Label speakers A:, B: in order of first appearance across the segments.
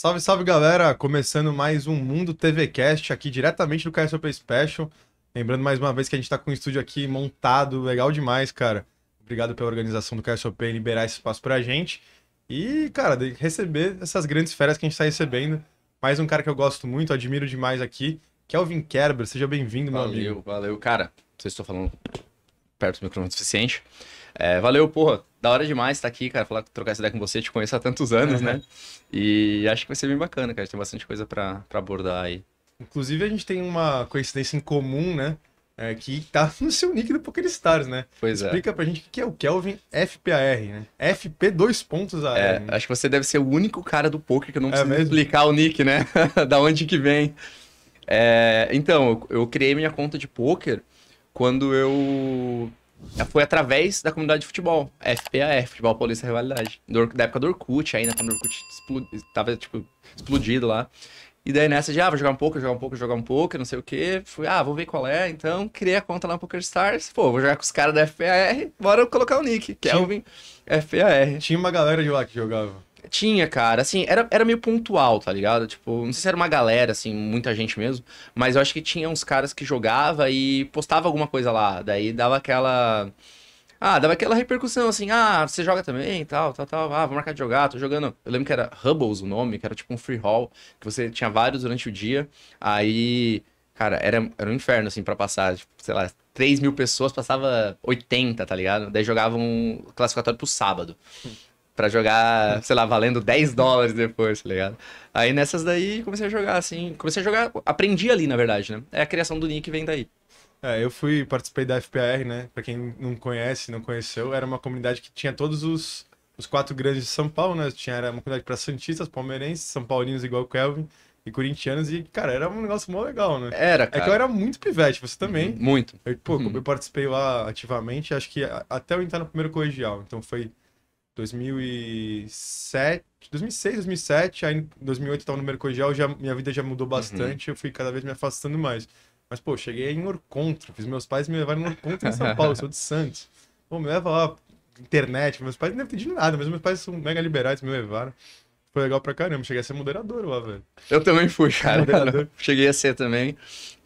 A: Salve, salve galera! Começando mais um Mundo TVcast aqui diretamente do KSOP Special. Lembrando mais uma vez que a gente está com o estúdio aqui montado, legal demais, cara. Obrigado pela organização do KSOP em liberar esse espaço pra gente. E, cara, de receber essas grandes férias que a gente está recebendo. Mais um cara que eu gosto muito, admiro demais aqui, que é o Vin Kerber. Seja bem-vindo, meu amigo. Valeu, valeu.
B: Cara, não sei se estou falando perto do microfone suficiente. É, valeu, porra. Da hora demais estar tá aqui, cara. Falar, trocar essa ideia com você. Te conheço há tantos anos, uhum. né? E acho que vai ser bem bacana, cara. Tem bastante coisa para abordar aí.
A: Inclusive, a gente tem uma coincidência em comum, né? É, que tá no seu nick do PokerStars, né? Pois é. Explica é. pra gente o que é o Kelvin FPAR, né?
B: FP dois pontos AR. É, né? acho que você deve ser o único cara do poker que não é precisa é explicar o nick, né? da onde que vem. É, então, eu criei minha conta de poker quando eu foi através da comunidade de futebol, FPAF, Futebol Paulista Rivalidade, do, da época do Orkut ainda, quando o Orkut explod, tava, tipo, explodido lá. E daí nessa de, ah, vou jogar um pouco, jogar um pouco, jogar um pouco, não sei o quê. Fui, ah, vou ver qual é. Então, criei a conta lá no PokerStars. Pô, vou jogar com os caras da FPAR, bora colocar o nick, Kelvin, é Tinha... FPAR. Tinha uma galera de lá que jogava. Tinha, cara. Assim, era, era meio pontual, tá ligado? Tipo, não sei se era uma galera, assim, muita gente mesmo. Mas eu acho que tinha uns caras que jogava e postava alguma coisa lá. Daí dava aquela. Ah, dava aquela repercussão, assim, ah, você joga também, tal, tal, tal, ah, vou marcar de jogar, tô jogando. Eu lembro que era Hubbles o nome, que era tipo um free roll, que você tinha vários durante o dia. Aí, cara, era, era um inferno, assim, para passar, tipo, sei lá, 3 mil pessoas, passava 80, tá ligado? Daí jogavam um classificatório pro sábado. Hum para jogar, sei lá, valendo 10 dólares depois, tá ligado? Aí nessas daí comecei a jogar, assim. Comecei a jogar, aprendi ali, na verdade, né? É a criação do Nick vem daí. É,
A: eu fui, participei da FPR, né? Pra quem não conhece, não conheceu, era uma comunidade que tinha todos os, os quatro grandes de São Paulo, né? Tinha, era uma comunidade pra Santistas, Palmeirenses, São Paulinos igual o Kelvin e corintianos, e, cara, era um negócio mó legal, né? Era, cara. É que eu era muito pivete, você também. Muito. Eu, pô, uhum. eu participei lá ativamente, acho que até eu entrar no primeiro colegial, então foi 2007, 2006, 2007, aí em 2008 eu tava no Mercogel, já, minha vida já mudou uhum. bastante, uhum. eu fui cada vez me afastando mais. Mas, pô, cheguei em Orcontra, fiz meus pais me levaram em Orcontra em São Paulo, sou de Santos. Pô, me leva lá, internet, meus pais não entendiam nada, mas meus pais são mega liberais, me levaram foi legal pra caramba. Cheguei a ser moderador lá, velho.
B: Eu também fui, cara. Cheguei a ser também.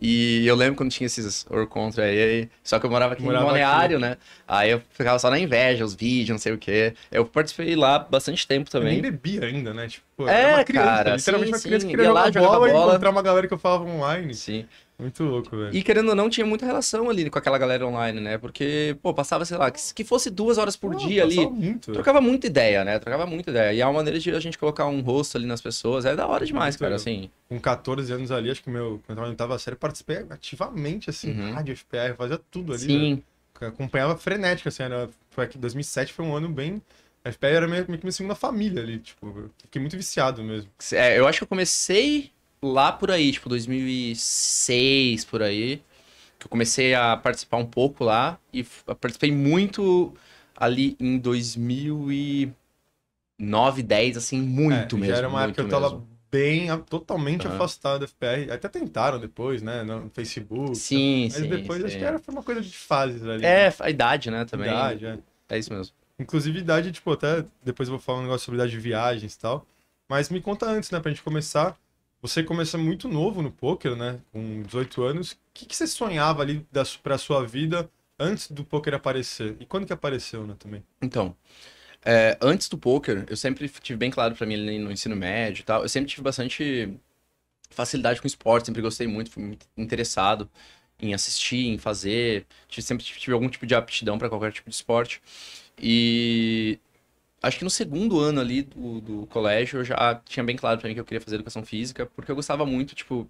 B: E eu lembro quando tinha esses Orcontra aí, só que eu morava aqui morava em Balneário, né? Aí eu ficava só na inveja, os vídeos, não sei o quê. Eu participei lá bastante tempo também. Eu nem bebia ainda, né? Tipo, é, criança, cara, literalmente sim, uma criança que queria jogar bola, bola e encontrar uma galera que eu falava online. Sim. Muito louco, velho. E querendo ou não, tinha muita relação ali com aquela galera online, né? Porque, pô, passava, sei lá, que, fosse duas horas por dia ali. Muito, trocava muita ideia, né? Trocava muita ideia. E é uma maneira de a gente colocar um rosto ali nas pessoas. É da hora demais, muito cara, assim.
A: Com 14 anos ali, acho que meu, quando eu tava sério, participei ativamente, assim, uhum. rádio, FPR, fazia tudo ali. Sim. Né? Acompanhava frenética, assim, era. Foi aqui, 2007 foi um ano bem a FPR era meio, meio que minha segunda família ali, tipo, fiquei muito viciado mesmo.
B: É, eu acho que eu comecei lá por aí, tipo 2006 por aí, que eu comecei a participar um pouco lá e participei muito ali em 2009, 10, assim, muito é, mesmo. Já era uma época que eu tava mesmo.
A: bem, totalmente uhum. afastado da FPR. Até tentaram depois, né, no Facebook. Sim, sim. Mas depois sim. acho que era, foi uma coisa de fases ali. É, né. a idade, né, também. Idade, é. É isso mesmo. Inclusive, idade, tipo, até depois eu vou falar um negócio sobre idade de viagens e tal. Mas me conta antes, né, pra gente começar. Você começa muito novo no poker, né? Com 18 anos. O que, que você sonhava ali para a sua vida antes do poker aparecer? E quando que apareceu, né, também?
B: Então, é, antes do poker, eu sempre tive bem claro para mim no ensino médio e tal. Eu sempre tive bastante facilidade com esporte, sempre gostei muito, fui muito interessado em assistir, em fazer. Sempre tive algum tipo de aptidão para qualquer tipo de esporte. E acho que no segundo ano ali do, do colégio eu já tinha bem claro para mim que eu queria fazer educação física, porque eu gostava muito, tipo,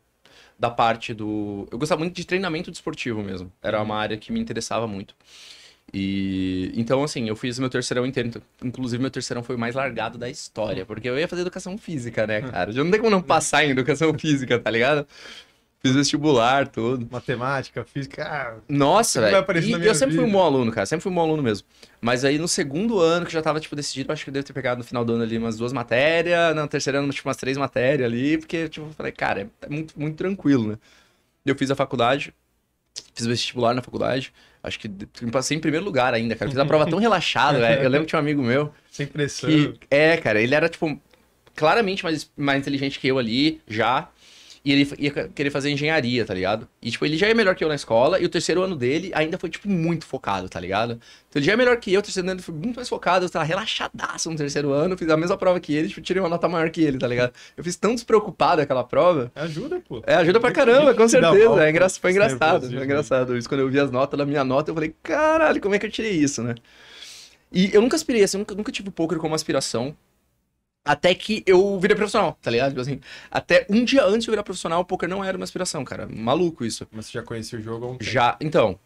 B: da parte do. Eu gostava muito de treinamento desportivo mesmo. Era uma área que me interessava muito. E então, assim, eu fiz meu terceirão inteiro. Então, inclusive, meu terceirão foi o mais largado da história, porque eu ia fazer educação física, né, cara? Já não tem como não passar em educação física, tá ligado? Fiz vestibular, tudo. Matemática, física. Ah, Nossa, velho. E eu vida. sempre fui um bom aluno, cara. Sempre fui um bom aluno mesmo. Mas aí no segundo ano, que já tava, tipo, decidido, acho que eu devo ter pegado no final do ano ali umas duas matérias. No terceiro ano, tipo, umas três matérias ali. Porque, tipo, eu falei, cara, é muito, muito tranquilo, né? Eu fiz a faculdade, fiz vestibular na faculdade. Acho que passei em primeiro lugar ainda, cara. Fiz a prova tão relaxado, velho. Eu lembro que tinha um amigo meu.
A: Sem pressão. Que,
B: é, cara, ele era, tipo, claramente mais, mais inteligente que eu ali, já. E ele ia querer fazer engenharia, tá ligado? E, tipo, ele já é melhor que eu na escola. E o terceiro ano dele ainda foi, tipo, muito focado, tá ligado? Então ele já é melhor que eu. O terceiro ano foi muito mais focado. Eu tava relaxadaço no terceiro ano. Fiz a mesma prova que ele. Tipo, tirei uma nota maior que ele, tá ligado? Eu fiz tão despreocupado aquela prova.
C: É ajuda, pô. É, ajuda pra caramba, com certeza. É engra... Foi engraçado. Foi
B: engraçado. Isso, quando eu vi as notas da minha nota, eu falei, caralho, como é que eu tirei isso, né? E eu nunca aspirei, assim, nunca, nunca tive poker como aspiração. Até que eu virei profissional, tá ligado? Tipo assim, até um dia antes de eu virar profissional, o poker não era uma aspiração, cara. Maluco isso. Mas você já conhecia o jogo há um tempo. Já, então.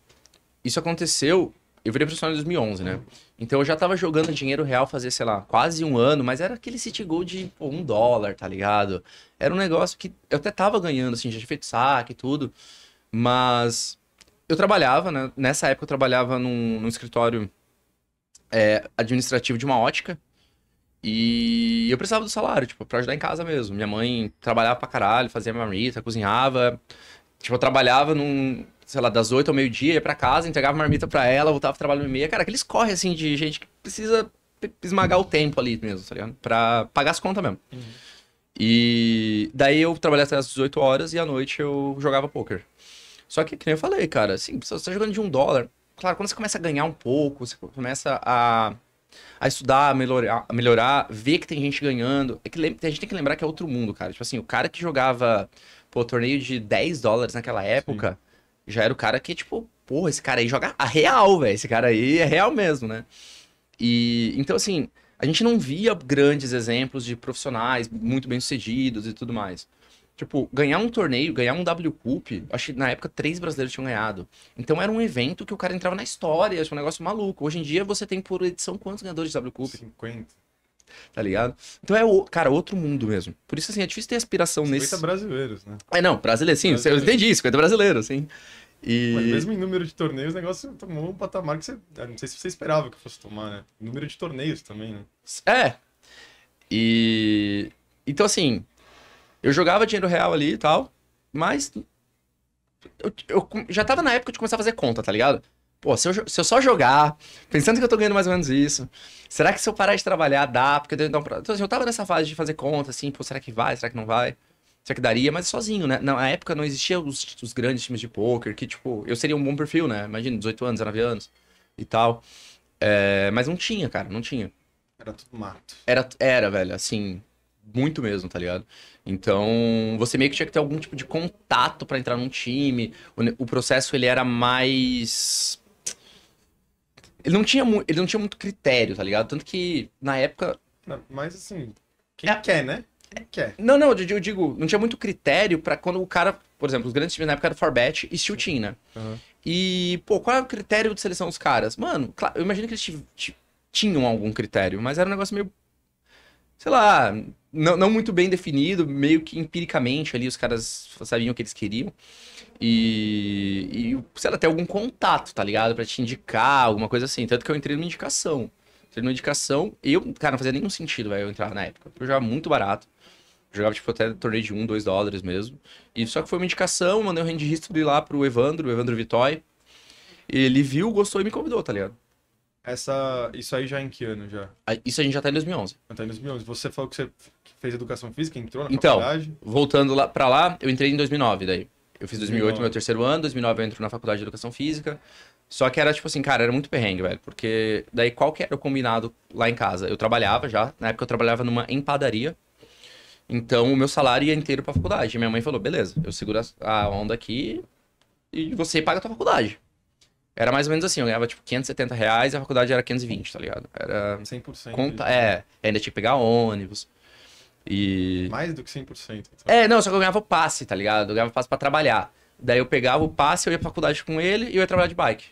B: Isso aconteceu. Eu virei profissional em 2011, né? Então eu já tava jogando dinheiro real fazer, sei lá, quase um ano, mas era aquele city goal de pô, um dólar, tá ligado? Era um negócio que eu até tava ganhando, assim, já tinha feito saque e tudo. Mas eu trabalhava, né? Nessa época eu trabalhava num, num escritório é, administrativo de uma ótica. E eu precisava do salário, tipo, pra ajudar em casa mesmo. Minha mãe trabalhava pra caralho, fazia marmita, cozinhava. Tipo, eu trabalhava num, sei lá, das 8 ao meio-dia, ia pra casa, entregava marmita pra ela, voltava pro trabalho no meia. Cara, aqueles corre assim de gente que precisa esmagar o tempo ali mesmo, tá ligado? Pra pagar as contas mesmo. Uhum. E daí eu trabalhava até as 18 horas e à noite eu jogava poker. Só que, que nem eu falei, cara, assim, você tá jogando de um dólar. Claro, quando você começa a ganhar um pouco, você começa a a estudar, a melhorar, a melhorar, ver que tem gente ganhando. É que a gente tem que lembrar que é outro mundo, cara. Tipo assim, o cara que jogava, pô, torneio de 10 dólares naquela época, Sim. já era o cara que, tipo, pô, esse cara aí joga a real, velho. Esse cara aí é real mesmo, né? E então, assim, a gente não via grandes exemplos de profissionais muito bem-sucedidos e tudo mais. Tipo, ganhar um torneio, ganhar um W Cup, acho que na época três brasileiros tinham ganhado. Então era um evento que o cara entrava na história, tipo, um negócio maluco. Hoje em dia você tem por edição quantos ganhadores de W Cup? 50. Tá ligado? Então é, o, cara, outro mundo mesmo. Por isso, assim, é difícil ter aspiração 50 nesse. 50 brasileiros, né? É, não, brasileiro, sim, brasileiro. eu entendi, 50 brasileiros, sim. E... Mas mesmo em número
A: de torneios, o negócio tomou um patamar que você. Não sei se você esperava que fosse tomar, né? Número de torneios também,
B: né? É. E. Então, assim, eu jogava dinheiro real ali e tal, mas eu, eu, já tava na época de começar a fazer conta, tá ligado? Pô, se eu, se eu, só jogar, pensando que eu tô ganhando mais ou menos isso, será que se eu parar de trabalhar dá? Porque eu, então, assim, eu tava nessa fase de fazer conta, assim, pô, será que vai, será que não vai? Será que daria? Mas sozinho, né? Na época não existia os, os grandes times de poker, que, tipo, eu seria um bom perfil, né? Imagina, 18 anos, 19 anos e tal. É, mas não tinha, cara, não tinha.
A: Era tudo mato.
B: Era, era velho, assim muito mesmo, tá ligado? Então, você meio que tinha que ter algum tipo de contato para entrar num time. O, o, processo ele era mais ele não tinha ele não tinha muito critério, tá ligado? Tanto que na época não, mas assim, quem é... quer, né? Quem é. quer. Não, não, eu digo, não tinha muito critério para quando o cara, por exemplo, os grandes times na época eram Farbet e Steel Team, né? Uhum. E, pô, qual é o critério de seleção dos caras? Mano, eu imagino que eles tinham algum critério, mas era um negócio meio sei lá, não, não muito bem definido, meio que empiricamente ali os caras sabiam o que eles queriam. E, e sei lá, até algum contato, tá ligado? para te indicar, alguma coisa assim. Tanto que eu entrei numa indicação. Entrei numa indicação, eu, cara, não fazia nenhum sentido, velho, eu entrar na época. Eu jogava muito barato. jogava, tipo, até torneio de 1, um, 2 dólares mesmo. E só que foi uma indicação, mandei um registro de lá pro Evandro, o Evandro Vitói. Ele viu, gostou e me convidou, tá ligado?
A: Essa, isso aí já é em que ano já? Isso a gente já tá em 2011. Já tá em 2011. Você falou que você fez educação física, entrou na então, faculdade?
B: Então, voltando lá para lá, eu entrei em 2009 daí. Eu fiz 2008 2009. meu terceiro ano, 2009 eu entro na faculdade de educação física. Só que era tipo assim, cara, era muito perrengue, velho, porque daí qual que era o combinado lá em casa? Eu trabalhava já, na época eu trabalhava numa empadaria. Então, o meu salário ia inteiro pra faculdade. Minha mãe falou: "Beleza, eu seguro a onda aqui e você paga a tua faculdade". Era mais ou menos assim, eu ganhava tipo 570 reais e a faculdade era 520, tá ligado? Era. 100%. Conta... É, ainda tinha que pegar ônibus. E.
A: Mais do que 100%.
B: Então. É, não, só que eu ganhava o passe, tá ligado? Eu ganhava o passe pra trabalhar. Daí eu pegava o passe, eu ia pra faculdade com ele e eu ia trabalhar de bike.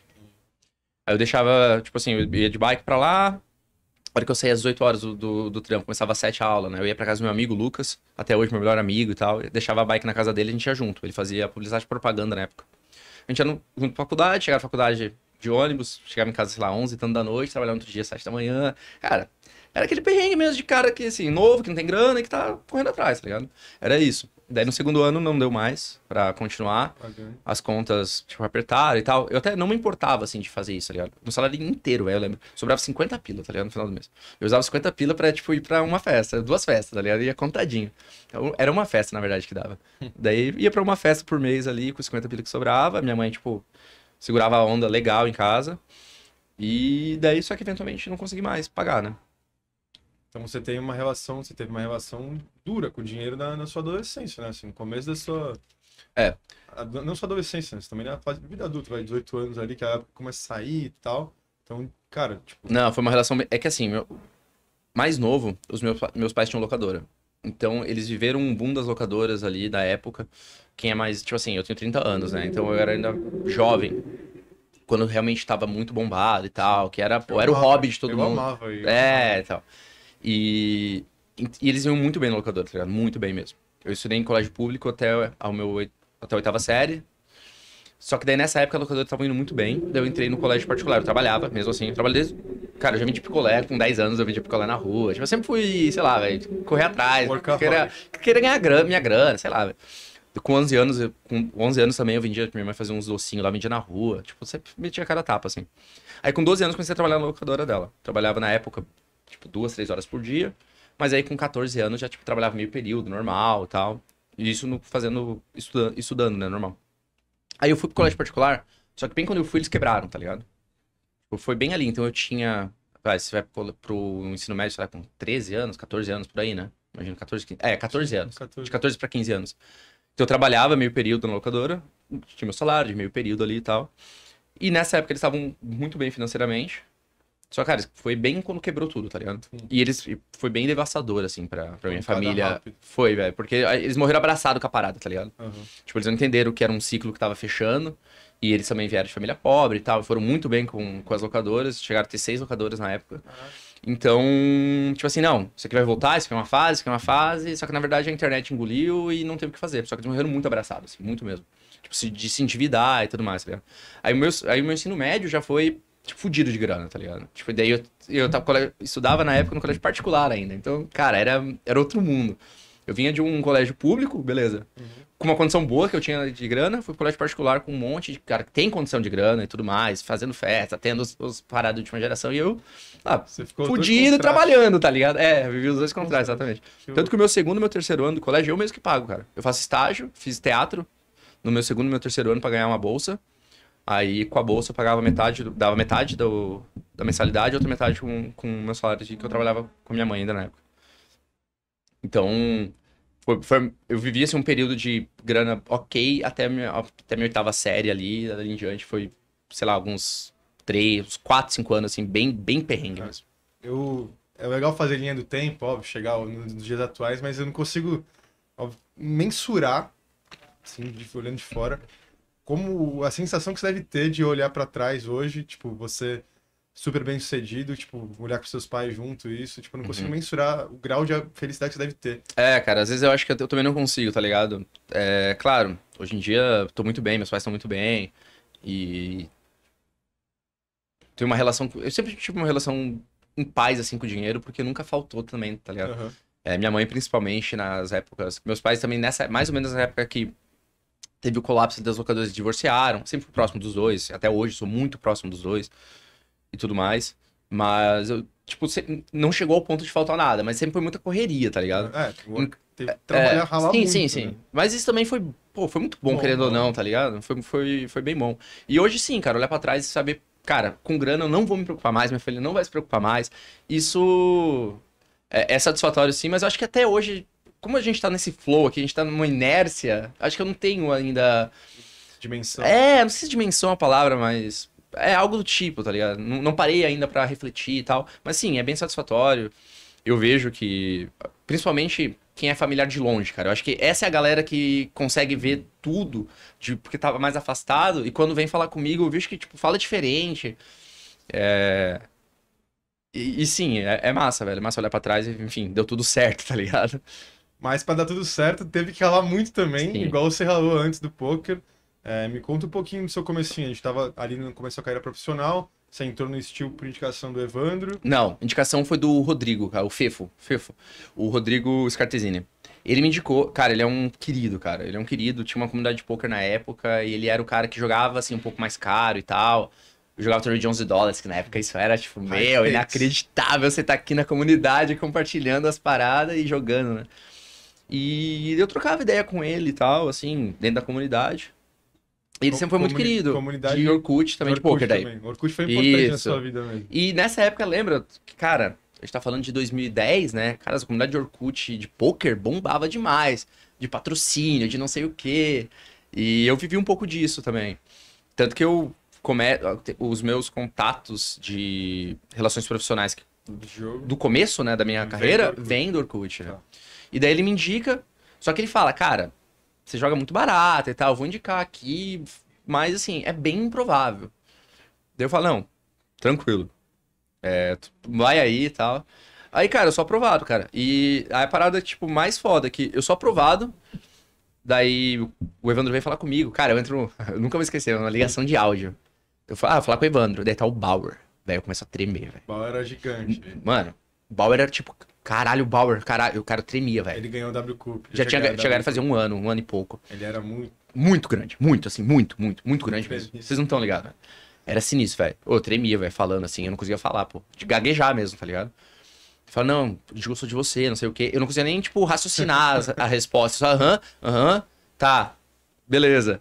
B: Aí eu deixava, tipo assim, eu ia de bike pra lá. A hora que eu saía às 8 horas do, do, do trampo, começava às 7 a aula, né? Eu ia pra casa do meu amigo Lucas, até hoje meu melhor amigo e tal. Eu deixava a bike na casa dele e a gente ia junto. Ele fazia publicidade de propaganda na época. A gente ia junto pra faculdade, chegava na faculdade de ônibus, chegava em casa, sei lá, 11 tanto da noite, trabalhava outro dia, 7 da manhã. Cara, era aquele perrengue mesmo de cara que, assim, novo, que não tem grana e que tá correndo atrás, tá ligado? Era isso. Daí no segundo ano não deu mais para continuar. Okay. As contas, tipo, apertaram e tal. Eu até não me importava, assim, de fazer isso, tá ligado? No salário inteiro, eu lembro. Sobrava 50 pila, tá ligado? No final do mês. Eu usava 50 pila pra, tipo, ir pra uma festa, duas festas, tá ligado? Ia contadinho. Então, era uma festa, na verdade, que dava. Hum. Daí ia pra uma festa por mês ali, com 50 pila que sobrava. Minha mãe, tipo, segurava a onda legal em casa. E daí, só que eventualmente não consegui mais pagar, né?
A: Então você tem uma relação, você teve
B: uma relação dura com o dinheiro na, na sua adolescência,
A: né? Assim, no começo da sua. É. A, não só adolescência, mas também na fase de vida adulta, vai, 18 anos ali, que a época começa a sair e tal. Então, cara, tipo.
B: Não, foi uma relação. É que assim, meu... mais novo, os meus, meus pais tinham locadora. Então, eles viveram um boom das locadoras ali da época. Quem é mais. Tipo assim, eu tenho 30 anos, né? Então eu era ainda jovem quando realmente estava muito bombado e tal, que era, pô, era o hobby de todo eu mundo. Amava isso. É, e tal. E, e eles iam muito bem na locadora, tá ligado? Muito bem mesmo. Eu estudei em colégio público até, ao meu, até a oitava série. Só que daí nessa época a locadora tava indo muito bem. Daí eu entrei no colégio particular, eu trabalhava, mesmo assim. Eu trabalhei desde... Cara, eu já vendi picolé, com 10 anos eu vendia picolé na rua. Tipo, eu sempre fui, sei lá, velho, correr atrás. Queria, queria ganhar grana, minha grana, sei lá, velho. Com 11 anos, eu, com 11 anos também eu vendia, minha mãe fazia uns docinhos lá, vendia na rua. Tipo, sempre metia a cara tapa, assim. Aí com 12 anos comecei a trabalhar na locadora dela. Trabalhava na época, tipo, duas, três horas por dia. Mas aí com 14 anos já, tipo, trabalhava meio período, normal tal. E isso no, fazendo, estudando, estudando, né, normal. Aí eu fui pro colégio particular, só que bem quando eu fui eles quebraram, tá ligado? Tipo, foi bem ali, então eu tinha... Vai, você vai pro, pro ensino médio, sei lá, com 13 anos, 14 anos por aí, né? Imagina, 14, 15... É, 14 anos. 14. De 14 pra 15 anos. Então eu trabalhava meio período na locadora, tinha meu salário de meio período ali e tal. E nessa época eles estavam muito bem financeiramente. Só, cara, foi bem quando quebrou tudo, tá ligado? Sim. E eles. Foi bem devastador, assim, pra, pra minha família. Rápido. Foi, velho. Porque ah, eles morreram abraçados com a parada, tá ligado? Uhum. Tipo, eles não entenderam que era um ciclo que tava fechando. E eles também vieram de família pobre e tal. Foram muito bem com, com as locadoras. Chegaram a ter seis locadoras na época. Uhum. Então, tipo assim, não, isso aqui vai voltar, isso aqui é uma fase, isso aqui é uma fase, só que na verdade a internet engoliu e não teve o que fazer. Só que eles morreram muito abraçados, assim, muito mesmo. Tipo, de se endividar e tudo mais, tá ligado? Aí o meu, aí o meu ensino médio já foi tipo, fudido de grana, tá ligado? Tipo, daí eu, eu tava, estudava na época no colégio particular ainda. Então, cara, era, era outro mundo. Eu vinha de um colégio público, beleza. Uhum. Com uma condição boa que eu tinha de grana, fui pro colégio particular com um monte de cara que tem condição de grana e tudo mais, fazendo festa, tendo os, os parados de última geração. E eu, lá, ah, fudido trabalhando, tá ligado? É, vivi os dois contratos, exatamente. Tanto que o meu segundo e meu terceiro ano do colégio eu mesmo que pago, cara. Eu faço estágio, fiz teatro no meu segundo e meu terceiro ano para ganhar uma bolsa. Aí com a bolsa eu pagava metade, dava metade do, da mensalidade, outra metade com, com o meu salário de que eu trabalhava com minha mãe ainda na época. Então, foi, foi, eu vivi assim, um período de grana ok até minha, até minha oitava série ali, ali em diante. Foi, sei lá, alguns três, quatro, cinco anos, assim, bem, bem perrengue é. mesmo.
C: Eu,
A: é legal fazer linha do tempo, óbvio, chegar nos dias atuais, mas eu não consigo óbvio, mensurar, assim, de, olhando de fora, como a sensação que você deve ter de olhar para trás hoje, tipo, você super bem sucedido, tipo, olhar com seus pais junto isso, tipo, eu não consigo uhum. mensurar o grau de felicidade que você deve ter.
B: É, cara, às vezes eu acho que eu, eu também não consigo, tá ligado? É, claro, hoje em dia tô muito bem, meus pais estão muito bem e tenho uma relação, eu sempre tive uma relação em paz assim com o dinheiro, porque nunca faltou também, tá ligado? Uhum. É, minha mãe principalmente nas épocas, meus pais também nessa, mais ou menos na época que teve o colapso das locadoras que divorciaram, sempre fui próximo dos dois, até hoje sou muito próximo dos dois e tudo mais. Mas eu, tipo, não chegou ao ponto de faltar nada, mas sempre foi muita correria, tá ligado? É, teve que é, trabalhar, é, ralar sim, muito. Sim, né? sim, né? Mas isso também foi, pô, foi muito bom, bom querendo bom. ou não, tá ligado? Foi, foi, foi bem bom. E hoje sim, cara, olhar para trás e saber, cara, com grana eu não vou me preocupar mais, minha filha não vai se preocupar mais. Isso é, é satisfatório sim, mas eu acho que até hoje como a gente tá nesse flow aqui, a gente tá numa inércia, acho que eu não tenho ainda. Dimensão. É, não sei se dimensão é a palavra, mas. É algo do tipo, tá ligado? Não, não parei ainda para refletir e tal. Mas sim, é bem satisfatório. Eu vejo que. Principalmente quem é familiar de longe, cara. Eu acho que essa é a galera que consegue ver tudo, de, porque tava mais afastado. E quando vem falar comigo, eu vejo que, tipo, fala diferente. É. E, e sim, é, é, massa, velho. É massa olhar pra trás e, enfim, deu tudo certo, tá ligado? Mas para dar tudo certo, teve que ralar muito
A: também, Sim. igual você ralou antes do poker. É, me conta um pouquinho do seu comecinho. A gente estava ali no começo da carreira profissional. Você entrou no estilo por indicação do Evandro?
B: Não, indicação foi do Rodrigo, cara, o Fefo, Fefo. O Rodrigo Scartesini. Ele me indicou, cara, ele é um querido, cara. Ele é um querido, tinha uma comunidade de poker na época, e ele era o cara que jogava assim um pouco mais caro e tal. Eu jogava torneio de 11 dólares, que na época isso era, tipo, meu, inacreditável você tá aqui na comunidade compartilhando as paradas e jogando, né? E eu trocava ideia com ele e tal, assim, dentro da comunidade. E ele sempre foi muito querido. Comunidade de Orkut também, de, Orkut de poker também. daí. Orkut foi importante Isso. na sua vida mesmo. E nessa época, lembra, que, cara, a gente tá falando de 2010, né? Cara, a comunidade de Orkut de poker bombava demais. De patrocínio, de não sei o quê. E eu vivi um pouco disso também. Tanto que eu os meus contatos de relações profissionais do começo, né, da minha vem carreira, do vêm do Orkut. Né? Tá. E daí ele me indica. Só que ele fala, cara, você joga muito barato e tal, eu vou indicar aqui. Mas assim, é bem improvável. Daí eu falo, não, tranquilo. É, vai aí e tal. Aí, cara, eu sou aprovado, cara. E aí a parada, tipo, mais foda, que eu sou aprovado. Daí o Evandro vem falar comigo. Cara, eu entro. Eu nunca vou esquecer, é uma ligação de áudio. Eu falo, ah, vou falar com o Evandro. Daí tá o Bauer. Daí eu começo a tremer, velho.
A: Bauer era gigante. Né?
B: Mano, Bauer era tipo Caralho, o Bauer, caralho, o cara tremia, velho. Ele ganhou o W Cup. Já, tinha chegado a fazer um ano, um ano e pouco. Ele era muito. Muito grande, muito, assim, muito, muito, muito grande mesmo. Vocês não estão ligados, né? Era sinistro, velho. Eu tremia, velho, falando assim, eu não conseguia falar, pô. De gaguejar mesmo, tá ligado? Fala, não, desgosto de você, não sei o quê. Eu não conseguia nem, tipo, raciocinar a, a resposta. Só, aham, aham, tá, beleza.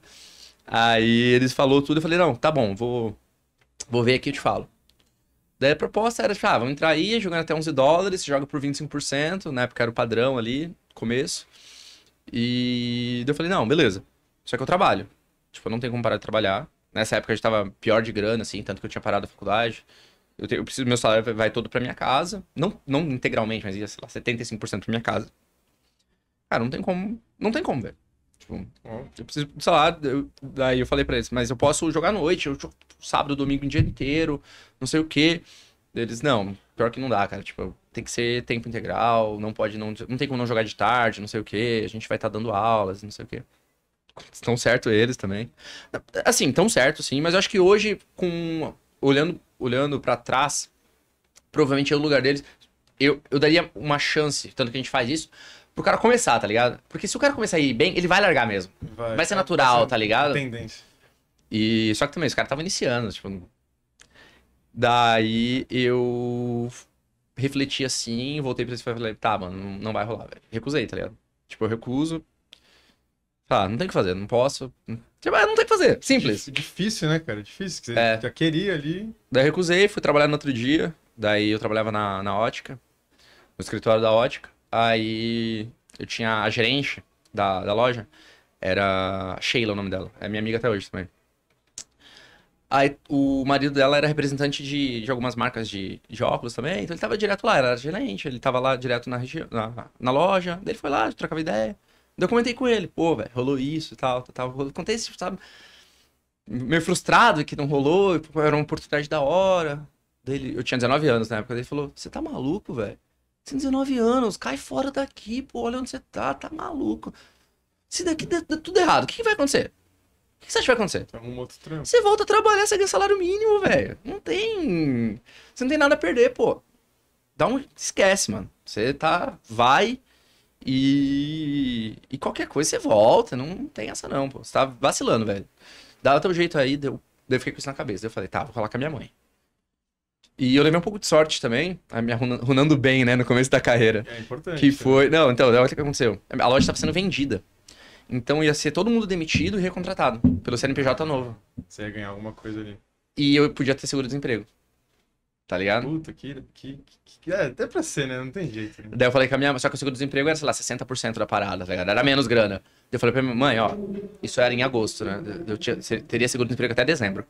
B: Aí eles falou tudo, eu falei, não, tá bom, vou, vou ver aqui e te falo. Daí a proposta era, tipo, ah, vamos entrar aí, jogando até 11 dólares, joga por 25%, na época era o padrão ali, começo. E daí eu falei, não, beleza, só que eu trabalho. Tipo, eu não tenho como parar de trabalhar. Nessa época eu gente tava pior de grana, assim, tanto que eu tinha parado a faculdade. Eu, tenho, eu preciso, meu salário vai todo pra minha casa. Não, não integralmente, mas ia, sei lá, 75% pra minha casa. Cara, não tem como, não tem como, velho. Tipo, é. eu preciso, sei lá, eu, daí eu falei pra eles, mas eu posso jogar à noite, eu jogo sábado, domingo, o dia inteiro, não sei o quê. Eles, não, pior que não dá, cara. Tipo, tem que ser tempo integral, não pode, não, não tem como não jogar de tarde, não sei o quê, a gente vai estar tá dando aulas, não sei o quê. Estão certo eles também. Assim, estão certo sim, mas eu acho que hoje, com olhando, olhando para trás, provavelmente é o lugar deles, eu, eu daria uma chance, tanto que a gente faz isso, pro cara começar, tá ligado? Porque se o cara começar a ir bem, ele vai largar mesmo.
C: Vai, vai ser natural, tá
B: ligado? Tendência. E só que também, os caras estavam iniciando, tipo. Daí eu refleti assim, voltei pra esse e falei, tá, mano, não vai rolar, velho. Recusei, tá ligado? Tipo, eu recuso. Tá, não tem o que fazer, não posso. Tipo, ah, não tem o que fazer, simples. Difícil, né, cara? Difícil, que você é.
A: já queria ali.
B: Daí recusei, fui trabalhar no outro dia. Daí eu trabalhava na, na ótica, no escritório da ótica. Aí eu tinha a gerente da, da loja, era Sheila o nome dela, é minha amiga até hoje também. Aí o marido dela era representante de, de algumas marcas de, de óculos também, então ele tava direto lá, era gerente, ele tava lá direto na, na, na loja, daí ele foi lá, trocava ideia. Daí eu comentei com ele, pô, velho, rolou isso e tal, tal, tal. Contei isso, sabe? Meio frustrado que não rolou, era uma oportunidade da hora. Daí ele, eu tinha 19 anos na época, daí ele falou, você tá maluco, velho? Tem 19 anos, cai fora daqui, pô, olha onde você tá, tá maluco. Se daqui der, der tudo errado, o que, que vai acontecer? O que você acha que vai acontecer? Tá Arruma outro trampo. Você volta a trabalhar, você ganha salário mínimo, velho. Não tem. Você não tem nada a perder, pô. Dá um. Esquece, mano. Você tá. Vai. E. E qualquer coisa você volta. Não tem essa, não, pô. Você tá vacilando, velho. Dá o teu jeito aí, deu. Daí eu fiquei com isso na cabeça. eu falei, tá, vou falar com a minha mãe. E eu levei um pouco de sorte também, me arrunando bem, né, no começo da carreira. É importante. Que né? foi. Né? Não, então, olha o que aconteceu. A loja estava sendo vendida. Então ia ser todo mundo demitido e recontratado pelo CNPJ novo. Você ia ganhar alguma coisa ali. E eu podia ter seguro-desemprego. Tá ligado? Puta, que, que,
A: que, que. É, até pra ser, né? Não tem jeito. Né? Daí eu
B: falei com a minha só que o seguro-desemprego era, sei lá, 60% da parada, tá ligado? Era menos grana. Daí eu falei pra minha mãe, ó, isso era em agosto, né? Eu tinha, teria seguro-desemprego até dezembro.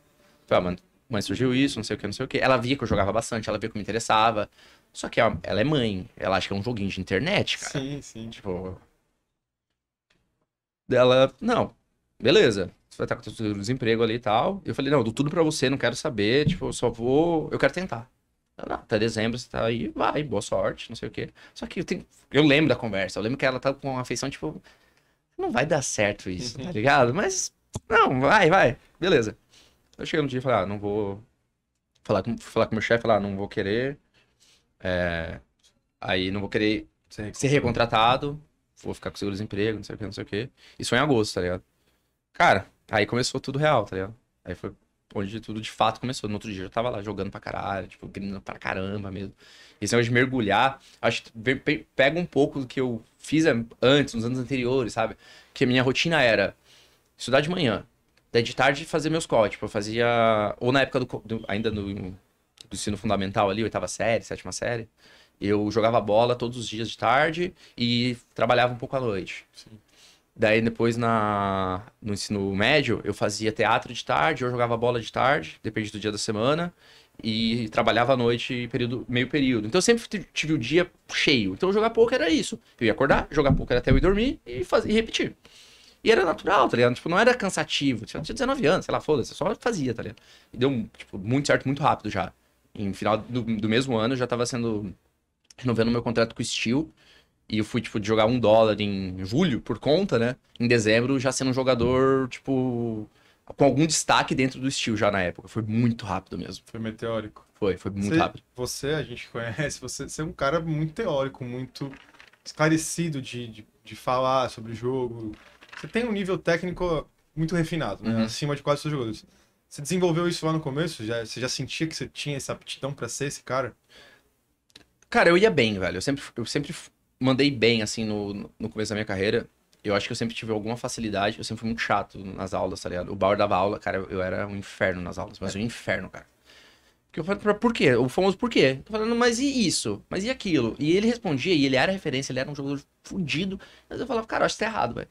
B: Falei, ah, mano, mas surgiu isso, não sei o que, não sei o que. Ela via que eu jogava bastante, ela via que eu me interessava. Só que ela, ela é mãe, ela acha que é um joguinho de internet, cara. Sim, sim. Tipo. Ela, não, beleza. Você vai estar com o desemprego ali e tal. Eu falei, não, eu dou tudo pra você, não quero saber, tipo, eu só vou. Eu quero tentar. Ela, não, até dezembro você tá aí, vai, boa sorte, não sei o que. Só que eu, tenho... eu lembro da conversa, eu lembro que ela tá com uma afeição, tipo, não vai dar certo isso, tá uhum. tá ligado? Mas, não, vai, vai, beleza. Eu cheguei no dia e falei, ah, não vou falar com, falar com meu chefe, falar, ah, não vou querer. É... Aí não vou querer ser recontratado, vou ficar com seguro-desemprego, não sei o que, não sei o que. Isso foi em agosto, tá ligado? Cara, aí começou tudo real, tá ligado? Aí foi onde tudo de fato começou. No outro dia eu tava lá jogando pra caralho, tipo, grindo pra caramba mesmo. Esse negócio de mergulhar, acho que pega um pouco do que eu fiz antes, nos anos anteriores, sabe? Que a minha rotina era estudar de manhã, Daí de tarde fazer meus calls, tipo, eu fazia. Ou na época do. do ainda no, do ensino fundamental ali, oitava série, sétima série. Eu jogava bola todos os dias de tarde e trabalhava um pouco à noite. Sim. Daí depois na, no ensino médio, eu fazia teatro de tarde, eu jogava bola de tarde, depende do dia da semana, e trabalhava à noite, período, meio período. Então eu sempre tive o dia cheio. Então jogar pouco era isso. Eu ia acordar, jogar pouco até eu ir dormir e, fazer e repetir. E era natural, tá ligado? Tipo, não era cansativo. Tinha 19 anos, sei lá, foda-se, só fazia, tá ligado? E deu, tipo, muito certo, muito rápido já. Em no final do, do mesmo ano, eu já tava sendo. renovando meu contrato com o Steel. E eu fui, tipo, de jogar um dólar em julho, por conta, né? Em dezembro, já sendo um jogador, tipo. com algum destaque dentro do Steel já na época. Foi muito rápido mesmo. Foi meteórico. Foi, foi muito você, rápido.
A: Você, a gente conhece, você, você é um cara muito teórico, muito esclarecido de, de, de falar sobre o jogo, você tem um nível técnico muito refinado, né? Uhum. Acima de quase todos os jogadores. Você desenvolveu isso lá no começo? Já, você já sentia que você tinha essa aptidão para ser esse cara?
B: Cara, eu ia bem, velho. Eu sempre, eu sempre mandei bem, assim, no, no começo da minha carreira. Eu acho que eu sempre tive alguma facilidade. Eu sempre fui muito chato nas aulas, tá ligado? O Bauer dava aula, cara, eu era um inferno nas aulas, mas é. um inferno, cara. Que eu falei, por quê? O famoso por quê? Tô falando, mas e isso? Mas e aquilo? E ele respondia, e ele era referência, ele era um jogador fudido. Mas eu falava, cara, eu acho que tá errado, velho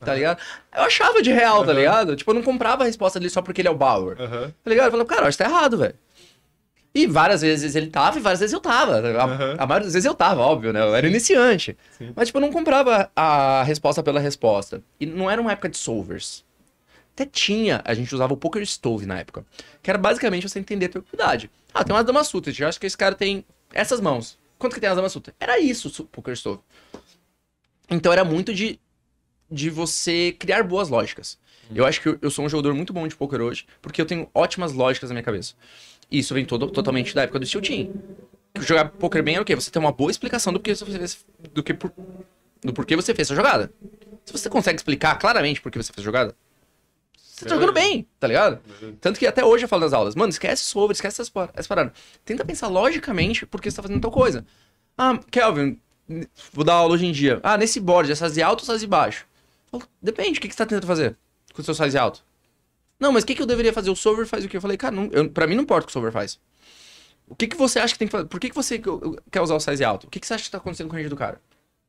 B: tá ligado? Eu achava de real, uhum. tá ligado? Tipo, eu não comprava a resposta dele só porque ele é o Bauer. Uhum. Tá ligado? Eu falei, cara, acho que tá errado, velho. E várias vezes ele tava e várias vezes eu tava. A, uhum. a maioria das vezes eu tava, óbvio, né? Eu era iniciante. Sim. Mas, tipo, eu não comprava a resposta pela resposta. E não era uma época de solvers. Até tinha, a gente usava o Poker Stove na época. Que era basicamente você entender a tua idade. Ah, tem uma Dama Sutra, eu acho que esse cara tem essas mãos. Quanto que tem as damas sutas? Era isso, o Poker Stove. Então era muito de de você criar boas lógicas. Uhum. Eu acho que eu, eu sou um jogador muito bom de poker hoje, porque eu tenho ótimas lógicas na minha cabeça. E isso vem todo, totalmente da época do Steel Team. Jogar poker bem é o quê? Você tem uma boa explicação do que você fez, do que por, do porquê você fez essa jogada. Se você consegue explicar claramente por que você fez a jogada,
C: você tá jogando bem,
B: tá ligado? Tanto que até hoje eu falo nas aulas, mano, esquece sobre, esquece essas, paradas. Tenta pensar logicamente por que você tá fazendo tal coisa. Ah, Kelvin, vou dar aula hoje em dia. Ah, nesse board, essas é de alto, essas de baixo depende, o que, que você tá tentando fazer com o seu size alto? Não, mas o que, que eu deveria fazer? O solver faz o que? Eu falei, cara, não, eu, pra mim não importa o que o solver faz. O que, que você acha que tem que fazer? Por que, que você quer usar o size alto? O que, que você acha que tá acontecendo com o range do cara?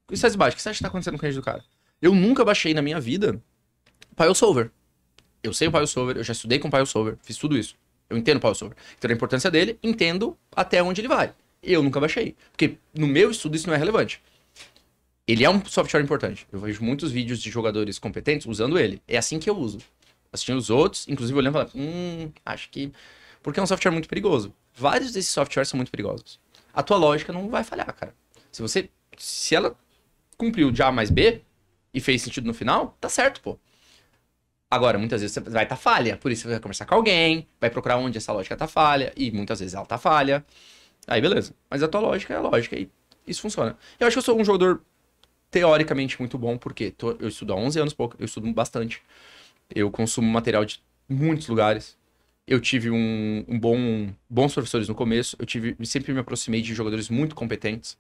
B: E o size baixo, o que você acha que tá acontecendo com o range do cara? Eu nunca baixei na minha vida o Solver. Eu sei o Pile Solver, eu já estudei com o o Solver, fiz tudo isso. Eu entendo o Pile Solver. Entendo a importância dele, entendo até onde ele vai. Eu nunca baixei. Porque no meu estudo isso não é relevante. Ele é um software importante. Eu vejo muitos vídeos de jogadores competentes usando ele. É assim que eu uso. Assistindo os outros, inclusive olhando e falando, hum, acho que. Porque é um software muito perigoso. Vários desses softwares são muito perigosos. A tua lógica não vai falhar, cara. Se você. Se ela cumpriu de A mais B e fez sentido no final, tá certo, pô. Agora, muitas vezes você vai estar tá falha, por isso você vai conversar com alguém, vai procurar onde essa lógica tá falha, e muitas vezes ela tá falha. Aí beleza. Mas a tua lógica é a lógica e isso funciona. Eu acho que eu sou um jogador teoricamente muito bom, porque tô, eu estudo há 11 anos pouco, eu estudo bastante. Eu consumo material de muitos lugares. Eu tive um, um bom bons professores no começo, eu tive sempre me aproximei de jogadores muito competentes.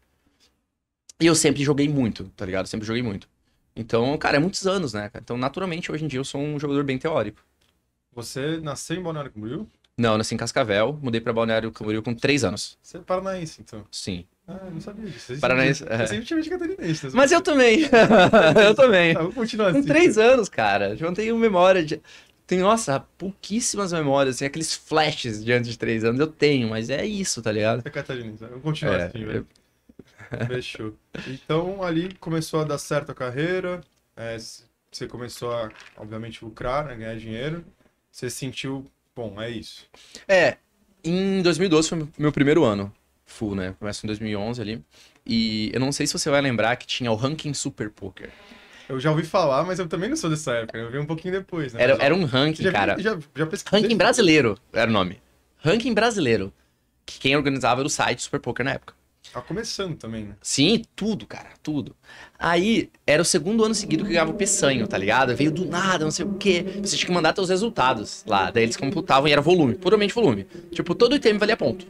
B: E eu sempre joguei muito, tá ligado? sempre joguei muito. Então, cara, é muitos anos, né? Então, naturalmente, hoje em dia eu sou um jogador bem teórico. Você nasceu em Balneário Camboriú? Não, nasci em Cascavel, mudei para Balneário Camboriú com 3 anos. Você é paranaense, então? Sim. Ah, não sabia disso. Paranaense. Eu sempre é. tive
C: de catarinense. Mas, né? mas eu também. Tá,
B: eu também. Tá, vou continuar assim. Com três anos, cara. Eu não tenho memória de. Tenho, nossa, pouquíssimas memórias, assim, aqueles flashes de antes de três anos eu tenho, mas é isso, tá ligado? É catarinense. Eu né? vou continuar é, assim, velho. Eu... Fechou.
A: Então, ali começou a dar certo a carreira, é, você começou a, obviamente, lucrar, né, ganhar dinheiro. Você sentiu, bom, é isso.
B: É, em 2012 foi meu primeiro ano full, né? Começa em 2011 ali. E eu não sei se você vai lembrar que tinha o ranking Super Poker.
A: Eu já ouvi falar, mas eu também não sou dessa época. Né? Eu vi um pouquinho depois, né? Era,
B: era um ranking, já, cara. Já, já pesquisei. Ranking brasileiro era o nome. Ranking brasileiro. Que quem organizava era o site Super Poker na época. Tá começando também, né? Sim, tudo, cara, tudo. Aí, era o segundo ano seguido que ganhava o peçanho, tá ligado? Veio do nada, não sei o quê. Você tinha que mandar teus resultados lá. Daí eles computavam e era volume, puramente volume. Tipo, todo item valia ponto.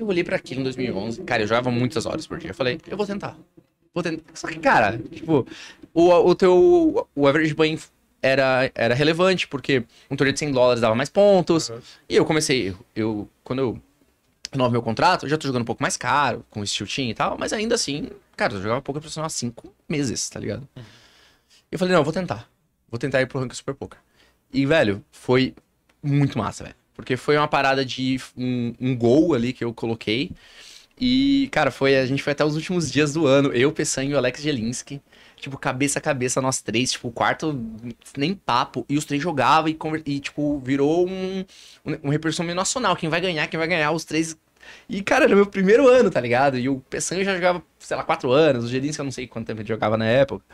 B: Eu olhei para aquilo em 2011. Cara, eu jogava muitas horas por dia. Eu falei, eu vou tentar. Vou tentar. Só que, cara, tipo, o, o teu. O average ban era, era relevante, porque um torneio de 100 dólares dava mais pontos. Uhum. E eu comecei. Eu, quando eu renovo meu contrato, eu já tô jogando um pouco mais caro, com o team e tal, mas ainda assim, cara, eu jogava poker profissional há 5 meses, tá ligado? Uhum. Eu falei, não, eu vou tentar. Vou tentar ir pro ranking Super Poker. E, velho, foi muito massa, velho. Porque foi uma parada de um, um gol ali que eu coloquei. E, cara, foi a gente foi até os últimos dias do ano. Eu, Peçanha e o Alex Jelinski. Tipo, cabeça a cabeça, nós três. Tipo, o quarto, nem papo. E os três jogavam e, e tipo, virou um, um, repertório nacional. Quem vai ganhar, quem vai ganhar, os três. E, cara, era meu primeiro ano, tá ligado? E o Peçanha já jogava, sei lá, quatro anos. O Jelinski eu não sei quanto tempo ele jogava na época.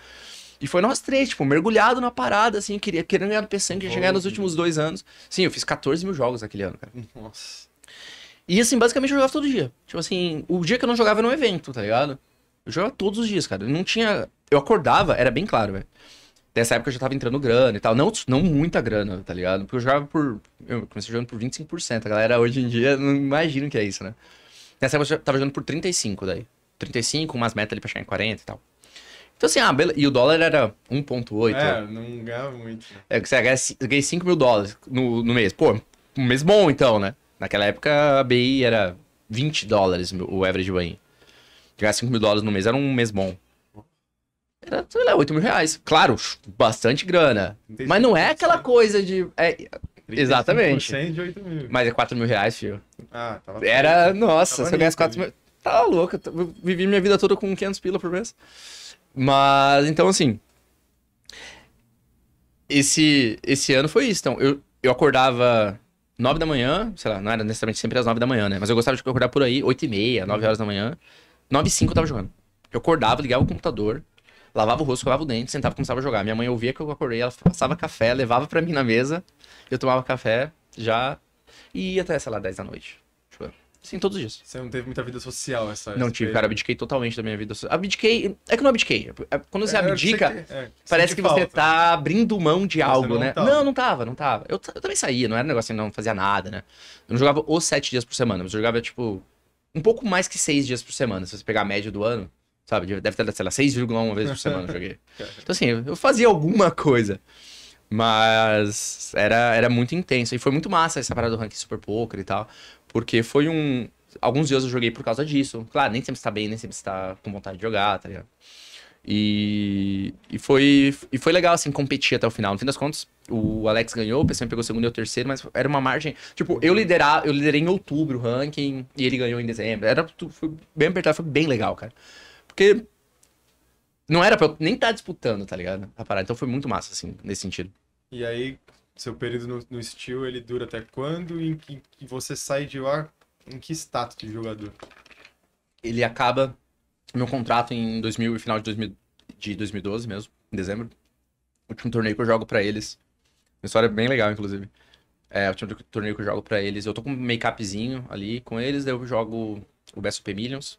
B: E foi nós três, tipo, mergulhado na parada, assim, queria, querendo ganhar do PC, que ia nos últimos dois anos. Sim, eu fiz 14 mil jogos naquele ano, cara. Nossa. E assim, basicamente eu jogava todo dia. Tipo assim, o dia que eu não jogava era um evento, tá ligado? Eu jogava todos os dias, cara. Eu não tinha. Eu acordava, era bem claro, velho. nessa época eu já tava entrando grana e tal. Não, não muita grana, tá ligado? Porque eu jogava por. Eu comecei jogando por 25%. A galera hoje em dia não imagina o que é isso, né? Nessa época eu tava jogando por 35% daí. 35, umas metas ali pra chegar em 40 e tal. Então assim, ah, beleza. E o dólar era 1,8. É,
A: não ganhava muito. Né?
B: É, você ganha, ganhei 5 mil dólares no, no mês. Pô, um mês bom então, né? Naquela época a BI era 20 dólares o average buy-in. Ganhar 5 mil dólares no mês era um mês bom. Era, sei lá, 8 mil reais. Claro, bastante grana. Mas não é aquela coisa de. É, exatamente. De 8 mil. Mas é 4 mil reais, filho. Ah, tava. Era, nossa, tava se eu ganhasse 4 mil. Né? Tava tá louco, eu vivi minha vida toda com 500 pila por mês. Mas, então, assim. Esse, esse ano foi isso. Então, eu, eu acordava 9 da manhã, sei lá, não era necessariamente sempre às 9 da manhã, né? Mas eu gostava de acordar por aí, 8 e meia, 9 horas da manhã. 9 e 5 eu tava jogando. Eu acordava, ligava o computador, lavava o rosto, lavava o dente, sentava e começava a jogar. Minha mãe ouvia que eu acordei, ela passava café, levava para mim na mesa, eu tomava café já e ia até, sei lá, 10 da noite. Sim, todos os dias. Você não teve muita vida social essa Não tive, cara. Abdiquei totalmente da minha vida social. Abdiquei. É que não abdiquei. É, quando você é, abdica, que... É, parece que falta. você tá abrindo mão de Mas algo, né? Não, não tava, não tava. Eu, eu também saía, não era um negócio assim, não fazia nada, né? Eu não jogava os sete dias por semana, mas eu jogava, tipo, um pouco mais que seis dias por semana, se você pegar a média do ano. Sabe? Deve ter, sei lá, 6,1 vezes por semana eu joguei. Então, assim, eu fazia alguma coisa. Mas era, era muito intenso. E foi muito massa essa parada do ranking super poker e tal. Porque foi um. Alguns dias eu joguei por causa disso. Claro, nem sempre está bem, nem sempre está com vontade de jogar, tá ligado? E, e, foi, e foi legal, assim, competir até o final. No fim das contas, o Alex ganhou, o PCM pegou o segundo e o terceiro, mas era uma margem. Tipo, eu liderar, eu liderei em outubro o ranking e ele ganhou em dezembro. Era foi bem apertado, foi bem legal, cara. Porque não era pra eu nem estar tá disputando, tá ligado? A parada. Então foi muito massa, assim, nesse sentido.
A: E aí, seu período no, no Steel ele dura até quando e em que, que você sai de lá em que status de jogador?
B: Ele acaba meu contrato em 2000 final de, 2000, de 2012 mesmo, em dezembro. último torneio que eu jogo para eles. Uma história bem legal, inclusive. É, o último torneio que eu jogo para eles. Eu tô com um make-upzinho ali com eles, daí eu jogo o BSP Millions.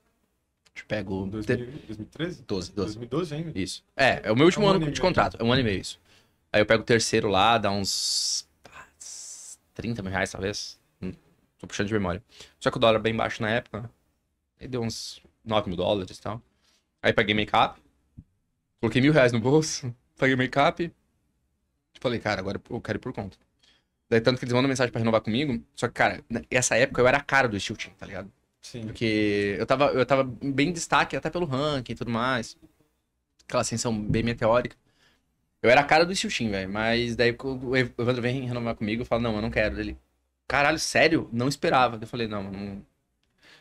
B: Eu pego. 2013? 12, 12. 2012 ainda? Isso. É, é o meu último é um ano, ano de contrato. É um ano e meio isso. Aí eu pego o terceiro lá, dá uns 30 mil reais, talvez. Hum, tô puxando de memória. Só que o dólar bem baixo na época. Aí deu uns 9 mil dólares e tal. Aí paguei make-up. Coloquei mil reais no bolso. Paguei make-up. Falei, cara, agora eu quero ir por conta. Daí tanto que eles mandam mensagem pra renovar comigo. Só que, cara, nessa época eu era a cara do shooting tá ligado? Sim. Porque eu tava, eu tava bem em destaque até pelo ranking e tudo mais. Aquela ascensão bem meteórica. Eu era a cara do Chuchin, velho. Mas daí o Evandro vem renovar comigo e fala, não, eu não quero. Ele, caralho, sério? Não esperava. Eu falei, não, não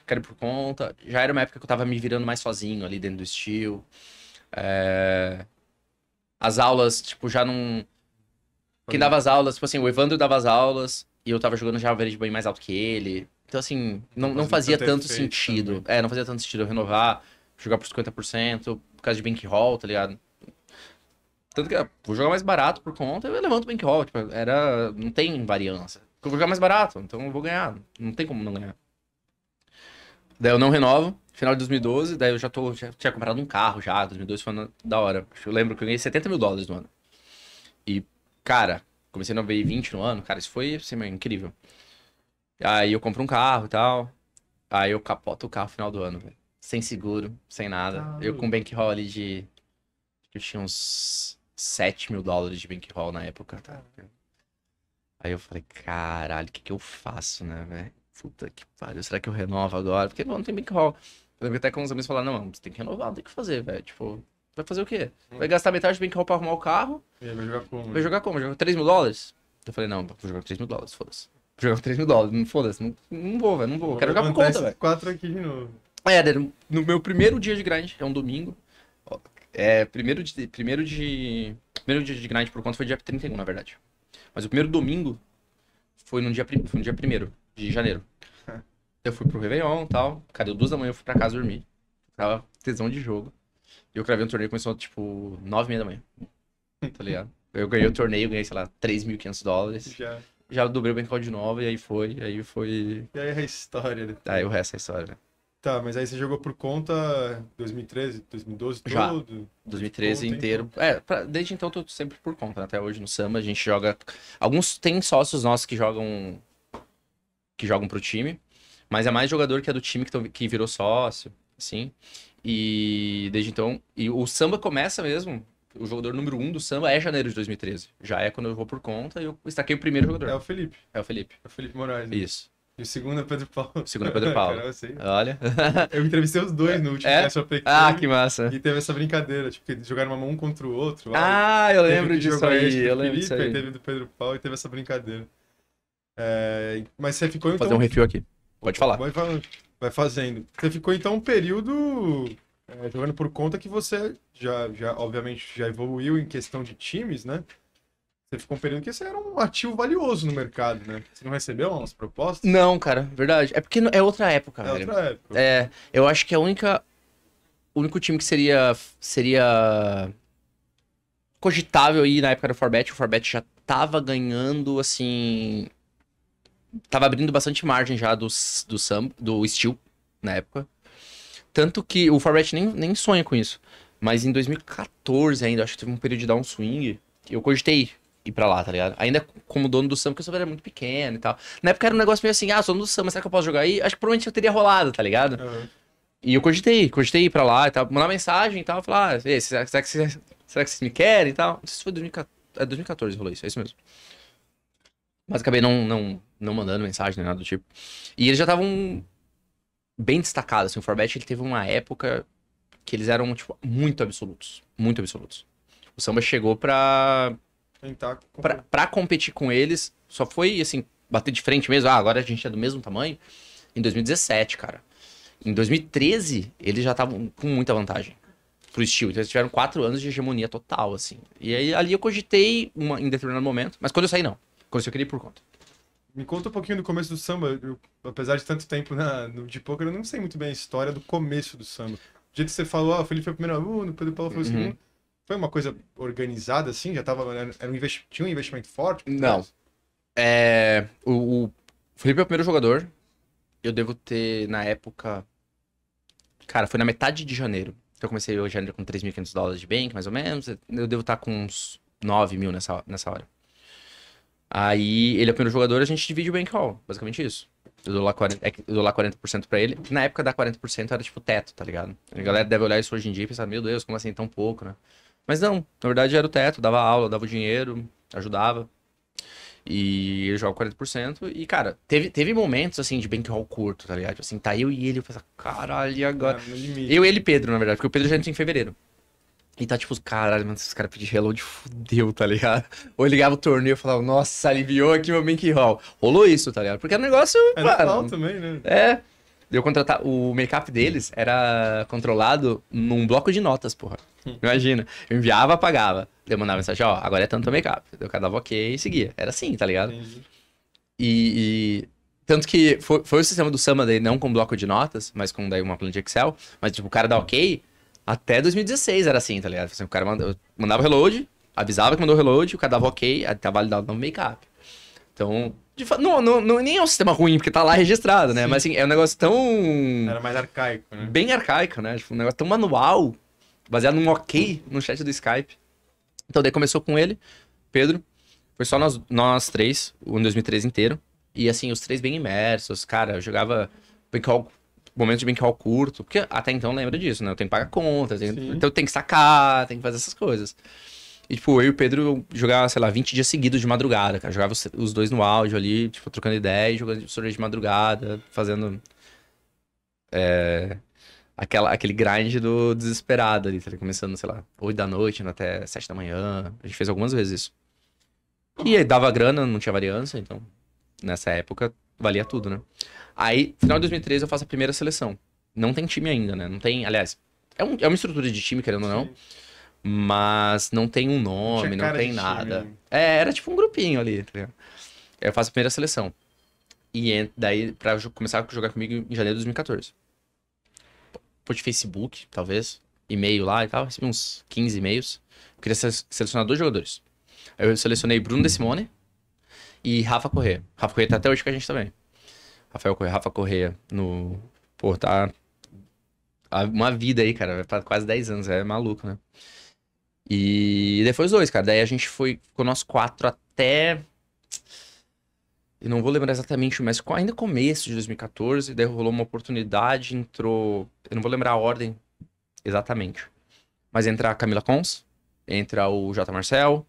B: quero ir por conta. Já era uma época que eu tava me virando mais sozinho ali dentro do estilo. É... Eh, as aulas, tipo, já não. Quem dava as aulas, tipo assim, o Evandro dava as aulas e eu tava jogando já o verde bem mais alto que ele. Então, assim, não, não fazia tanto sentido. Também. Né? É, não fazia tanto sentido eu renovar, jogar por 50% por causa de bankroll, tá ligado? Tanto que ah, vou jogar mais barato por conta, eu levanto o bankroll. Tipo, era. Não tem variância. Porque eu vou jogar mais barato, então eu vou ganhar. Não tem como não ganhar. Daí eu não renovo, final de 2012, daí eu já tô. Já tinha comprado um carro já, 2012 foi uma, da hora. Eu lembro que eu ganhei 70 mil dólares no ano. E, cara, comecei a ver 20 no ano, cara, isso foi assim, incrível. Aí eu compro um carro e tal. Aí eu capoto o carro no final do ano, velho. Sem seguro, sem nada. Ah, eu com bankroll ali de. Eu tinha uns 7 mil dólares de bankroll na época. Tá? Aí eu falei, caralho, o que, que eu faço, né, velho? Puta que pariu, será que eu renovo agora? Porque, bom, não tem bankroll. Eu lembro até com os amigos falaram, não, você tem que renovar, não tem que fazer, velho. Tipo, vai fazer o quê? Vai gastar metade do bankroll pra arrumar o carro. vai jogar como? Vai jogar como? Jogar 3 mil dólares? Eu falei, não, vou jogar 3 mil dólares, foda-se. Vou jogar 3 mil dólares, foda-se, não, não vou, velho, não vou. Quero jogar por conta, velho. quatro aqui de novo. É, no meu primeiro dia de grind, é um domingo, é, primeiro de. Primeiro de. Primeiro dia de Ignite por conta foi dia 31, na verdade. Mas o primeiro domingo foi no dia, foi no dia 1 de janeiro. Eu fui pro Réveillon e tal. Cara, duas da manhã eu fui pra casa dormir. Tava tesão de jogo. E eu cravei um torneio começou, tipo, nove e meia da manhã. Tá ligado? Eu ganhei o torneio, ganhei, sei lá, 3.500 dólares. Já. Já dobrei o Bancol de novo e aí foi, e aí foi. E aí é a história. Né? Aí o resto é a história, né?
A: Tá, mas aí você jogou por conta 2013, 2012 Já. todo? 2013 conta, inteiro.
B: Então. É, pra, desde então eu tô sempre por conta, né? até hoje no Samba a gente joga. Alguns tem sócios nossos que jogam que jogam pro time, mas é mais jogador que é do time que, tão, que virou sócio, assim. E desde então, e o Samba começa mesmo o jogador número um do samba é janeiro de 2013. Já é quando eu vou por conta e eu destaquei o primeiro jogador. É o Felipe. É o Felipe. É o Felipe Moraes. Né? Isso. E o segundo é Pedro Paulo. O segundo é Pedro Paulo. Caramba, Olha.
A: Eu entrevistei os dois no último é? SAP. Ah, que massa. E teve essa brincadeira, tipo, jogaram uma mão um contra o outro. Ah, eu lembro disso aí, aí eu lembro disso aí. Teve do Pedro Paulo e teve essa brincadeira. É... Mas você ficou Vou então fazer um refil aqui. Pode falar. Vai, vai fazendo. Você ficou então um período é, jogando por conta que você já, já, obviamente, já evoluiu em questão de times, né? Você ficou um período que você era um ativo valioso no mercado, né? Você não recebeu umas
B: propostas? Não, cara, verdade. É porque é outra época, é velho. É outra época. É, eu acho que a única. O único time que seria. Seria. Cogitável aí na época do Forbet. O Forbet já tava ganhando, assim. Tava abrindo bastante margem já do, do, Sam, do Steel na época. Tanto que o Forbet nem, nem sonha com isso. Mas em 2014 ainda, acho que teve um período de downswing. Eu cogitei ir pra lá, tá ligado? Ainda como dono do samba porque o samba era muito pequeno e tal. Na época era um negócio meio assim, ah, sou dono do samba será que eu posso jogar aí? Acho que provavelmente eu teria rolado, tá ligado? Uhum. E eu cogitei, cogitei ir pra lá e tal, mandar mensagem e tal, falar, ah, será, será, que vocês, será que vocês me querem e tal? Não sei se foi 2014, é 2014 rolou isso, é isso mesmo. Mas acabei não, não, não mandando mensagem nem nada do tipo. E eles já estavam bem destacados, assim, o Forbet ele teve uma época que eles eram, tipo, muito absolutos, muito absolutos. O Samba chegou pra Tentar. Pra, pra competir com eles, só foi assim, bater de frente mesmo. Ah, agora a gente é do mesmo tamanho. Em 2017, cara. Em 2013, eles já estavam com muita vantagem pro Steel. Então eles tiveram quatro anos de hegemonia total, assim. E aí ali eu cogitei uma, em determinado momento, mas quando eu saí, não. Quando eu, saí, queria ir por conta.
A: Me conta um pouquinho do começo do samba. Eu, apesar de tanto tempo na, no, de poker, eu não sei muito bem a história do começo do samba. Do jeito que você falou, ah, o Felipe foi o primeiro aluno, o Pedro Paulo foi o uhum. segundo. Uhum. Foi uma coisa organizada, assim? Já
B: tava. Era um investi... Tinha um investimento forte? Não. É. O, o Felipe é o primeiro jogador. Eu devo ter, na época. Cara, foi na metade de janeiro. Então eu comecei o janeiro com 3.500 dólares de bank, mais ou menos. Eu devo estar com uns 9 mil nessa, nessa hora. Aí ele é o primeiro jogador, a gente divide o bank Basicamente isso. Eu dou lá 40%, é eu dou lá 40 pra ele. Na época da 40% era tipo teto, tá ligado? A galera deve olhar isso hoje em dia e pensar, meu Deus, como assim tão pouco, né? Mas não, na verdade era o teto, dava aula, dava o dinheiro, ajudava. E eu jogo 40%. E, cara, teve, teve momentos, assim, de bankroll curto, tá ligado? Assim, tá eu e ele, eu falei, caralho, e agora? É, eu, ele e Pedro, na verdade, porque o Pedro já entrou em fevereiro. E tá tipo, caralho, mano, esses caras pediram reload, fudeu, tá ligado? Ou eu ligava o torneio e falava, nossa, aliviou aqui meu bankroll. Rolou isso, tá ligado? Porque era é um negócio. É também, né? É. Eu contratar. O make-up deles era controlado num bloco de notas, porra. Imagina. Eu enviava, pagava. Eu mandava mensagem, ó, agora é tanto make-up. Eu cadava ok e seguia. Era assim, tá ligado? E, e, Tanto que foi, foi, o sistema do Samba daí, não com bloco de notas, mas com daí uma planilha Excel. Mas, tipo, o cara dá ok até 2016 era assim, tá ligado? Assim, o cara mandava, mandava reload, avisava que mandou reload, o cara dava ok, até tá validado no make-up. Então, não, não, não, nem é um sistema ruim, porque tá lá registrado, né? Sim. Mas assim, é um negócio tão. Era mais arcaico, né? Bem arcaico, né? Tipo, um negócio tão manual baseado num ok no chat do Skype. Então daí começou com ele, Pedro. Foi só nós, nós três, o 2003 inteiro. E assim, os três bem imersos, cara, eu jogava brincal, momento de brincar curto, porque até então lembra disso, né? Eu tenho que pagar contas, então tem que sacar, tem que fazer essas coisas. E, tipo, eu e o Pedro jogava, sei lá, 20 dias seguidos de madrugada, cara. Jogava os, dois no áudio ali, tipo, trocando ideia, jogando sorvete de madrugada, fazendo. É, aquela, aquele grind do desesperado ali, tá começando, sei lá, 8 da noite, até 7 da manhã. A gente fez algumas vezes isso. E aí dava grana, não tinha variância, então nessa época valia tudo, né? Aí, final de 2013, eu faço a primeira seleção. Não tem time ainda, né? Não tem, aliás, é, um, é uma estrutura de time, querendo ou não. Mas não tem um nome, não tem nada. Time. É, era tipo um grupinho ali, tá ligado? Eu faço a primeira seleção. E daí, pra começar a jogar comigo em janeiro de 2014 de Facebook, talvez, e-mail lá e tal, recebi uns 15 e-mails. Eu queria selecionar dois jogadores. Aí eu selecionei Bruno De Simone e Rafa Corrêa. Rafa Corrêa tá até hoje com a gente também. Rafael Corrêa, Rafa Corrêa no. Pô, tá. Uma vida aí, cara. Tá quase 10 anos, é maluco, né? E depois dois, cara. Daí a gente foi. Ficou nós quatro até eu não vou lembrar exatamente, mas ainda começo de 2014, daí rolou uma oportunidade, entrou, eu não vou lembrar a ordem exatamente, mas entra a Camila Cons, entra o J. Marcel,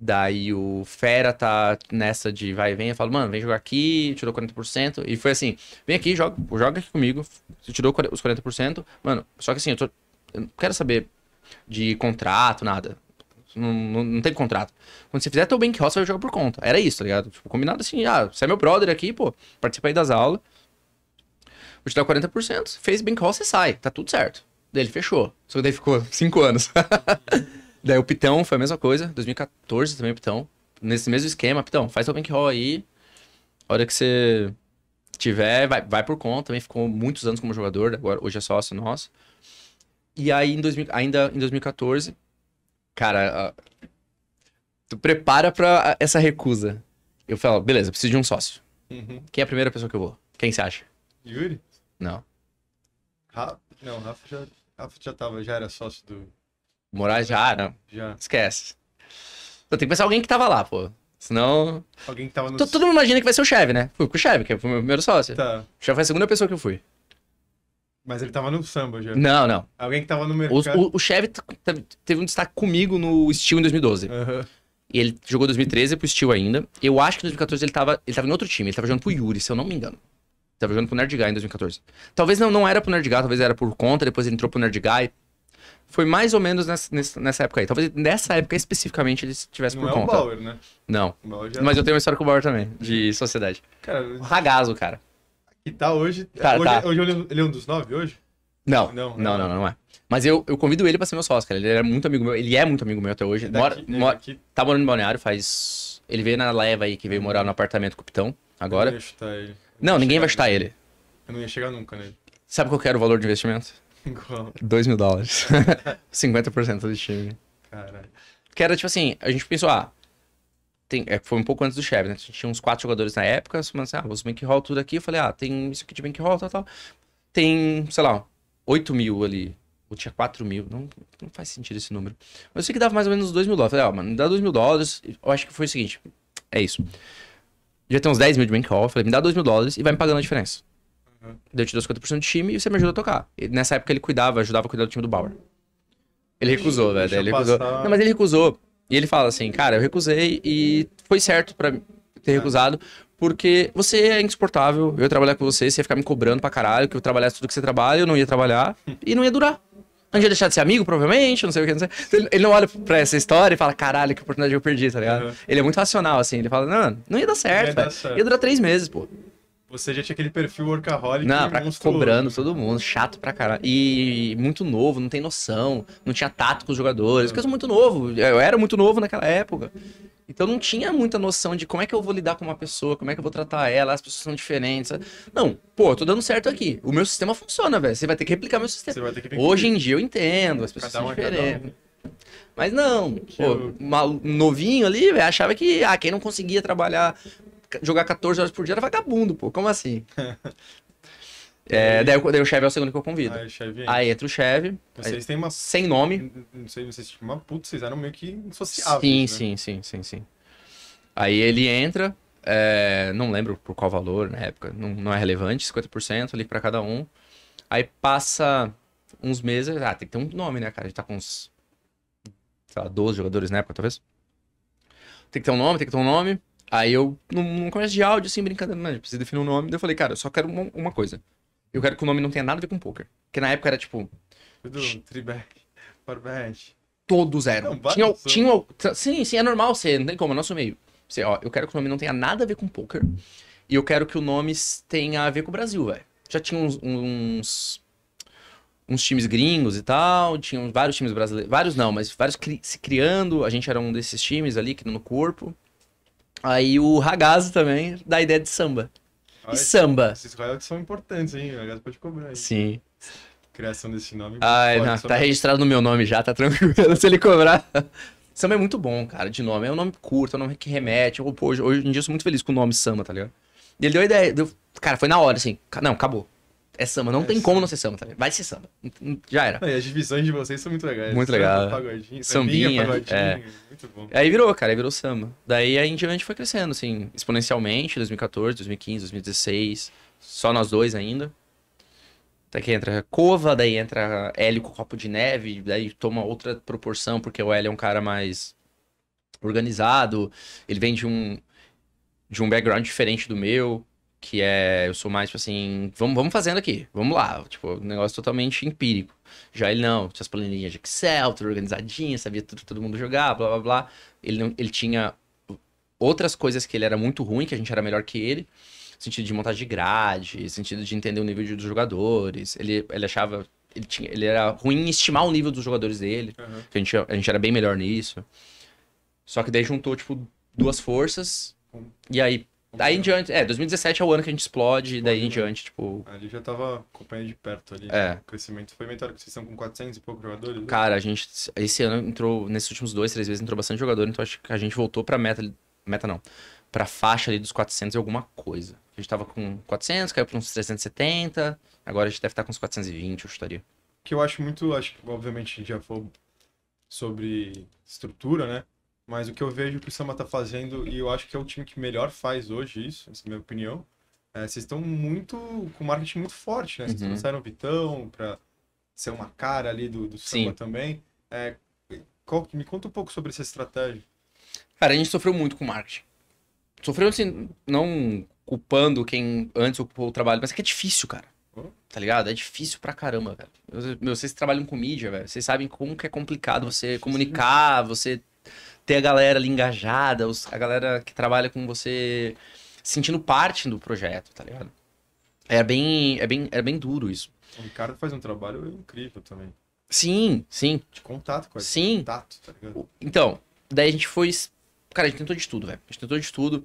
B: daí o Fera tá nessa de vai e vem, eu falo, mano, vem jogar aqui, tirou 40%, e foi assim, vem aqui, joga, joga aqui comigo, você tirou os 40%, mano, só que assim, eu, tô, eu não quero saber de contrato, nada, não, não, não tem contrato. Quando você fizer teu bank host, você vai jogar por conta. Era isso, tá ligado? Tipo, combinado assim, ah, você é meu brother aqui, pô, participa aí das aulas. Vou te dar 40%, fez bank host, você sai, tá tudo certo. Daí ele fechou. Só que daí ficou 5 anos. daí o Pitão foi a mesma coisa, 2014 também Pitão. Nesse mesmo esquema, Pitão, faz teu bank roll aí. A hora que você tiver, vai, vai por conta. Também ficou muitos anos como jogador, agora hoje é sócio nosso. E aí, em 2000, ainda em 2014, cara, tu prepara pra essa recusa. Eu falo, beleza, preciso de um sócio. Uhum. Quem é a primeira pessoa que eu vou? Quem você acha? Yuri? Não.
A: Rafa? Não, Rafa já, Rafa já tava, já era sócio do.
B: Moraes já? Não. Já. Esquece. Eu então, tenho que pensar alguém que tava lá, pô. Senão.
A: Alguém que tava no. Todo mundo imagina que vai
B: ser o chefe, né? Fui com o chefe, que foi o meu primeiro sócio. Tá. O chefe foi a segunda pessoa que eu fui.
A: Mas ele tava no samba já. Não, não. Alguém que tava no mercado. O, o,
B: o Chevy teve um destaque comigo no Steel em 2012. Uhum. E ele jogou 2013 pro Steel ainda. Eu acho que em 2014 ele tava, ele tava em outro time. Ele tava jogando pro Yuri, se eu não me engano. Ele tava jogando pro Nerdguy em 2014. Talvez não, não era pro Nerdguy, talvez era por conta. Depois ele entrou pro Nerdguy. Foi mais ou menos nessa, nessa, época aí. Talvez nessa época especificamente ele estivesse por é conta. Não é o Bauer, né? Não. O Bauer já... Mas eu tenho uma história com o Bauer também, de sociedade. Cara, Ragazo, cara
A: que tá hoje. Tá, hoje, tá. hoje é ele é um dos nove hoje?
B: Não, não, né? não, não, não, é. Mas eu, eu convido ele pra ser meu sócio, cara. Ele era é muito amigo meu, ele é muito amigo meu até hoje. É daqui, mora, mora, tá morando em Balneário faz. Ele veio na leva aí que veio morar no apartamento com o Pitão agora. Eu ia chutar ele. Não, ninguém vai chutar ele. Eu não ia chegar nunca nele. Sabe qual que era o valor de investimento? Qual? 2 mil dólares. 50% do time. Caralho. Que era tipo assim, a gente pensou, ah, tem, é, foi um pouco antes do Chevy, né? A gente tinha uns quatro jogadores na época, mas assim, ah, os bankroll tudo aqui. Eu falei, ah, tem isso aqui de bankroll, tal, tal. Tem, sei lá, 8 mil ali. Ou tinha 4 mil, não, não faz sentido esse número. Mas eu sei que dava mais ou menos 2 mil dólares. Eu falei, ó, ah, mano, me dá 2 mil dólares. Eu acho que foi o seguinte: é isso. Já tem uns 10 mil de bankroll. Eu falei, me dá 2 mil dólares e vai me pagando a diferença. Uhum. Eu te dou 50% de time e você me ajuda a tocar. E nessa época ele cuidava, ajudava a cuidar do time do Bauer. Ele recusou, velho. Ele recusou. Passar... Não, mas ele recusou. E ele fala assim, cara, eu recusei e foi certo para ter recusado, porque você é insuportável, eu ia trabalhar com você, você ia ficar me cobrando pra caralho, que eu trabalhasse tudo que você trabalha, eu não ia trabalhar, e não ia durar. não ia deixar de ser amigo, provavelmente, não sei o que, não sei. Ele não olha pra essa história e fala, caralho, que oportunidade eu perdi, tá ligado? Uhum. Ele é muito racional, assim, ele fala, não, não ia dar certo, ia, dar certo. ia durar três meses, pô. Você já tinha aquele perfil workaholic não, né, pra, cobrando todo mundo, chato pra caralho. E muito novo, não tem noção, não tinha tato com os jogadores, coisa eu sou muito novo, eu era muito novo naquela época. Então não tinha muita noção de como é que eu vou lidar com uma pessoa, como é que eu vou tratar ela, as pessoas são diferentes. Não, pô, tô dando certo aqui. O meu sistema funciona, velho. Você vai ter que replicar meu sistema. Replicar. Hoje em dia eu entendo, as pessoas são é diferentes. Mas não, pô, eu... novinho ali, achava que ah, quem não conseguia trabalhar jogar 14 horas por dia era vagabundo, pô. Como assim? É, daí, daí, o chefe é o segundo que eu convido. Ah, é aí entra o chefe. Vocês têm uma. Sem nome.
A: Não sei, vocês tinham tipo, uma puta, vocês eram meio que insociáveis Sim, né? sim,
B: sim, sim, sim. Aí ele entra, é, não lembro por qual valor na época, não, não é relevante, 50% ali para cada um. Aí passa uns meses. Ah, tem que ter um nome, né, cara? A gente tá com uns. Sei lá, 12 jogadores na época, talvez. Tem que ter um nome, tem que ter um nome. Aí eu, num conversa de áudio, assim, brincadeira, mas precisa definir um nome. Daí eu falei, cara, eu só quero uma, uma, coisa. Eu quero que o nome não tenha nada a ver com poker. Porque na época era tipo.
A: Tudo, triback, forbet.
B: Todos eram. Não, tinha, tinha, sim, sim, é normal ser, não tem como, é nosso meio. Você, ó, eu quero que o nome não tenha nada a ver com poker. E eu quero que o nome tenha a ver com o Brasil, velho. Já tinha uns, uns uns times gringos e tal, tinham vários times brasileiros, vários não, mas vários cri se criando, a gente era um desses times ali, que no corpo. Aí o Ragazzo também dá ideia de samba. e samba. Esses
A: royalties são importantes, hein? O Ragazzo pode cobrar. Aí. Sim. Criação desse nome.
B: É Ai, não, tá registrado no meu nome já, tá tranquilo se ele cobrar. Samba é muito bom, cara, de nome. É um nome curto, é um nome que remete. Eu, pô, hoje, hoje em dia eu sou muito feliz com o nome samba, tá ligado? Ele deu a ideia. Deu... Cara, foi na hora, assim. Não, acabou. É samba. Não é tem samba. como não ser samba, tá? Vai ser samba.
A: Já era. Não, e as divisões de vocês são muito legais. Muito legal. Sambinha, Sambinha, É. Muito bom.
B: Aí virou, cara. Aí virou samba. Daí aí em diante foi crescendo, assim, exponencialmente. 2014, 2015, 2016. Só nós dois ainda. Daqui entra cova, daí entra Hélio com copo de neve, daí toma outra proporção, porque o Hélio é um cara mais organizado, ele vem de um, de um background diferente do meu que é, eu sou mais, tipo assim, vamos, vamos fazendo aqui, vamos lá, tipo, um negócio totalmente empírico. Já ele não, tinha as planilhas de Excel, tudo organizadinho, sabia tudo, todo mundo jogar, blá, blá, blá. Ele, não, ele tinha outras coisas que ele era muito ruim, que a gente era melhor que ele, sentido de montagem de grade, sentido de entender o nível de, dos jogadores, ele, ele achava, ele, tinha, ele era ruim em estimar o nível dos jogadores dele, uhum. a gente, a gente era bem melhor nisso. Só que daí juntou, tipo, duas forças, hum. e aí Daí em diante, é, 2017 é o ano que a gente explode, e daí em diante, tipo.
A: Ali já tava acompanhando de perto ali. É. O crescimento foi que vocês estão com 400 e pouco jogadores. Né? Cara,
B: a gente, esse ano entrou, nesses últimos dois, três vezes entrou bastante jogador, então acho que a gente voltou pra meta, meta não, pra faixa ali dos 400 e alguma coisa. A gente tava com 400, caiu pra uns 370, agora a gente deve estar tá com uns 420, eu chutaria. Que eu
A: acho muito, acho que obviamente a gente já falou sobre estrutura, né? Mas o que eu vejo que o Samba tá fazendo, e eu acho que é o time que melhor faz hoje isso, essa é a minha opinião, é, vocês estão muito com marketing muito forte, né? Vocês uhum. o Vitão para ser uma cara ali do, do Samba também. É, qual, me conta um pouco sobre essa estratégia.
B: Cara, a gente sofreu muito com marketing. Sofreu assim, não culpando quem antes ocupou o trabalho, mas é que é difícil, cara. Tá ligado? É difícil pra caramba, velho. Meu, vocês trabalham com mídia, velho. Vocês sabem como que é complicado você comunicar, né? você ter a galera ali engajada, os, a galera que trabalha com você sentindo parte do projeto, tá ligado? É bem, é bem, é bem duro isso.
A: O Ricardo faz um trabalho incrível também.
B: Sim, sim. De
A: contato com a Sim. Contato, tá ligado?
B: Então, daí a gente foi. Cara, a gente tentou de tudo, velho. A gente tentou de tudo.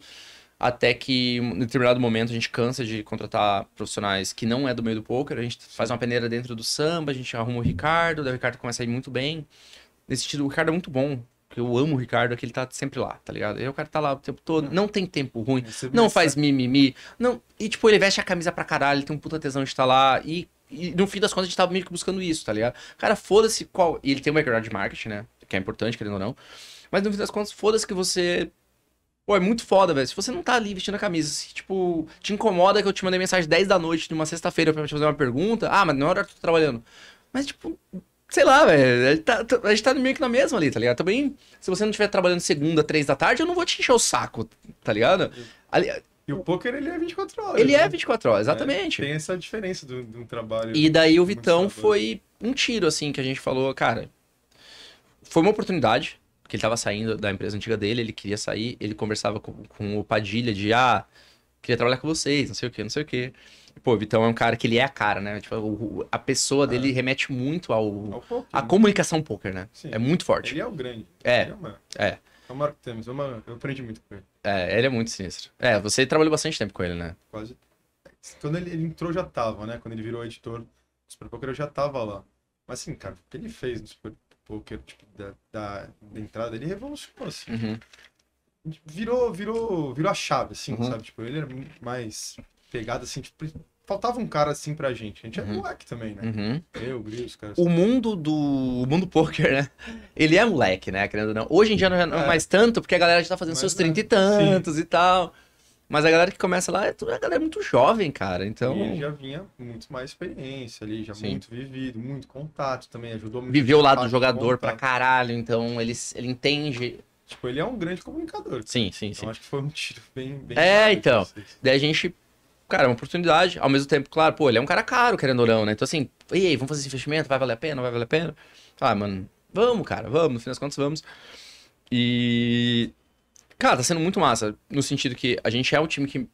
B: Até que, em determinado momento, a gente cansa de contratar profissionais que não é do meio do poker. A gente faz uma peneira dentro do samba, a gente arruma o Ricardo, daí o Ricardo começa a ir muito bem. Nesse sentido, o Ricardo é muito bom eu amo o Ricardo é que ele tá sempre lá, tá ligado? E o cara tá lá o tempo todo, não tem tempo ruim, é, não faz mimimi, não... E, tipo, ele veste a camisa pra caralho, tem um puta tesão de estar lá e... e no fim das contas, a gente tava meio que buscando isso, tá ligado? Cara, foda-se qual. E ele tem um background de marketing, né? Que é importante, querendo ou não. Mas no fim das contas, foda-se que você Pô, é muito foda, velho. Se você não tá ali vestindo a camisa, se, tipo, te incomoda que eu te mandei mensagem 10 da noite numa sexta-feira pra te fazer uma pergunta, ah, mas não é hora que tu tá trabalhando. Mas, tipo, Sei lá, velho. A gente, tá, a gente tá meio que na mesma ali, tá ligado? Também, se você não estiver trabalhando segunda, três da tarde, eu não vou te encher o saco, tá ligado? Ali, e o poker ele é 24 horas. Ele é né? é 24 horas, exatamente. É, tem
A: essa diferença do, do trabalho. E daí o Vitão foi
B: um tiro, assim, que a gente falou, cara. Foi uma oportunidade, porque ele tava saindo da empresa antiga dele, ele queria sair, ele conversava com, com o Padilha de, ah, queria trabalhar com vocês, não sei o quê, não sei o quê. Pô, Vitão é um cara que ele é a cara, né? Tipo, o, a pessoa ah. dele ah. remete muito ao. a né? comunicação poker, né? Sim. É muito forte. Ele é o grande. É. Ele é, é. É o
A: Marco Temes, é eu aprendi muito com ele.
B: É, ele é muito sinistro. É, você trabalhou bastante tempo com ele, né?
A: Quase. Quando ele, ele entrou, já tava, né? Quando ele virou editor do Super Poker, eu já tava lá. Mas assim, cara, o que ele fez no Super Poker, tipo, da, da, da entrada, ele revolucionou, assim. Uhum. Virou, virou, virou a chave, assim, uhum. sabe? Tipo, ele era mais pegada assim, tipo, faltava um cara assim pra gente. A gente é uhum. é moleque também, né? Uhum. Eu, Gris, os caras. O
B: mundo do. O mundo poker, né? Ele é moleque, né? Querendo ou não. Hoje em dia não é, é, é. mais tanto, porque a galera já tá fazendo Mas seus é. trinta é. e tantos Sim. e tal. Mas a galera que começa lá é a galera muito jovem, cara. Então. E ele
A: já vinha muito mais experiência ali, já Sim. muito vivido, muito contato também, ajudou muito. Viveu lá do jogador pra
B: caralho, então ele, ele entende. Tipo, ele é um grande comunicador. Sim, sim, então, sim. acho que foi um tiro
A: bem. bem é,
B: então. Daí a gente cara, é uma oportunidade. Ao mesmo tempo, claro, pô, ele é um cara caro, querendo ou não, né? Então, assim, e aí, vamos fazer esse investimento? Vai valer a pena? Vai valer a pena? Ah, mano, vamos, cara, vamos. No fim das contas, vamos. E. Cara, tá sendo muito massa. No sentido que a gente é um time que,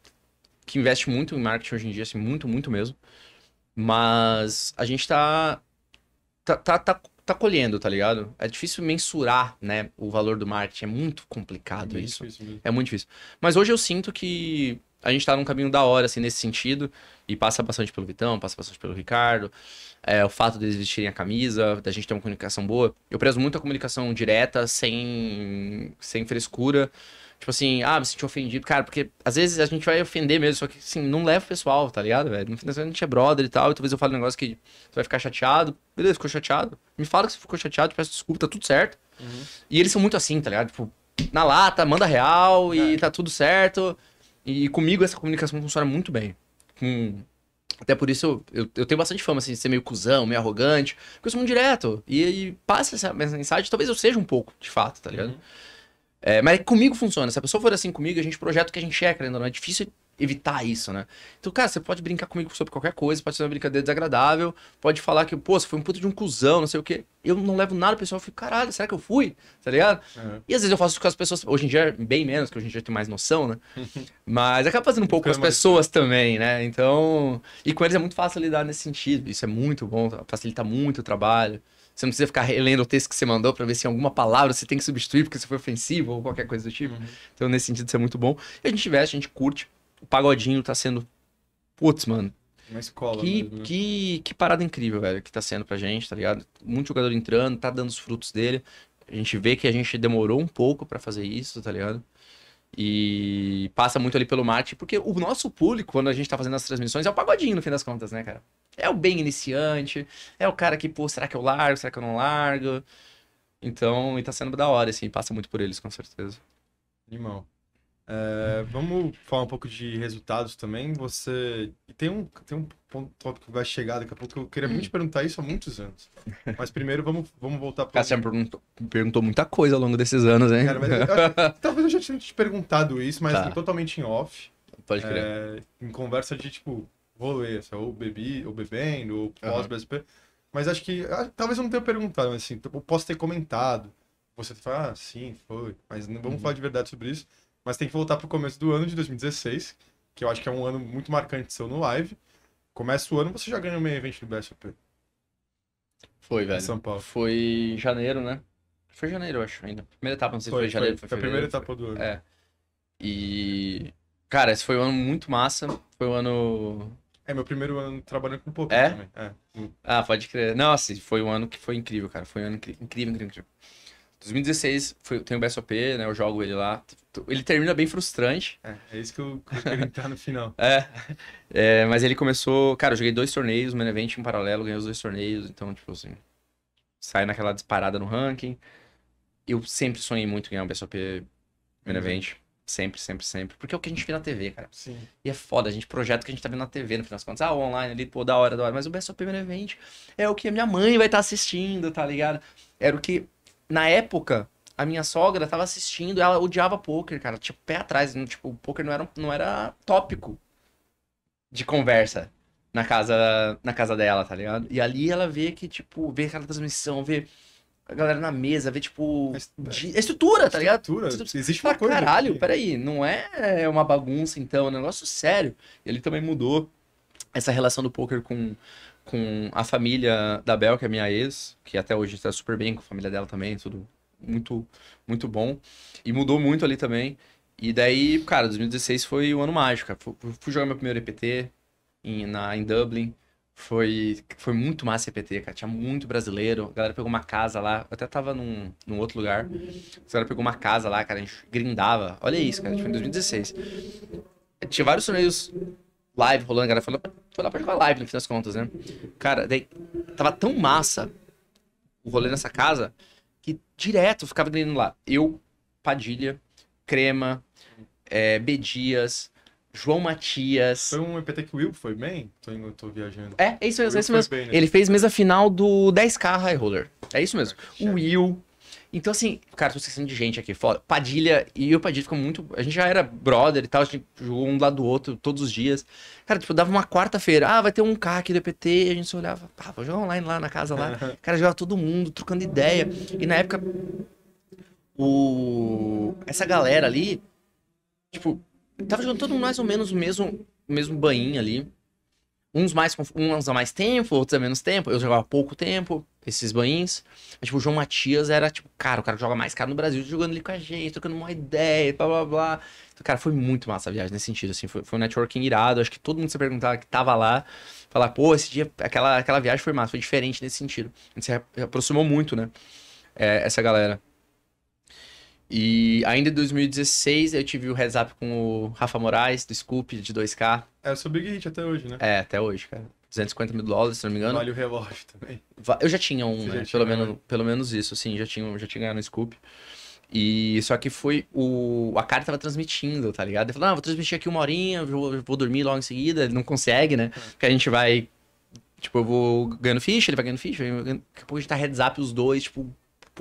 B: que investe muito em marketing hoje em dia, assim, muito, muito mesmo. Mas a gente tá. Tá, tá, tá, tá colhendo, tá ligado? É difícil mensurar, né, o valor do marketing. É muito complicado é isso. É muito difícil. Mas hoje eu sinto que a gente tá num caminho da hora, assim, nesse sentido. E passa bastante pelo Vitão, passa bastante pelo Ricardo. É, o fato deles vestirem a camisa, da gente ter uma comunicação boa. Eu prezo muito a comunicação direta, sem, sem frescura. Tipo assim, ah, me senti ofendido. Cara, porque às vezes a gente vai ofender mesmo, só que assim, não leva o pessoal, tá ligado, velho? No final a gente é brother e tal, e talvez eu fale um negócio que tu vai ficar chateado. Beleza, ficou chateado. Me fala que você ficou chateado, peço desculpa, tá tudo certo. Uhum. E eles são muito assim, tá ligado? Tipo, na lata, manda real e é. tá tudo certo. E comigo essa comunicação funciona muito bem. Com... Até por isso eu, eu, eu, tenho bastante fama, assim, de ser meio cuzão, meio arrogante, porque eu sou muito direto. E, e passa essa mensagem, talvez eu seja um pouco, de fato, tá ligado? Uhum. É, mas é que comigo funciona. Se a pessoa for assim comigo, a gente projeta o que a gente checa, é, ainda não é difícil evitar isso, né? Então, cara, você pode brincar comigo sobre qualquer coisa, pode ser uma brincadeira desagradável, pode falar que, pô, você foi um puta de um cuzão, não sei o quê. Eu não levo nada, o pessoal fico caralho, será que eu fui? Tá ligado? Uhum. E às vezes eu faço isso com as pessoas, hoje em dia bem menos, porque hoje em dia tem mais noção, né? Mas acaba fazendo um pouco com as pessoas também, né? Então, e com eles é muito fácil lidar nesse sentido, isso é muito bom, facilita muito o trabalho. Você não precisa ficar relendo o texto que você mandou para ver se alguma palavra você tem que substituir porque você foi ofensivo ou qualquer coisa do tipo. Uhum. Então, nesse sentido, isso é muito bom. E a gente veste, a gente curte. O pagodinho tá sendo. Putz, mano. Uma escola. Que, mesmo, né? que, que parada incrível, velho, que tá sendo pra gente, tá ligado? Muito jogador entrando, tá dando os frutos dele. A gente vê que a gente demorou um pouco para fazer isso, tá ligado? E passa muito ali pelo marketing, porque o nosso público, quando a gente tá fazendo as transmissões, é o pagodinho, no fim das contas, né, cara? É o bem iniciante, é o cara que, pô, será que eu largo, será que eu não largo? Então, e tá sendo da hora, assim, passa muito por eles, com certeza.
A: Animal. É, vamos falar um pouco de resultados também. Você. Tem um, tem um ponto, tópico que vai chegar daqui a pouco que eu queria muito hum. te perguntar isso há muitos anos.
B: Mas primeiro vamos, vamos voltar para. Cassiano perguntou, perguntou muita coisa ao longo desses anos, hein? Cara, mas eu acho,
A: talvez eu já tinha te perguntado isso, mas tá. Assim, totalmente em off. Pode crer. É, em conversa de tipo é ou bebi, ou bebendo, ou pós-BSP. Uhum. Mas acho que. Ah, talvez eu não tenha perguntado, mas assim, eu posso ter comentado. Você fala, ah, sim, foi. Mas não vamos uhum. falar de verdade sobre isso. Mas tem que voltar pro começo do ano de 2016, que eu acho que é um ano muito marcante seu no live. Começa o ano, você já ganhou o meio evento do BSP.
B: Foi, velho. Em São Paulo. Foi em janeiro, né? Foi janeiro, eu acho, ainda. Primeira etapa, não sei foi, se foi, janeiro. Foi, foi a primeira etapa do ano. É. E. Cara, esse foi um ano muito massa. Foi um ano
A: é, meu primeiro ano trabalhando com o é? também.
B: É. Hum. Ah, pode crer. Nossa, foi um ano que foi incrível, cara. Foi um ano incrível, incrível, incrível. 2016 foi, tem o BSOP, né? Eu jogo ele lá. Ele termina bem frustrante. É, é isso que eu, que eu entrar no final. é, é, mas ele começou. Cara, eu joguei dois torneios, Man Event em paralelo, ganhei os dois torneios, então, tipo assim. Sai naquela disparada no ranking. Eu sempre sonhei muito em ganhar O BSOP Man uhum. Event. Uhum. Sempre, sempre, sempre. Porque é o que a gente vê na TV, cara. Sim. E é foda, a gente projeta o que a gente tá vendo na TV, no final das contas. Ah, online ali, pô, da hora, da hora. Mas o Best of Premiere é o que a minha mãe vai estar tá assistindo, tá ligado? Era o que, na época, a minha sogra tava assistindo, ela odiava poker, cara. Tipo, pé atrás, né? tipo, o poker não era, não era tópico de conversa na casa, na casa dela, tá ligado? E ali ela vê que, tipo, vê aquela transmissão, vê a galera na mesa, ver, tipo. A estrutura, tá ligado? Estrutura. Existe uma ah, coisa. Caralho, aqui. peraí, não é, é uma bagunça, então, é um negócio sério. Ele também mudou essa relação do poker com, com a família da Bel, que é minha ex, que até hoje está super bem com a família dela também, tudo muito, muito bom. E mudou muito ali também. E daí, cara, 2016 foi o ano mágico, Fui, fui jogar meu primeiro EPT em, na, em Dublin. Foi, foi muito massa a EPT, cara. Tinha muito brasileiro. A galera pegou uma casa lá. Eu até tava num, num outro lugar.
C: A
B: galera pegou uma casa lá, cara. A gente grindava. Olha isso, cara. A gente foi em 2016. Tinha vários torneios live rolando. A galera foi lá, foi lá pra jogar live, no fim das contas, né? Cara, daí tava tão massa o rolê nessa casa que direto ficava grindando lá. Eu, Padilha, Crema, é, eh, B. Dias, João Matias. Foi um EPT que o Will foi bem? Tô, tô viajando. É, é isso, mesmo, é isso mesmo. Bem, né? Ele fez mesa final do 10K High Roller. É isso mesmo. É, o Will. Então, assim, cara, tô esquecendo de gente aqui. Foda. Padilha e o Padilha ficam muito. A gente já era brother e tal, a gente jogou um lado do outro todos os dias. Cara, tipo, dava uma quarta-feira. Ah, vai ter um K aqui do EPT. A gente se olhava, ah, vou jogar online lá na casa lá. Cara, jogava todo mundo, trocando ideia. E na época, o. Essa galera ali, tipo, Tava jogando todo mundo mais ou menos o mesmo, o mesmo banho ali. Uns mais uns a mais tempo, outros a menos tempo. Eu jogava pouco tempo, esses banhos. Mas, tipo, o João Matias era, tipo, cara, o cara joga mais cara no Brasil, jogando ali com a gente, trocando uma ideia, blá blá blá. Então, cara, foi muito massa a viagem nesse sentido, assim. Foi, foi um networking irado. Acho que todo mundo se perguntava que tava lá, falar, pô, esse dia, aquela, aquela viagem foi massa, foi diferente nesse sentido. A gente se aproximou muito, né? É, essa galera. E ainda em 2016 eu tive o heads up com o Rafa Moraes, do Scoop, de 2K.
A: É o seu big hit até hoje, né? É,
B: até hoje, cara. 250 mil dólares, se não me engano. Vale o relógio também. Eu já tinha um, né? já tinha, pelo, né? menos, pelo menos isso, assim, já tinha, já tinha ganhado um Scoop. E só que foi o. A cara tava transmitindo, tá ligado? Ele falou, não, ah, vou transmitir aqui uma horinha, vou, vou dormir logo em seguida. Ele não consegue, né? É. Porque a gente vai. Tipo, eu vou ganhando ficha, ele vai ganhando ficha, daqui a pouco a gente tá heads up os dois, tipo,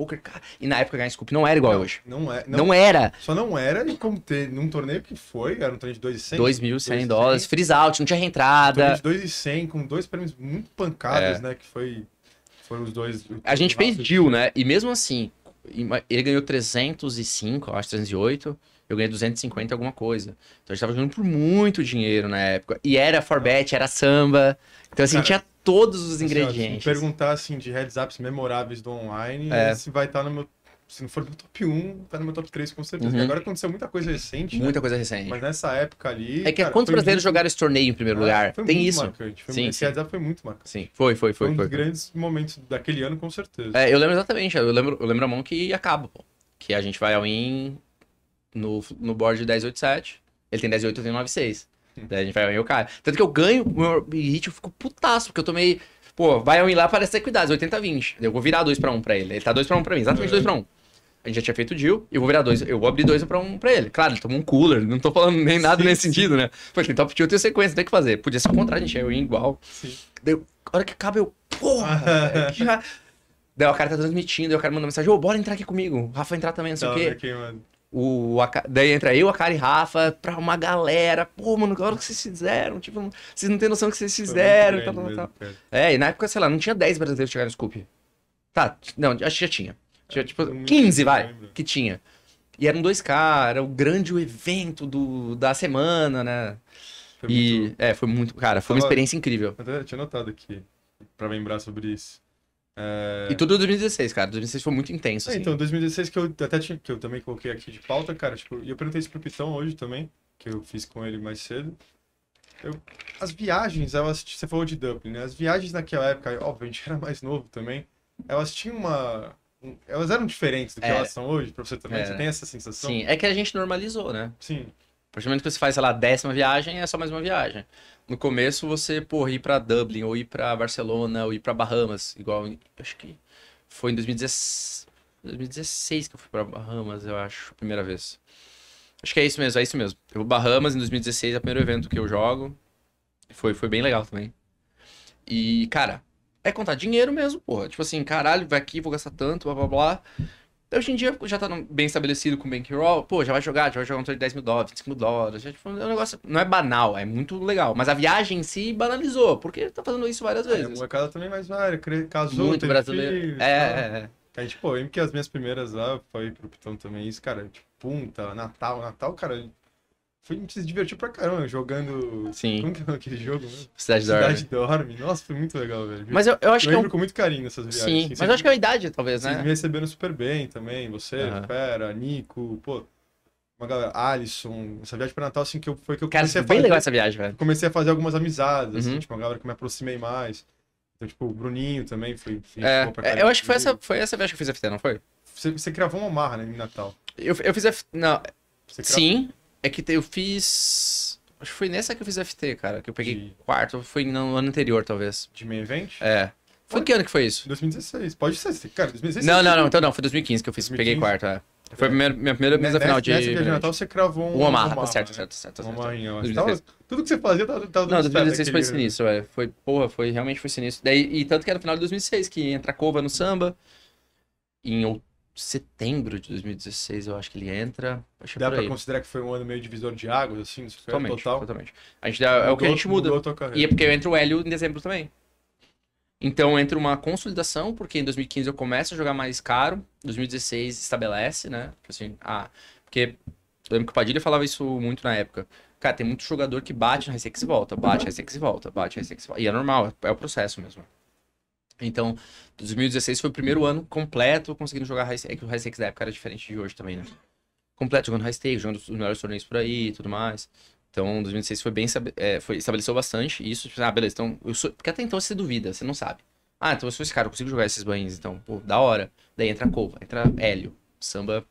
B: poker, cara. E na época ganhar Scoop não era igual não, hoje. Não, é, não, não, era. Só não era
A: e como ter, num torneio que foi, era um torneio de 2,100. 2.100 dólares, freeze out, não tinha reentrada. Um torneio de 2,100 com dois prêmios muito pancados, é. né? Que foi, foram os dois.
B: A gente fez deal, né? E mesmo assim, ele ganhou 305, eu acho, 308 eu ganhei 250 alguma coisa. Então a gente tava jogando por muito dinheiro na época. E era forbet, era samba. Então assim, Cara, tinha todos os ingredientes. Assim, ó, se
A: perguntar assim de heads ups memoráveis do online, é. se vai estar tá no meu se não for no top 1, tá no meu top 3 com certeza. Uhum. Agora
B: aconteceu muita coisa recente. Né? Muita né? coisa recente. Mas nessa época ali. É que cara, quantos brasileiros muito... jogaram esse torneio em primeiro ah, lugar? Foi Tem muito isso. Marcante. Foi sim, muito... sim. Esse foi muito marcante. Sim, foi, foi, foi. Foi um foi, dos foi.
A: grandes momentos daquele ano, com certeza. É, eu lembro
B: exatamente. Eu lembro, eu lembro a mão que acaba, pô. Que a gente vai ao in no, no board de 1087. Ele tem 10,8, eu tenho 9,6. Daí a gente vai ganhar o cara. Tanto que eu ganho o meu hit, eu fico putaço, porque eu tomei. Pô, vai ao lá, parece ser cuidado, 80-20. Eu vou virar 2 pra 1 um pra ele. Ele tá 2 pra 1 um pra mim, exatamente 2 pra 1. Um. A gente já tinha feito o deal, e eu vou virar 2. Eu vou abrir 2 pra 1 um pra ele. Claro, ele tomou um cooler, não tô falando nem nada sim, nesse sim. sentido, né? Foi tem top deal, tenho sequência, tem que fazer. Podia ser o contrário, a gente, eu ia igual. Sim. Daí, a hora que acaba, eu. Porra! já... Daí o cara tá transmitindo, e o cara manda mensagem, ô, bora entrar aqui comigo. O Rafa entrar também, não sei tá o quê. Aqui, mano. O, a, daí entra eu, a cara e Rafa, pra uma galera. Pô, mano, que o que vocês fizeram. Tipo, vocês não têm noção do que vocês fizeram. E tal, tal. É, e na época, sei lá, não tinha 10 brasileiros que chegaram no Scoop. Tá, não, acho que já tinha. Tinha, é, tipo, 15, vai, né? que tinha. E eram dois caras, o grande evento do, da semana, né? Foi e, muito... é, foi muito, cara, foi Tava... uma experiência incrível. Eu até tinha
A: notado aqui, pra lembrar sobre isso. É... E tudo
B: 2016, cara. 2016 foi muito intenso. É, assim. Então,
A: 2016 que eu até tinha, que eu também coloquei aqui de pauta, cara. Tipo, e eu perguntei isso pro Pitão hoje também, que eu fiz com ele mais cedo. Eu, as viagens, elas, você falou de Dublin, né? As viagens naquela época, óbvio, a gente era mais novo também, elas tinham uma. Elas eram diferentes do que é. elas são hoje, pra você também. Você é. tem essa sensação? Sim, é
B: que a gente normalizou, né? Sim. A partir do momento que você faz, sei lá, a décima viagem, é só mais uma viagem. No começo, você, porra, ir pra Dublin, ou ir pra Barcelona, ou ir pra Bahamas, igual, acho que foi em 2016, 2016 que eu fui pra Bahamas, eu acho, primeira vez. Acho que é isso mesmo, é isso mesmo. Eu vou Bahamas em 2016, é o primeiro evento que eu jogo. Foi, foi bem legal também. E, cara, é contar dinheiro mesmo, porra. Tipo assim, caralho, vai aqui, vou gastar tanto, blá blá blá. Então, hoje em dia, já tá bem estabelecido com o bankroll, pô, já vai jogar, já vai jogar um torneio de 10 mil dólares, 25 mil dólares. Já, tipo, é um negócio, não é banal, é muito legal. Mas a viagem em si banalizou, porque tá fazendo isso várias é, vezes. É, a casa também mais várias casou, muito brasileiro. Filhos, é,
A: é, é. Aí, tipo, eu lembro que as minhas primeiras lá, foi pro Pitão também, isso, cara, tipo, Punta, Natal, Natal, cara, foi, a gente se divertiu pra caramba jogando. Sim. Como que é aquele jogo? Mesmo? Cidade, Cidade Dorme. Dorme. Nossa, foi muito legal, velho. Mas eu, eu acho eu que. Eu é lembro com muito carinho essas viagens. Sim, assim, mas sempre... acho que é a idade, talvez, né? Vocês me recebendo super bem também. Você, uhum. Fera, Nico, pô uma galera, Alisson, essa viagem pra Natal, assim, que eu, foi que eu Cara, comecei a fazer. bem legal essa viagem, velho. Comecei a fazer algumas amizades, assim, uhum. assim, tipo, uma galera que eu me aproximei mais. Então, tipo, o Bruninho também foi. É, é eu acho que foi essa,
B: foi essa viagem que eu fiz a FT, não foi? Você, você gravou uma marra né, em Natal. Eu, eu fiz a. Não. Sim, é que eu fiz. Acho que foi nessa que eu fiz FT, cara. Que eu peguei de... quarto. Foi no ano anterior, talvez. De meio evento? É. Foi pode... que ano que foi isso? 2016. Pode ser, cara. 2016. Não, não, não. Então não. Foi 2015 que eu fiz. 2015. Peguei quarto, é. é. Foi a minha, minha primeira mesa final de. Nessa de Natal você cravou um. Um Omaha, tá né? certo, certo, certo. Um Omaha,
A: Tudo que você fazia tava. tava não, 2016 foi sinistro,
B: velho. É. Foi, porra, foi, realmente foi sinistro. Daí, e tanto que era no final de 2006 que entra a Cova no samba. Em outubro setembro de 2016, eu acho que ele entra. Acho é Dá pra considerar que foi um ano meio divisor de águas, assim, totalmente, total? Totalmente. A gente mudou, é o que a gente muda. E é porque eu entro o Hélio em dezembro também. Então entra uma consolidação, porque em 2015 eu começo a jogar mais caro, 2016 estabelece, né? Tipo assim, ah, porque eu lembro que o Padilha falava isso muito na época. Cara, tem muito jogador que bate na receita que se volta, bate na receita que se volta, bate na receita que se volta. E é normal, é, é o processo mesmo. Então, 2016 foi o primeiro ano completo conseguindo jogar high stakes. É o high stakes da época era diferente de hoje também, né? Completo, jogando high stakes, jogando os melhores torneios por aí e tudo mais. Então, 2016 foi bem, é, foi, estabeleceu bastante isso. Tipo, ah, beleza, então, eu sou... Porque até então você duvida, você não sabe. Ah, então eu sou esse cara, eu consigo jogar esses banhos, então, pô, da hora. Daí entra a Cova, entra hélio. Samba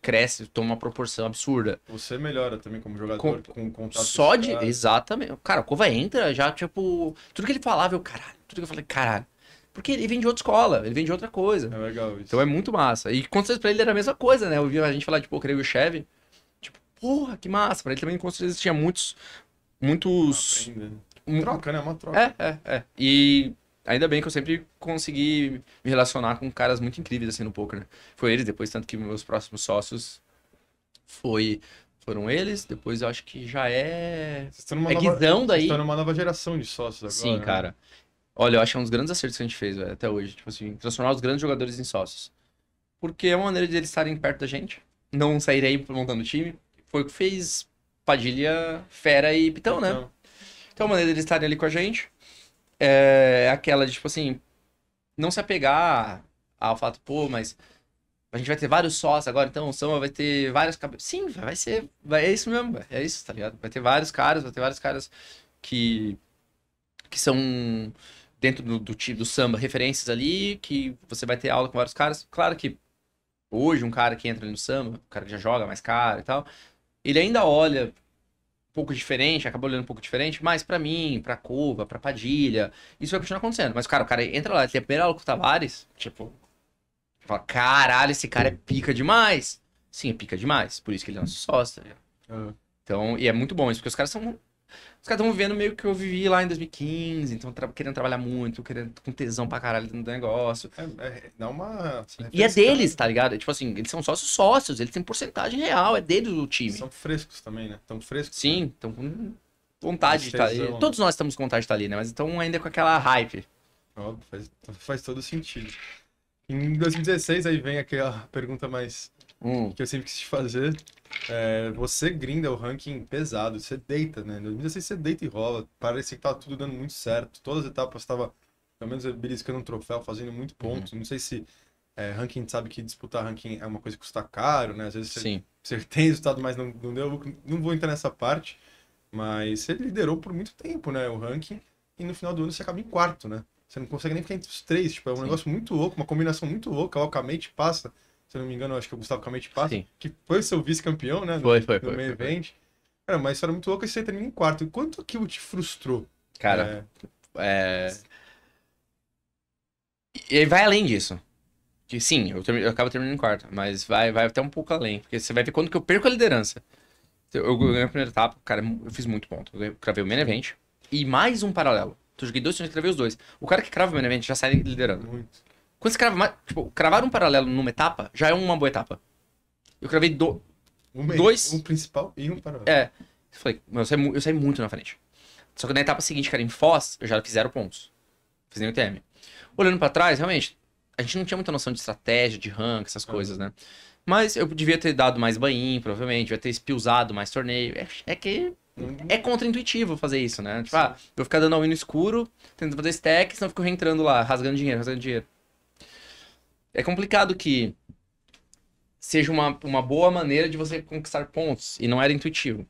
B: cresce, toma uma proporção absurda. Você melhora também como jogador com, com contato. Só de. Exatamente. Cara, a Cova entra já, tipo. Tudo que ele falava, eu, caralho. Tudo que eu falei, caralho. Porque ele vem de outra escola, ele vem de outra coisa. É legal isso. Então é muito massa. E quando vocês pra ele era a mesma coisa, né? Eu vi a gente falar de Poker e o Chevy. Tipo, porra, que massa. Pra ele também, com certeza, tinha muitos. Muitos. Né? Um... Troca, né? É uma troca. É, é, é. E ainda bem que eu sempre consegui me relacionar com caras muito incríveis assim no poker. Né? Foi eles depois, tanto que meus próximos sócios foi foram eles, depois eu acho que já é. Vocês estão numa é nova, Guizão daí. Vocês estão numa nova geração de sócios agora. Sim, né? cara. Né? Olha, eu acho que é um dos grandes acertos que a gente fez, até hoje. Tipo assim, transformar os grandes jogadores em sócios. Porque é uma maneira de eles estarem perto da gente, não saírem aí montando time. Foi o que fez Padilha, Fera e Pitão, né? Então, é a maneira de eles estarem ali com a gente é aquela de, tipo assim, não se apegar ao fato, pô, mas a gente vai ter vários sócios agora, então o Samba vai ter vários cabelos. Sim, vai ser. Vai, é isso mesmo, é isso, tá ligado? Vai ter vários caras, vai ter vários caras que. que são dentro do, do, do samba, referências ali, que você vai ter aula com vários caras. Claro que hoje um cara que entra no samba, o cara que já joga mais caro e tal, ele ainda olha um pouco diferente, acaba olhando um pouco diferente, mas para mim, para Cova, para Padilha, isso vai continuar acontecendo. Mas, cara, o cara entra lá, tem a primeira aula com o Tavares, tipo, fala, caralho, esse cara é pica demais. Sim, é pica demais, por isso que ele é nosso sócio. uhum. Então, e é muito bom isso, porque os caras são os caras estão vivendo meio que eu vivi lá em 2015, então tra querendo trabalhar muito, querendo com tesão pra caralho dentro do negócio. É, é, dá uma. E é deles, tá ligado? É, tipo assim, eles são sócios sócios, eles têm porcentagem real, é deles o time. são frescos também, né? Estão frescos. Sim, estão né? com vontade de estar tá ali. Todos nós estamos com vontade de estar tá ali, né? Mas então ainda com aquela hype. Óbvio, faz, faz todo sentido.
A: Em 2016 aí vem aquela pergunta mais hum. que eu sempre quis te fazer. É, você grinda o ranking pesado, você deita, né? Em 2016 você deita e rola. parece que tá tudo dando muito certo. Todas as etapas estava, pelo menos, beliscando um troféu, fazendo muito uhum. pontos. Hum. Não sei se é, ranking sabe que disputar ranking é uma coisa que custa caro, né? Às vezes você, Sim. você tem resultado, mas não, não deu. Não vou entrar nessa parte. Mas você liderou por muito tempo, né? O ranking. E no final do ano você acaba em quarto, né? Você não consegue nem ficar entre os três. Tipo, é um Sim. negócio muito louco, uma combinação muito louca. o Localmente passa se não me engano, acho que o Gustavo Camente passa, Sim. que foi seu vice-campeão,
B: né? foi, foi, no foi, foi, Foi.
A: Cara, mas isso era muito louco e você termina em quarto. Quanto que te frustrou?
B: Cara, é... é... E vai além disso. Que sim, eu, term... eu acabo terminando em quarto, mas vai, vai até um pouco além. Porque você vai ver quando que eu perco a liderança. Eu, eu ganhei a primeira etapa, cara, é eu fiz muito ponto. Eu cravei o main event e mais um paralelo. Então, eu joguei dois times e cravei os dois. O cara que crava o main event já sai liderando. Muito. Quando você crava mais. Tipo, cravar um paralelo numa etapa já é uma boa etapa. Eu cravei do, um dois. Um
A: principal e um paralelo. É.
B: Eu falei, eu saí, eu saí muito na frente. Só que na etapa seguinte, cara, em Foz, eu já fiz zero pontos. Fiz o TM. Olhando para trás, realmente, a gente não tinha muita noção de estratégia, de rank, essas ah. coisas, né? Mas eu devia ter dado mais banho, provavelmente, devia ter espilzado mais torneio. É, é que uhum. é contra-intuitivo fazer isso, né? Tipo, Sim. ah, vou ficar dando all no escuro, tentando fazer stacks, senão eu fico reentrando lá, rasgando dinheiro, rasgando dinheiro. É complicado que seja uma, uma boa maneira de você conquistar pontos. E não era intuitivo.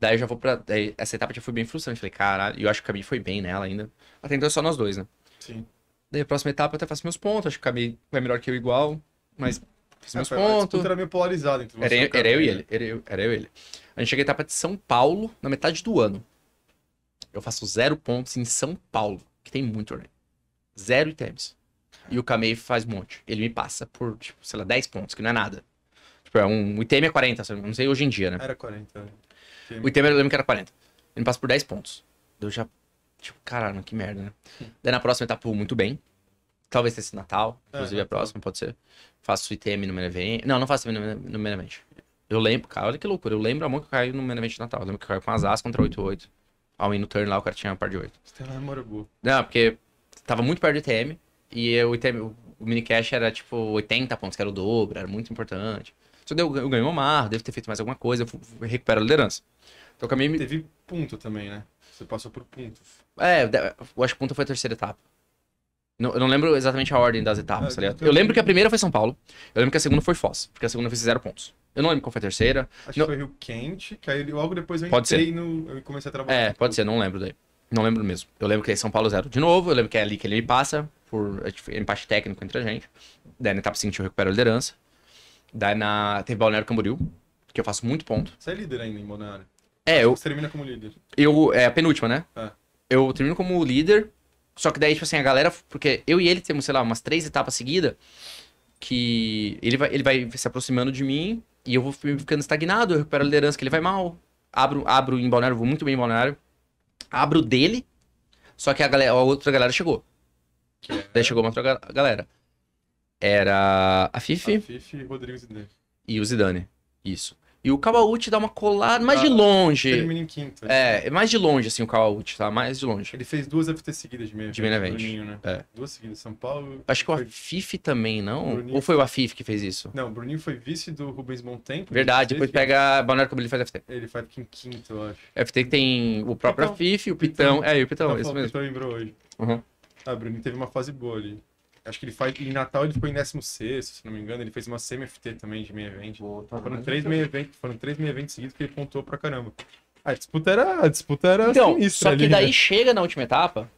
B: Daí eu já vou pra. Daí essa etapa já foi bem frustrante. Falei, caralho, eu acho que o Camille foi bem nela ainda. Até então é só nós dois, né? Sim. Daí a próxima etapa eu até faço meus pontos. Acho que o Camille vai melhor que eu igual. Mas fiz é, meus pontos. Era
A: meio polarizado entre era, eu, era eu e ele. Né?
B: Era eu, era eu e ele. A gente chega na etapa de São Paulo na metade do ano. Eu faço zero pontos em São Paulo, que tem muito torneio. Zero itens. E o Kamei faz um monte. Ele me passa por, tipo, sei lá, 10 pontos, que não é nada. Tipo, é um, o ITM é 40, sabe? não sei hoje em dia, né? Era
C: 40. Né? ITM... O ITM
B: eu lembro que era 40. Ele me passa por 10 pontos. Eu já, tipo, caralho, que merda, né? Daí na próxima etapa, muito bem. Talvez tenha sido Natal, é, inclusive é, a próxima, pode ser. Faço ITM no Menevent. Não, não faço ITM no Menevent. Eu lembro, cara, olha que loucura. Eu lembro a mão que eu caí no Menevent de Natal. Eu lembro que eu caí com as asas contra 8-8. Ao ir no turn lá, o cara tinha um par de 8. Você
C: tem lá no
B: Não, porque tava muito perto do ITM. E eu, o minicash era tipo 80 pontos, que era o dobro, era muito importante. Só deu, eu ganhei uma marra, devo ter feito mais alguma coisa, eu recupero a liderança. Então, acabei... Teve ponto também, né? Você passou por ponto. É, eu acho que ponto foi a terceira etapa. Não, eu não lembro exatamente a ordem das etapas, é, tá ligado? Eu lembro que a primeira foi São Paulo. Eu lembro que a segunda foi Foz, porque a segunda eu fiz zero pontos. Eu não lembro qual foi a terceira.
A: Acho não... que foi Rio Quente, que aí logo depois eu pode entrei ser. no. Eu comecei a trabalhar. É,
B: pode tudo. ser, não lembro daí. Não lembro mesmo. Eu lembro que é São Paulo zero de novo, eu lembro que é ali que ele me passa por é tipo, empate técnico entre a gente. Daí na etapa seguinte eu recupero a liderança. Daí na. Teve Balneário Camboriú, que eu faço muito ponto.
A: Você é líder ainda em Balneário?
B: É, eu. Você termina como líder? Eu. É a penúltima, né? É. Eu termino como líder. Só que daí, tipo assim, a galera. Porque eu e ele temos, sei lá, umas três etapas seguidas. Que ele vai, ele vai se aproximando de mim e eu vou ficando estagnado, eu recupero a liderança, que ele vai mal. Abro, abro em Balneário, vou muito bem em Balneário. Abro dele, só que a, galera, a outra galera chegou. É- Daí chegou uma outra galera. Era a Fifi. A
A: Fifi, Rodrigo
B: Zidane. E o Zidane. Isso. E o Kawauchi dá uma colada, mais ah, de longe. Termina em quinto. É, assim. é, mais de longe, assim, o Kawauchi, tá? Mais de longe. Ele fez duas FT seguidas de meia De meia né? É.
A: Duas seguidas, São Paulo.
B: Acho que foi... o Afife também, não? Bruninho... Ou foi o Afife que fez isso?
A: Não, o Bruninho foi vice do Rubens Montempo. Verdade, depois fez...
B: É pega Balneário como ele faz FT.
A: Ele faz em quinto, eu acho.
B: FT que tem o próprio então, Afife, o Pitão. Pitão. É, o Pitão, Pitão isso mesmo. O Pitão
A: lembrou hoje. Uhum. Ah, o Bruninho teve uma fase boa ali. Acho que ele faz. Em Natal ele ficou em 16, se não me engano. Ele fez uma semi-FT também de meio evento. tá foram, três meia evento, foram três meio eventos seguidos que ele pontuou pra caramba. A disputa era. A disputa era então, sinistra. Só que ali, daí né?
B: chega na última etapa.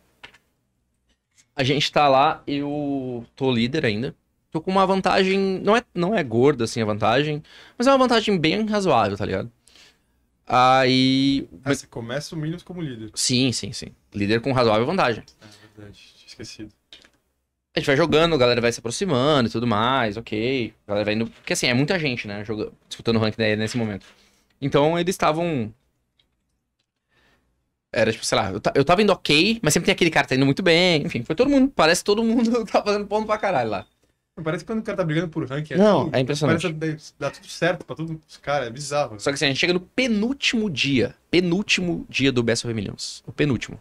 B: A gente tá lá, eu tô líder ainda. Tô com uma vantagem. Não é, não é gorda assim a vantagem, mas é uma vantagem bem razoável, tá ligado? Aí. Ah, você começa o Minions como líder. Sim, sim, sim. Líder com razoável vantagem.
A: É verdade esquecido.
B: A gente vai jogando, a galera vai se aproximando e tudo mais, ok. A galera vai indo. Porque assim, é muita gente, né? Jogando, disputando o ranking nesse momento. Então eles estavam. Era tipo, sei lá, eu, eu tava indo ok, mas sempre tem aquele cara que tá indo muito bem, enfim, foi todo mundo, parece todo mundo tá fazendo ponto pra caralho lá.
A: Parece que quando o cara tá brigando por ranking. É Não, é impressionante. Parece dá tudo certo pra todo Cara, é
B: bizarro. Só que assim, a gente chega no penúltimo dia. Penúltimo dia do Best of Millions. O penúltimo.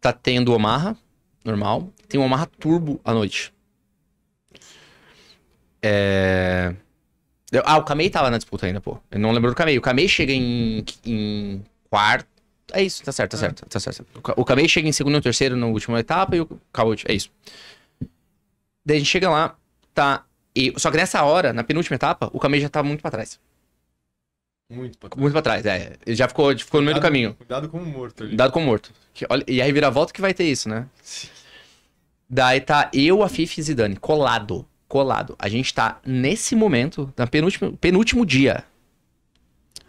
B: Tá tendo o Omarra, normal. Tem um Yamaha Turbo à noite. É... Ah, o Kamei tava na disputa ainda, pô. Eu não lembro do Kamei. O Kamei chega em, em quarto. É isso, tá certo, tá é. certo, tá certo. O Kamei chega em segundo ou terceiro na última etapa e o Kawuchi, é isso. Daí a gente chega lá, tá. E... Só que nessa hora, na penúltima etapa, o Kamei já tá muito pra trás. Muito pra trás. Muito pra trás, é. Ele já ficou, ficou cuidado, no meio do caminho.
A: Cuidado com o morto ali. Cuidado
B: com o morto. Que, olha, e a reviravolta que vai ter isso, né? Daí tá eu, a Fifi e Zidane, colado. Colado. A gente tá, nesse momento, na penúltimo, penúltimo dia.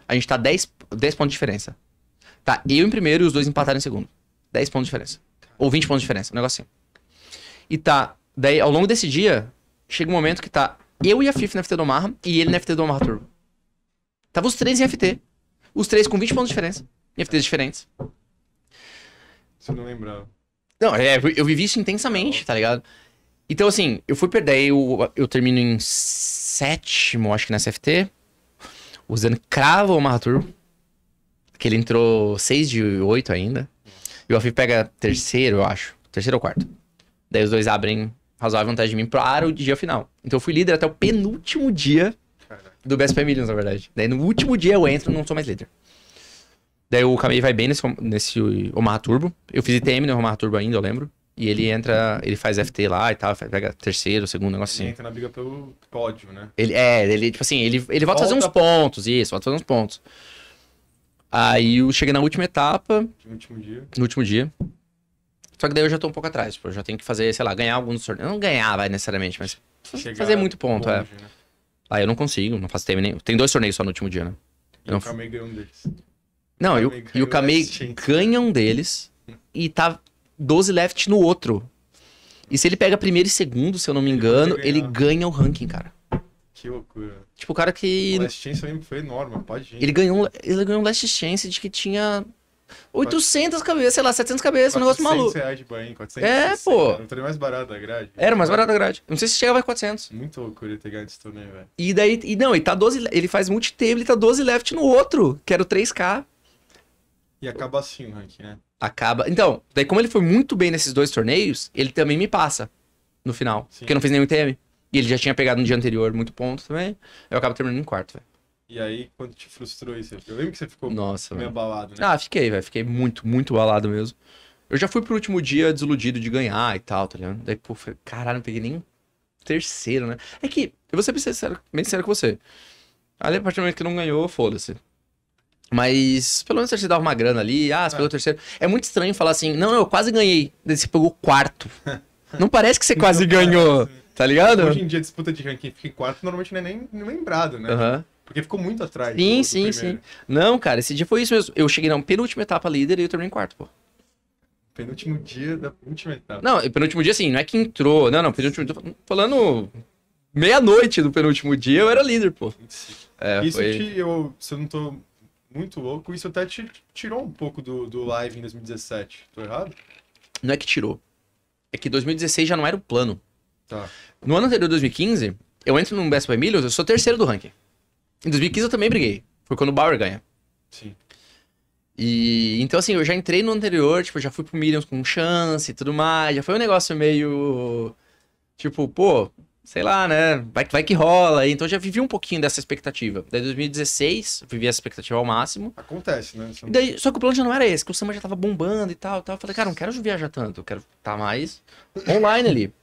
B: A gente tá 10, 10 pontos de diferença. Tá eu em primeiro e os dois empataram em segundo. 10 pontos de diferença. Ou 20 pontos de diferença, um negocinho. E tá, daí ao longo desse dia, chega um momento que tá eu e a Fifi na FT do Marra e ele na FT do Marra Turbo. Tava os três em FT. Os três com 20 pontos de diferença. Em FTs diferentes. Você não lembrava. Não, é, eu vivi isso intensamente, tá ligado? Então, assim, eu fui perder. Eu, eu termino em sétimo, acho que nessa FT. O Zan crava o Mahatur. Que ele entrou 6 de 8 ainda. E o Afif pega terceiro, eu acho. Terceiro ou quarto. Daí os dois abrem razoável vantagem de mim pro dia final. Então eu fui líder até o penúltimo dia do Best Pay Millions, na verdade. Daí no último dia eu entro e não sou mais líder. Daí o Kamei vai bem nesse, nesse Omaha Turbo. Eu fiz ITM no né, Omaha Turbo ainda, eu lembro. E ele entra, ele faz FT lá e tal, pega terceiro, segundo, negócio assim. Ele entra
A: na briga pelo pódio, né?
B: Ele, é, ele, tipo assim, ele, ele volta, a fazer uns pontos, isso, volta a fazer uns pontos. Aí eu cheguei na última etapa.
A: No último dia.
B: No último dia. Só que daí eu já tô um pouco atrás, pô. Eu já tenho que fazer, sei lá, ganhar alguns sorteios. Não ganhar, vai, necessariamente, mas Chegar fazer muito ponto, é. longe, é. Né? Ah, eu não consigo, não faço time nem. Tem dois torneios só no último dia, né? E não... o Kamei ganha um deles. Não, e, o, e o Kamei ganha um deles e tá 12 left no outro. E se ele pega primeiro e segundo, se eu não me engano, ele, ele ganha o ranking, cara.
A: Que loucura.
B: Tipo, o cara que. O Last Chance foi enorme, pode ir. Ele ganhou, ele ganhou um Last Chance de que tinha 800 cabeças, sei lá, 700 cabeças, um negócio maluco. reais
A: de banho, 400 É, pô. um tô mais barato da grade.
B: Era mais barato a grade. Não sei se chegava a 400.
A: Muito loucura ter ganho esse torneio, velho.
B: E daí, e não, e tá 12, ele faz multi-table e tá 12 left no outro, que era o 3K.
A: E acaba assim o ranking, né?
B: Acaba. Então, daí como ele foi muito bem nesses dois torneios, ele também me passa no final. Sim. Porque eu não fiz nenhum ITM. E ele já tinha pegado no dia anterior muito ponto também. Eu acabo terminando em quarto, velho.
C: E
A: aí, quando te frustrou isso? Eu lembro que você ficou Nossa, meio abalado, né? Ah,
B: fiquei, velho. Fiquei muito, muito abalado mesmo. Eu já fui pro último dia desiludido de ganhar e tal, tá ligado? Daí, pô, foi... caralho, não peguei nem terceiro, né? É que, eu vou ser bem sincero, bem sincero com você. Ali, a partir do momento que não ganhou, foda-se. Mas pelo menos você dava uma grana ali, ah, você é. pegou o terceiro. É muito estranho falar assim, não, eu quase ganhei. Daí você pegou quarto. não parece que você quase não ganhou, parece. tá ligado? Hoje
A: em dia, disputa de ranking fica em quarto normalmente não é nem lembrado, né? Aham.
B: Uhum. Porque ficou muito atrás. Sim, do, do sim, primeiro. sim. Não, cara, esse dia foi isso mesmo. Eu cheguei na penúltima etapa líder e eu terminei em quarto, pô.
A: Penúltimo dia da última etapa.
B: Não, penúltimo dia assim, não é que entrou. Não, não, penúltimo dia. Falando meia-noite do penúltimo dia, eu era líder, pô. É, isso foi... te,
A: eu, se eu não tô muito louco, isso até te tirou um pouco do, do live em 2017.
B: Tô errado? Não é que tirou. É que 2016 já não era o plano. Tá. No ano anterior, 2015, eu entro no Best by Millions, eu sou terceiro do ranking. Em 2015 eu também briguei. Foi quando o Bauer ganha. Sim. E então assim, eu já entrei no anterior, tipo, já fui pro Williams com chance e tudo mais. Já foi um negócio meio tipo, pô, sei lá, né? Vai, vai que rola. Então eu já vivi um pouquinho dessa expectativa. Daí 2016, eu vivi essa expectativa ao máximo. Acontece, né? Daí, só que o plano já não era esse, que o samba já tava bombando e tal, tal. Eu falei, cara, não quero viajar tanto, eu quero estar tá mais online ali.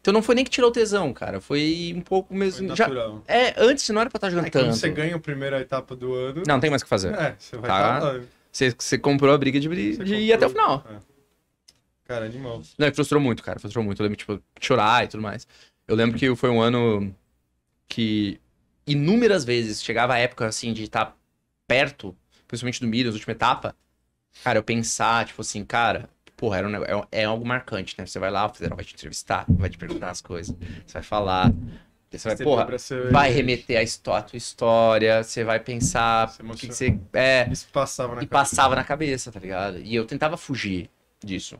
B: Então não foi nem que tirou o tesão, cara. Foi um pouco mesmo. Foi natural. Já... É, antes não era pra estar jogando é, tanto. você
A: ganha a primeira etapa do ano. Não, tem mais o que fazer. É, você vai tá? estar tá
B: Você, você comprou a briga de, de comprou, ir até
A: o final. É. Cara, animal.
B: Não, é frustrou muito, cara. Frustrou muito. Eu lembro, tipo, chorar e tudo mais. Eu lembro que foi um ano que inúmeras vezes chegava a época, assim, de estar tá perto, principalmente do Miriam, na última etapa. Cara, eu pensar, tipo assim, cara, porra, era um, é, é, algo marcante, né? Você vai lá, o Federal vai te entrevistar, vai te perguntar as coisas, você vai falar. Você vai, você porra, vai remeter a, história, a tua história, você vai pensar o que, que, você. É, Isso passava na e cabeça. passava na cabeça, tá ligado? E eu tentava fugir disso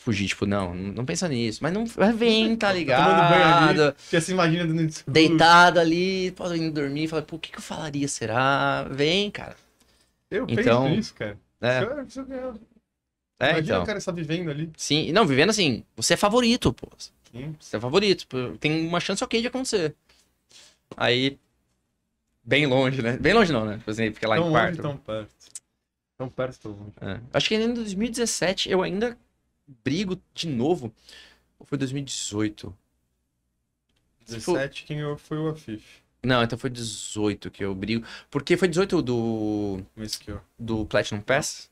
B: fugir, tipo, não, não pensa nisso. Mas não vem, tá, tá ligado? Porque ali, se imagina Deitado ali, indo dormir, fala, pô, o que, que eu falaria? Será? Vem, cara. Eu então, penso nisso, cara. É. Eu,
A: eu, eu, é, Imagina então. o cara está vivendo ali.
B: Sim, não, vivendo assim, você é favorito, pô. Sim. Você é favorito, pô. tem uma chance ok de acontecer. Aí, bem longe, né? Bem longe não, né? Por exemplo, porque é lá tão em quarto. Longe, tão
A: perto. Tão perto, tão longe.
B: É. Acho que em 2017 eu ainda brigo de novo. Ou foi 2018?
A: 17 foi... quem foi o Afif.
B: Não, então foi 18 que eu brigo. Porque foi 18 do. Mesquio. Do Platinum Pass.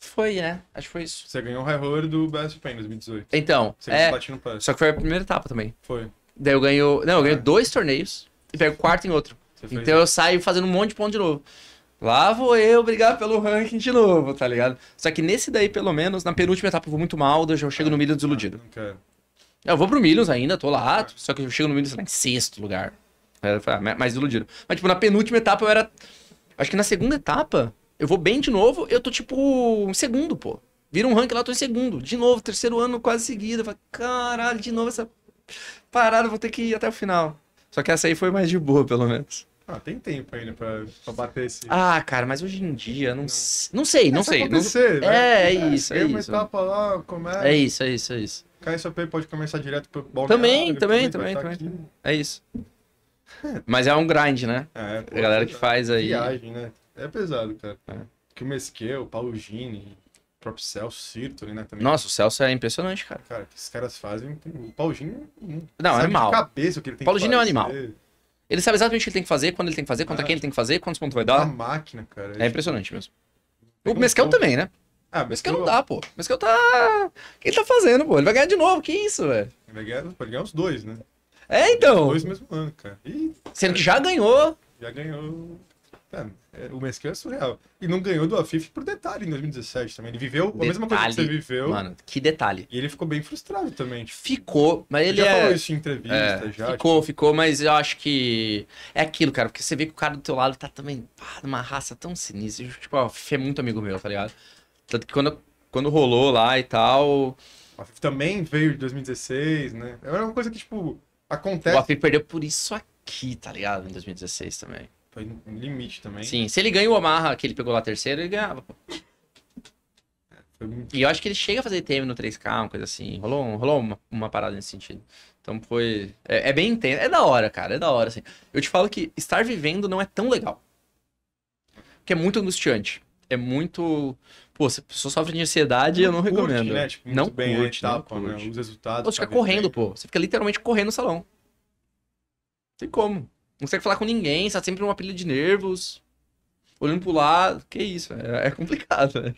B: Foi, né?
A: Acho que foi isso. Você ganhou o High Roller do Best of Pain 2018.
B: Então, Você é... Platino Pass. só que foi a primeira etapa também. Foi. Daí eu ganho... Não, eu ganho é. dois torneios e pego quarto em outro. Então eu saio fazendo um monte de ponto de novo. Lá vou eu brigar pelo ranking de novo, tá ligado? Só que nesse daí, pelo menos, na penúltima etapa eu vou muito mal, daí eu chego no milho desiludido. Ah, não, quero. Eu vou pro Millions ainda, tô lá, só que eu chego no Millions lá em sexto lugar. É, ah, mais desiludido Mas, tipo, na penúltima etapa eu era. Acho que na segunda etapa eu vou bem de novo, eu tô tipo em segundo, pô. Vira um ranking lá, eu tô em segundo. De novo, terceiro ano quase seguido. caralho, de novo essa parada, vou ter que ir até o final. Só que essa aí foi mais de boa, pelo menos. Ah, tem tempo ainda pra, pra bater esse. Ah, cara, mas hoje em dia, não, não sei, não sei. Não... Né? É, é, é, isso, é, isso. Uma Etapa
A: lá, começa. É isso,
B: é isso, é isso.
A: KSOP pode começar direto pro balneário. Também, também, também, também. Aqui.
B: É isso. Mas é um grind, né? É, pô, a galera que faz é aí. Viagem, né? É pesado, cara.
A: É. Que o Mesqueu, o Paulo Gini, o próprio Celso, Ciro ali, né? Também. Nossa, o
B: Celso é impressionante, cara. Cara, o que esses caras fazem.
A: O Paulo Gini
B: não, é mal. cabeça o que ele tem Paulo que Gini fazer. é um animal. Ele sabe exatamente o que ele tem que fazer, quando ele tem que fazer, quanto ah, quem ele tem que fazer, quantos pontos vai dar. É uma máquina, cara. É, impressionante mesmo. O Mesquel também, né? Ah, Mesquel não dá, pô. Mesquel tá. O que ele tá fazendo, pô? Ele vai ganhar de novo, que isso, velho?
A: Ele vai ganhar, pode ganhar os dois, né?
B: É, então. Os dois mesmo
A: ano, cara. Sendo que já ganhou. Já ganhou. Cara, tá, é, o mesquinho é surreal. E não ganhou do Afif por detalhe em 2017 também. Ele viveu detalhe, a mesma coisa que você viveu. Mano,
B: que detalhe. E ele ficou bem frustrado também. Tipo, ficou, mas ele já é... falou isso em entrevista, é, já. Tipo, ficou, tipo... ficou, mas eu acho que é aquilo, cara, porque você vê que o cara do teu lado tá também pá, numa raça tão sinistra. Tipo, o Afif é muito amigo meu, tá ligado? Tanto que quando, quando rolou lá e tal... O Afif também veio de 2016, né? É uma coisa que, tipo, acontece... O Afif perdeu por isso aqui, tá ligado? Em 2016 também. Foi um limite também. Sim, se ele ganha o Omaha que ele pegou lá terceiro, ele ganhava, pô. E eu acho que ele chega a fazer TM no 3K, uma coisa assim. Rolou, um, rolou uma, uma, parada nesse sentido. Então foi. É, é, bem intenso. É da hora, cara. É da hora, assim. Eu te falo que estar vivendo não é tão legal. Porque é muito angustiante. É muito. Pô, se a pessoa sofre de ansiedade, não eu não curte, recomendo. Né? Tipo, não bem curte, etapa, tá não né? curte. Né? Os resultados. Pô, você tá fica correndo, bem. pô. Você fica literalmente correndo no salão. Não tem como. Não consegue falar com ninguém, está sempre numa pilha de nervos. Olhando pro lado. Que isso, é, é complicado, velho. Né?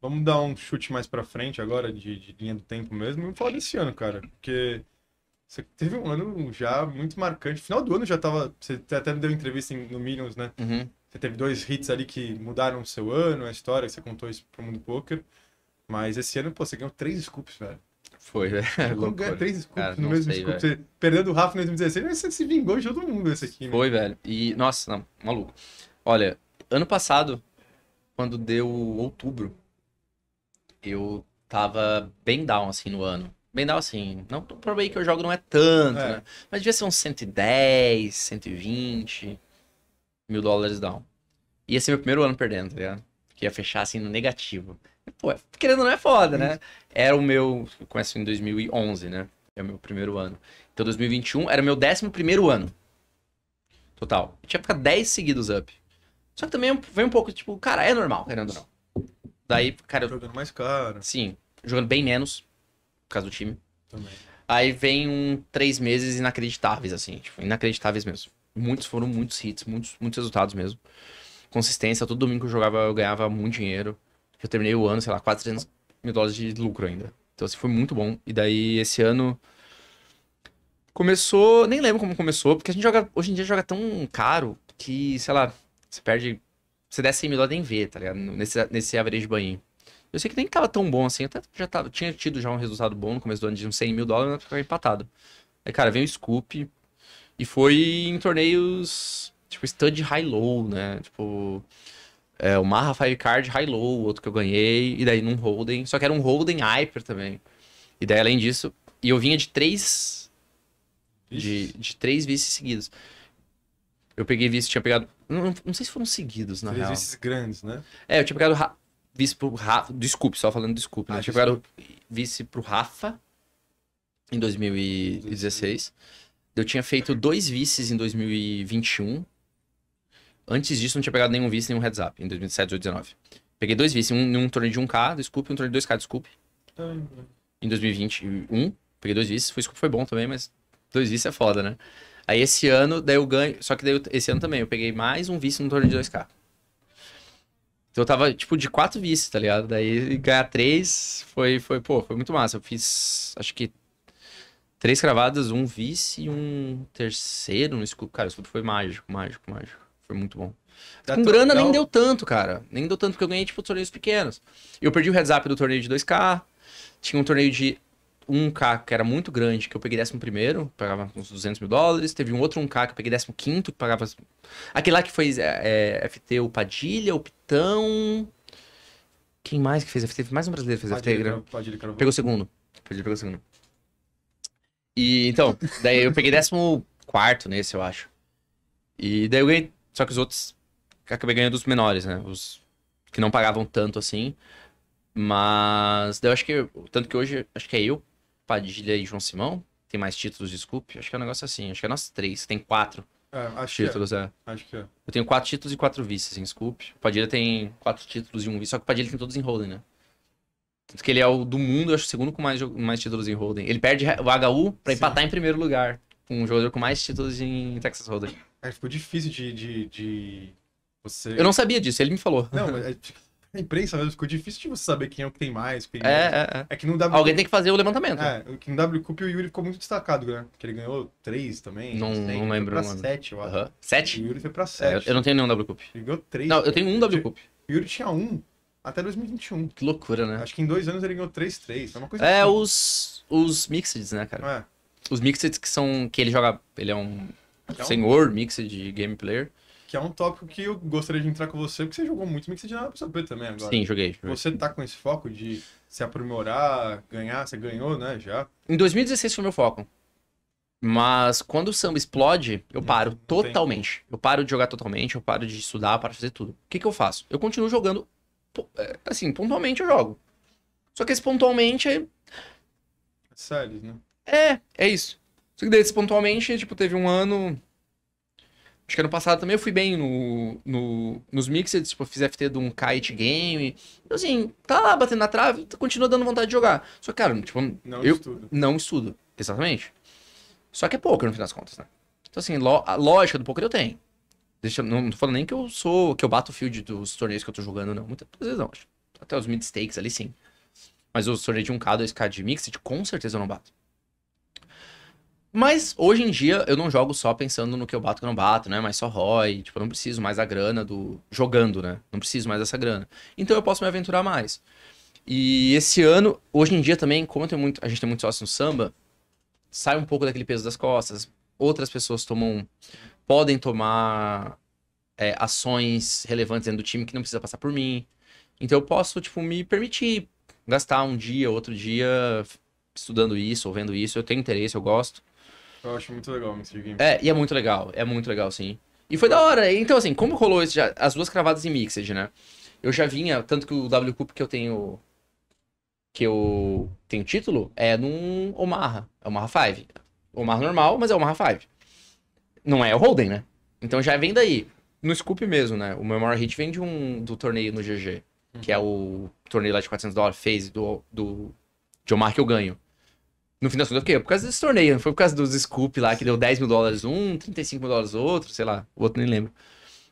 B: Vamos dar um
A: chute mais pra frente agora, de, de linha do tempo mesmo. Vamos falar desse ano, cara. Porque você teve um ano já muito marcante. Final do ano já tava. Você até deu entrevista no Minions, né? Uhum. Você teve dois hits ali que mudaram o seu ano, a história, que você contou isso pro mundo poker. Mas esse ano, pô, você ganhou três scoops, velho. Foi, né? Como ganhar três Scoops no mesmo sei, Scoop? Você perdeu Rafa em 2016, mas você se vingou de todo mundo esse aqui. Né? Foi,
B: velho. E, nossa, não, maluco. Olha, ano passado, quando deu outubro, eu tava bem down, assim, no ano. Bem down, assim. Não, o problema é que eu jogo não é tanto, é. né? Mas devia ser uns 110, 120 mil dólares down. E esse é meu primeiro ano perdendo, tá ligado? Que ia fechar, assim, no negativo. Pô, querendo ou não é foda, né? É era o meu. Eu começo em 2011, né? É o meu primeiro ano. Então 2021 era o meu 11 ano. Total. Eu tinha que ficar 10 seguidos up. Só que também vem um pouco, tipo, cara, é normal, querendo ou não. Daí, cara. Jogando mais caro. Sim. Jogando bem menos, por causa do time. Também. Aí vem um três meses inacreditáveis, assim, tipo, inacreditáveis mesmo. Muitos foram muitos hits, muitos, muitos resultados mesmo. Consistência, todo domingo que eu jogava, eu ganhava muito dinheiro eu terminei o ano, sei lá, 400 mil dólares de lucro ainda. Então, assim, foi muito bom. E daí, esse ano. Começou. Nem lembro como começou, porque a gente joga. Hoje em dia joga tão caro que, sei lá, você perde. Você der 100 mil dólares nem vê, tá ligado? Nesse, nesse average banho. Eu sei que nem tava tão bom assim, até já tava, tinha tido já um resultado bom no começo do ano de uns 100 mil dólares, mas ficava empatado. Aí, cara, veio o Scoop e foi em torneios, tipo, stud high-low, né? Tipo, é, o Marra Five Card High Low, outro que eu ganhei, e daí num Holden. Só que era um Holden Hyper também. E daí, além disso, e eu vinha de três. De, de três vices seguidos. Eu peguei vice, tinha pegado. Não, não sei se foram seguidos, na três real. Três vices grandes, né? É, eu tinha pegado ra, vice pro Rafa. Desculpe, só falando desculpe, né? Ah, eu tinha pegado vice pro Rafa em 2016. Eu tinha feito dois vices em 2021 Antes disso, não tinha pegado nenhum vice, nenhum heads up, em 2017 ou 2019. Peguei dois vice, um, um torneio de 1K desculpe, um torneio de 2K desculpe. em 2021, peguei dois vices, foi, foi bom também, mas dois vices é foda, né? Aí esse ano, daí eu ganho. Só que daí eu, esse ano também, eu peguei mais um vice no torneio de 2K. Então eu tava, tipo, de quatro vices, tá ligado? Daí ganhar três foi, foi, pô, foi muito massa. Eu fiz, acho que três cravadas, um vice e um terceiro no Scoop. Cara, o Scoop foi mágico, mágico, mágico. Foi muito bom.
C: Tá com grana legal. nem deu
B: tanto, cara. Nem deu tanto, porque eu ganhei, tipo, torneios pequenos. Eu perdi o heads up do torneio de 2K. Tinha um torneio de 1K que era muito grande, que eu peguei 11 primeiro, pagava uns 200 mil dólares. Teve um outro 1K que eu peguei 15 quinto, que pagava... Aquele lá que foi é, é FT, o Padilha, o Pitão... Quem mais que fez FT? Mais um brasileiro fez Padilha, FT. Padilha, pegou o segundo. Padilha pegou o segundo. E, então, daí eu peguei 14 quarto nesse, eu acho. E daí eu ganhei só que os outros acabei ganhando os menores, né? Os que não pagavam tanto assim. Mas eu acho que. Tanto que hoje, acho que é eu, Padilha e João Simão. Tem mais títulos, desculpe. Acho que é um negócio assim. Acho que é nós três. Tem quatro é, é. títulos, é. é. Acho que é. Eu tenho quatro títulos e quatro vices, em desculpe. O Padilha tem quatro títulos e um vice. Só que o Padilha tem todos em holding, né? Tanto que ele é o do mundo, acho o segundo com mais, mais títulos em holding. Ele perde o HU pra Sim. empatar em primeiro lugar. Um jogador com mais títulos em Texas Hold'em. É, ficou difícil de, de, de você. Eu não sabia disso, ele me falou. Não,
A: é, a imprensa mesmo ficou difícil de você saber quem é o que tem mais. Quem... É, é, é. é, é que no w... Alguém tem que fazer o levantamento. É, que no WCUP Cup o Yuri ficou muito destacado, né? Que ele ganhou três também.
B: Não, não, não lembro. Foi pra sete, eu acho. Uhum. Sete? O Yuri foi pra é, sete. É, eu não tenho nenhum WCUP. Cup. Ele ganhou três. Não, eu tenho um WCUP. Cup. O Yuri tinha um até 2021. Que loucura, né? Acho que em dois
A: anos ele ganhou três, três. É uma coisa É, assim.
B: os, os Mixeds, né, cara? É. Os Mixeds que são. que ele joga. Ele é um é então, um... senhor Mixed de Player.
A: Que é um tópico que eu gostaria de entrar com você, porque você jogou muito Mixed na saber também agora. Sim, joguei, joguei. Você tá com esse foco de se aprimorar, ganhar, você ganhou, né, já?
B: Em 2016 foi meu foco. Mas quando o samba explode, eu hum, paro totalmente. Eu paro de jogar totalmente, eu paro de estudar, paro de fazer tudo. O que, que eu faço? Eu continuo jogando, é, assim, pontualmente eu jogo. Só que esse pontualmente é... é sério né? É, é isso. Só que desse pontualmente, tipo, teve um ano. Acho que ano passado também eu fui bem no, no, nos mixes, tipo, fiz FT de um kite game. Então, assim, tá lá batendo na trave, continua dando vontade de jogar. Só que, cara, tipo, não eu estudo. não estudo. Exatamente. Só que é poker, no fim das contas, né? Então, assim, a lógica do poker eu tenho. Deixa, não, tô falando nem que eu sou, que eu bato o field dos torneios que eu tô jogando, não. Muitas vezes não, acho. Até os mid-stakes ali, sim. Mas os torneios de 1K, 2K de mixed, com certeza eu não bato. Mas hoje em dia eu não jogo só pensando no que eu bato que eu não bato, né? Mas só ROI. Tipo, eu não preciso mais da grana do. jogando, né? Não preciso mais dessa grana. Então eu posso me aventurar mais. E esse ano, hoje em dia também, como muito, a gente tem muito sócio no samba, sai um pouco daquele peso das costas. Outras pessoas tomam. podem tomar é, ações relevantes dentro do time que não precisa passar por mim. Então eu posso, tipo, me permitir gastar um dia, outro dia estudando isso ou vendo isso. Eu tenho interesse, eu gosto.
A: Eu acho muito legal o Mixed É,
B: e é muito legal, é muito legal, sim. E foi da hora. Então, assim, como rolou esse, já, as duas cravadas em Mixed, né? Eu já vinha, tanto que o W Cup que eu tenho. Que eu tenho título é num Omaha. É Omaha 5. Omaha normal, mas é Omaha 5. Não é o Holden, né? Então já vem daí. No Scoop mesmo, né? O maior Hit vem de um, do torneio no GG, que é uhum. o torneio lá de 400 dólares, phase do, do de Omar que eu ganho. No final das contas, eu fiquei por causa desse torneio, foi por causa dos scoop lá que deu 10 mil dólares um, 35 mil dólares outro, sei lá, o outro nem lembro.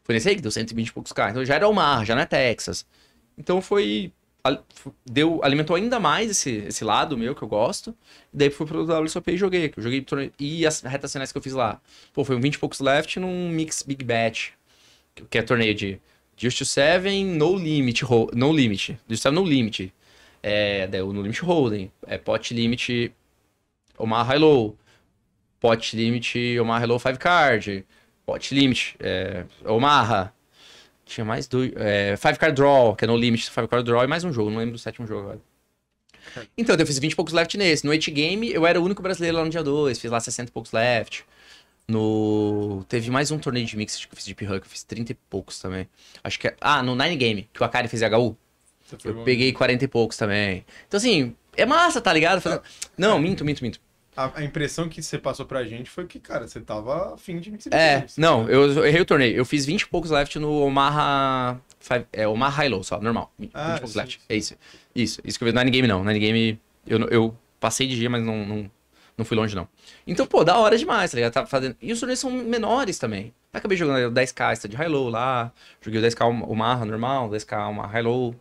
B: Foi nesse aí que deu 120 e poucos carros. Então já era o mar, já não é Texas. Então foi. Deu, alimentou ainda mais esse, esse lado meu que eu gosto. E daí fui pro WSOP e joguei. eu joguei torneio, e as retas finais que eu fiz lá. Pô, foi um 20 e poucos left num mix Big Bet. Que é torneio de Just to Seven, No Limit, No Limit. Just to Seven, No Limit. É, daí, no Limit Holding. É Pot Limit Omar High Low, Pot Limit, Omar High Low 5 Card, Pot Limit, é, Omaha. Tinha mais dois. É, five Card Draw, que é no Limit, Five Card Draw, e mais um jogo, não lembro do sétimo jogo agora. Então, eu fiz 20 e poucos left nesse. No 8 Game, eu era o único brasileiro lá no dia 2, fiz lá 60 e poucos left. No. Teve mais um torneio de mix que eu fiz de P-Huck, eu fiz 30 e poucos também. Acho que. É, ah, no Nine Game, que o Akari fez HU. Eu peguei 40 né? e poucos também. Então, assim, é massa, tá ligado? Ah. Não, minto, minto, minto. A, a, impressão que você passou pra
A: gente foi que, cara, você tava afim de me É,
B: não, eu eu errei o torneio. Eu fiz 20 e poucos left no Omaha. Five, é, Omaha High Low, só, normal. 20 ah, poucos sim, left. Sim. É isso. Isso. Isso que eu vi. na Game não. É na é Game. Eu, eu passei de dia, mas não, não, não fui longe, não. Então, pô, da hora demais, tá ligado? Tava tá fazendo... E os torneios são menores também. acabei jogando 10k esta de High Low lá. Joguei o 10k Omaha normal, 10k Omaha High Low.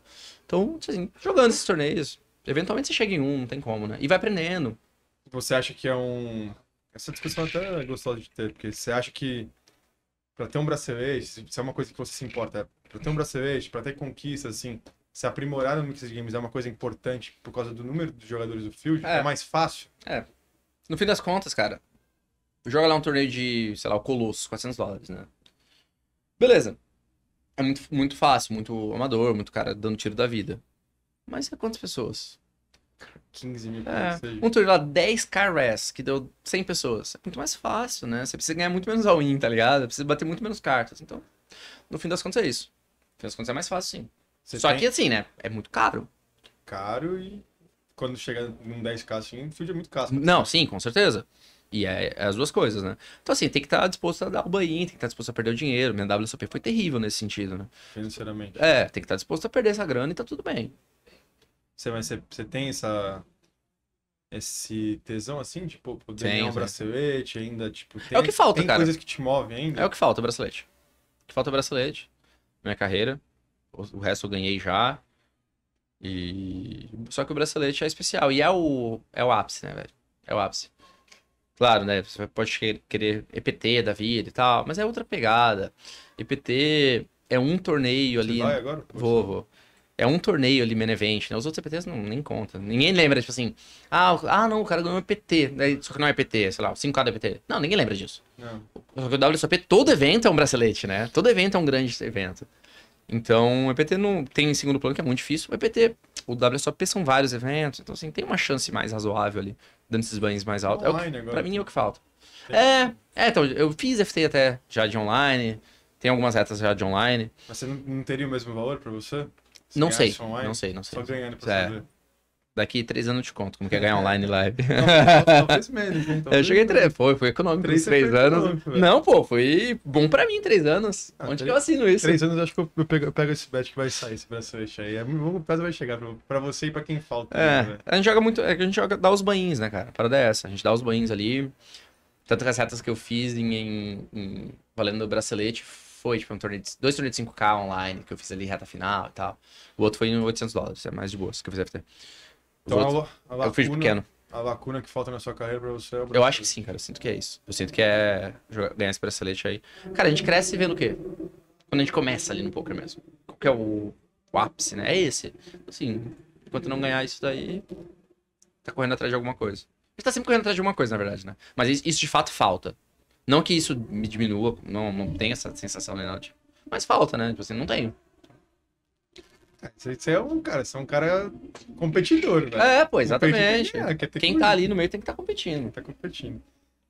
B: Então, tipo assim, jogando esses torneios. Eventualmente você chega em um, não tem como, né? E vai aprendendo. Você acha que é um. Essa
A: discussão é até gostosa de ter, porque você acha que para ter um bracelete, se é uma coisa que você se importa, é para ter um bracelete, para ter conquistas, assim, se aprimorar no mix de games é uma coisa importante por causa do número de
B: jogadores do field,
A: é, é mais fácil.
B: É. No fim das contas, cara, joga lá um torneio de, sei lá, o Colosso, 400 dólares, né? Beleza. É muito, muito fácil, muito amador, muito cara dando tiro da vida. Mas é quantas pessoas? 15 mil é, seja. Um turno lá, 10k res, que deu 100 pessoas. É muito mais fácil, né? Você precisa ganhar muito menos all-in, tá ligado? Precisa bater muito menos cartas. Então, no fim das contas é isso. No fim das contas é mais fácil, sim. Você Só tem... que assim, né? É muito caro. Caro e quando chega num 10k assim, fude é muito caro. Não, sim, com certeza. E é, é, as duas coisas, né? Então, assim, tem que estar tá disposto a dar o banho, tem que estar tá disposto a perder o dinheiro. Minha WSOP foi terrível nesse sentido, né?
A: Financeiramente. É, tem que estar
B: tá disposto a perder essa grana e tá tudo bem. Você, vai você,
A: você tem essa esse tesão assim, tipo, poder tem, ganhar um bracelete ainda, tipo, tem, é o que falta, tem cara. coisas que te movem ainda. É o que
B: falta, o bracelete. O que falta é bracelete. Minha carreira, o resto eu ganhei já. E só que o bracelete é especial e é o é o ápice, né, velho? É o ápice. Claro, né? Você pode querer EPT da vida e tal, mas é outra pegada. EPT é um torneio você ali. Vai agora? Vou, vou é um torneio ali, main event, né? Os outros EPTs não, nem conta. Ninguém lembra, tipo assim, ah, ah não, o cara ganhou um EPT, né? só que não é EPT, sei lá, o 5K do EPT. Não, ninguém lembra disso. Não. Só que o WSOP, todo evento é um bracelete, né? Todo evento é um grande evento. Então, o EPT não tem em segundo plano, que é muito difícil. O EPT, o WSOP são vários eventos, então assim, tem uma chance mais razoável ali, dando esses banhos mais altos. É pra mim é o que falta. É, é, então, eu fiz FT até já de online, tem algumas retas já de online.
A: Mas você não teria o mesmo valor para você? Não sei, não sei, não sei. Só ganhando pra é.
B: Daqui três anos eu te conto como que é ganhar é. online live. Não, talvez menos, então. eu cheguei três, foi, foi econômico três, três anos. Econômico, não, pô, foi bom pra mim três anos. Ah, Onde três, que eu assino isso? Três anos
A: eu acho que eu pego, eu pego esse bet que vai sair, esse braço aí. É, o muito prazo vai chegar pra, você e pra quem falta. É, né?
B: a gente joga muito, é a gente joga, dá os banhos, né, cara? Para dessa, a gente dá os banhos ali. Tanto que as retas que eu fiz em, em, em valendo bracelete foi, tipo, um torneio de, dois torneios de 5K online que eu fiz ali, reta final e tal. O outro foi em 800 dólares, é mais de boas que eu fiz FT. Então, outros, a, a lacuna, eu fiz pequeno.
A: A lacuna que falta na sua carreira pra você é Eu acho
B: que sim, cara. Eu sinto que é isso. Eu sinto que é jogar, ganhar esse bracelete aí. Cara, a gente cresce vendo o quê? Quando a gente começa ali no poker mesmo. Qual que é o, o ápice, né? É esse. Assim, enquanto não ganhar isso daí, tá correndo atrás de alguma coisa. A gente tá sempre correndo atrás de alguma coisa, na verdade, né? Mas isso de fato falta. Não que isso me diminua, não, não tem essa sensação, Leonardo. Né, tipo, mas falta, né? Tipo assim, não tenho.
A: É, você é um cara, você é um cara competidor, velho. É, pô, exatamente. É, Quem que... tá ali no meio tem que estar tá competindo. tá competindo.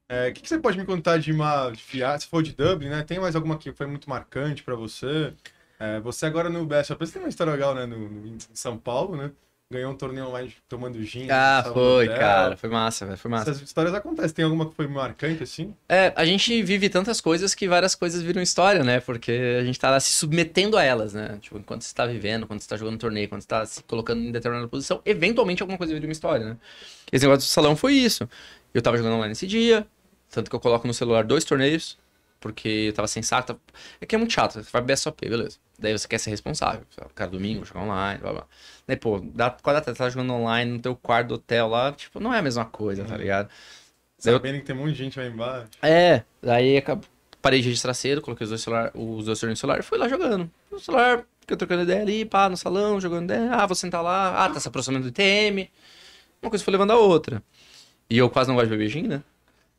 A: É, o que, que, você pode me contar de uma de fiasco? Se for de Dublin, né? Tem mais alguma que foi muito marcante para você? É, você agora no BSOP, você tem uma história legal, né? No, no, em São Paulo, né? ganhou um torneio online tomando gin. Ah, né, foi, dela. cara. Foi
B: massa, velho. Foi massa. Essas
A: histórias acontecem. Tem alguma que foi marcante, assim?
B: É, a gente vive tantas coisas que várias coisas viram história, né? Porque a gente tá lá se submetendo a elas, né? Tipo, enquanto você tá vivendo, quando você tá jogando um torneio, quando você tá se colocando em determinada posição, eventualmente alguma coisa vira uma história, né? Esse negócio do salão foi isso. Eu tava jogando online esse dia, tanto que eu coloco no celular dois torneios, porque eu tava sem saco. Tava... Tá, é que é muito chato, você vai BSOP, beleza. Daí você quer ser responsável. Cara, domingo, jogar online, blá blá. Daí, pô, dá, qual data você tá jogando online no teu quarto do hotel lá? Tipo, não é a mesma coisa, tá uhum. ligado? Sabendo eu... que tem um monte de gente lá embaixo. É, daí acabou. Parei de registrar cedo, coloquei os dois, celular, no celular e fui lá jogando. No celular, fiquei trocando ideia ali, pá, no salão, jogando ideia. Ah, vou sentar lá. Ah, tá se aproximando do ITM. Uma coisa foi levando a outra. E eu quase não gosto de beber gin, né?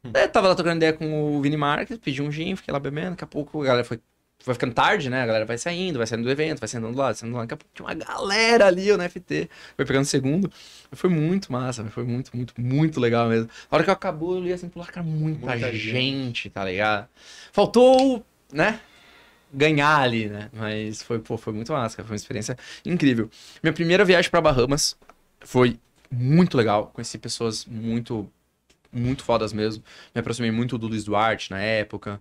B: Hum. É, tava lá trocando ideia com o Vini Marques, pedi um gin, fiquei lá bebendo, daqui a pouco a galera foi, vai ficando tarde, né? A galera vai saindo, vai saindo do evento, vai saindo do lado, saindo do lado. Daqui a pouco tinha uma galera ali, o FT, foi pegando segundo. Foi muito massa, foi muito, muito, muito legal mesmo. A hora que eu acabou, eu li assim pular, ah, cara, muita, muita gente, gente, tá ligado? Faltou, né? Ganhar ali, né? Mas foi, pô, foi muito massa, foi uma experiência incrível. Minha primeira viagem para Bahamas foi muito legal, conheci pessoas muito muito fodas mesmo. Me aproximei muito do Luiz Duarte na época,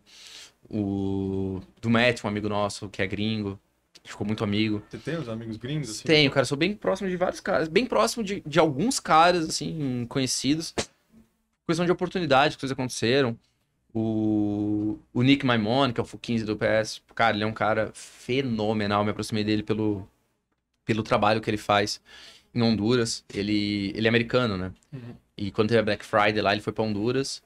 B: o do Matt, um amigo nosso que é gringo. Que ficou muito amigo.
A: Você tem os amigos gringos? Assim? Tenho, cara. Sou
B: bem próximo de vários caras. Bem próximo de, de alguns caras, assim, conhecidos. Questão de oportunidade, coisas aconteceram. O, o Nick Maimone, que é o Fu15 do PS, cara, ele é um cara fenomenal. Me aproximei dele pelo, pelo trabalho que ele faz em Honduras. Ele, ele é americano, né? Uhum. E quando teve a Black Friday lá, ele foi pra Honduras.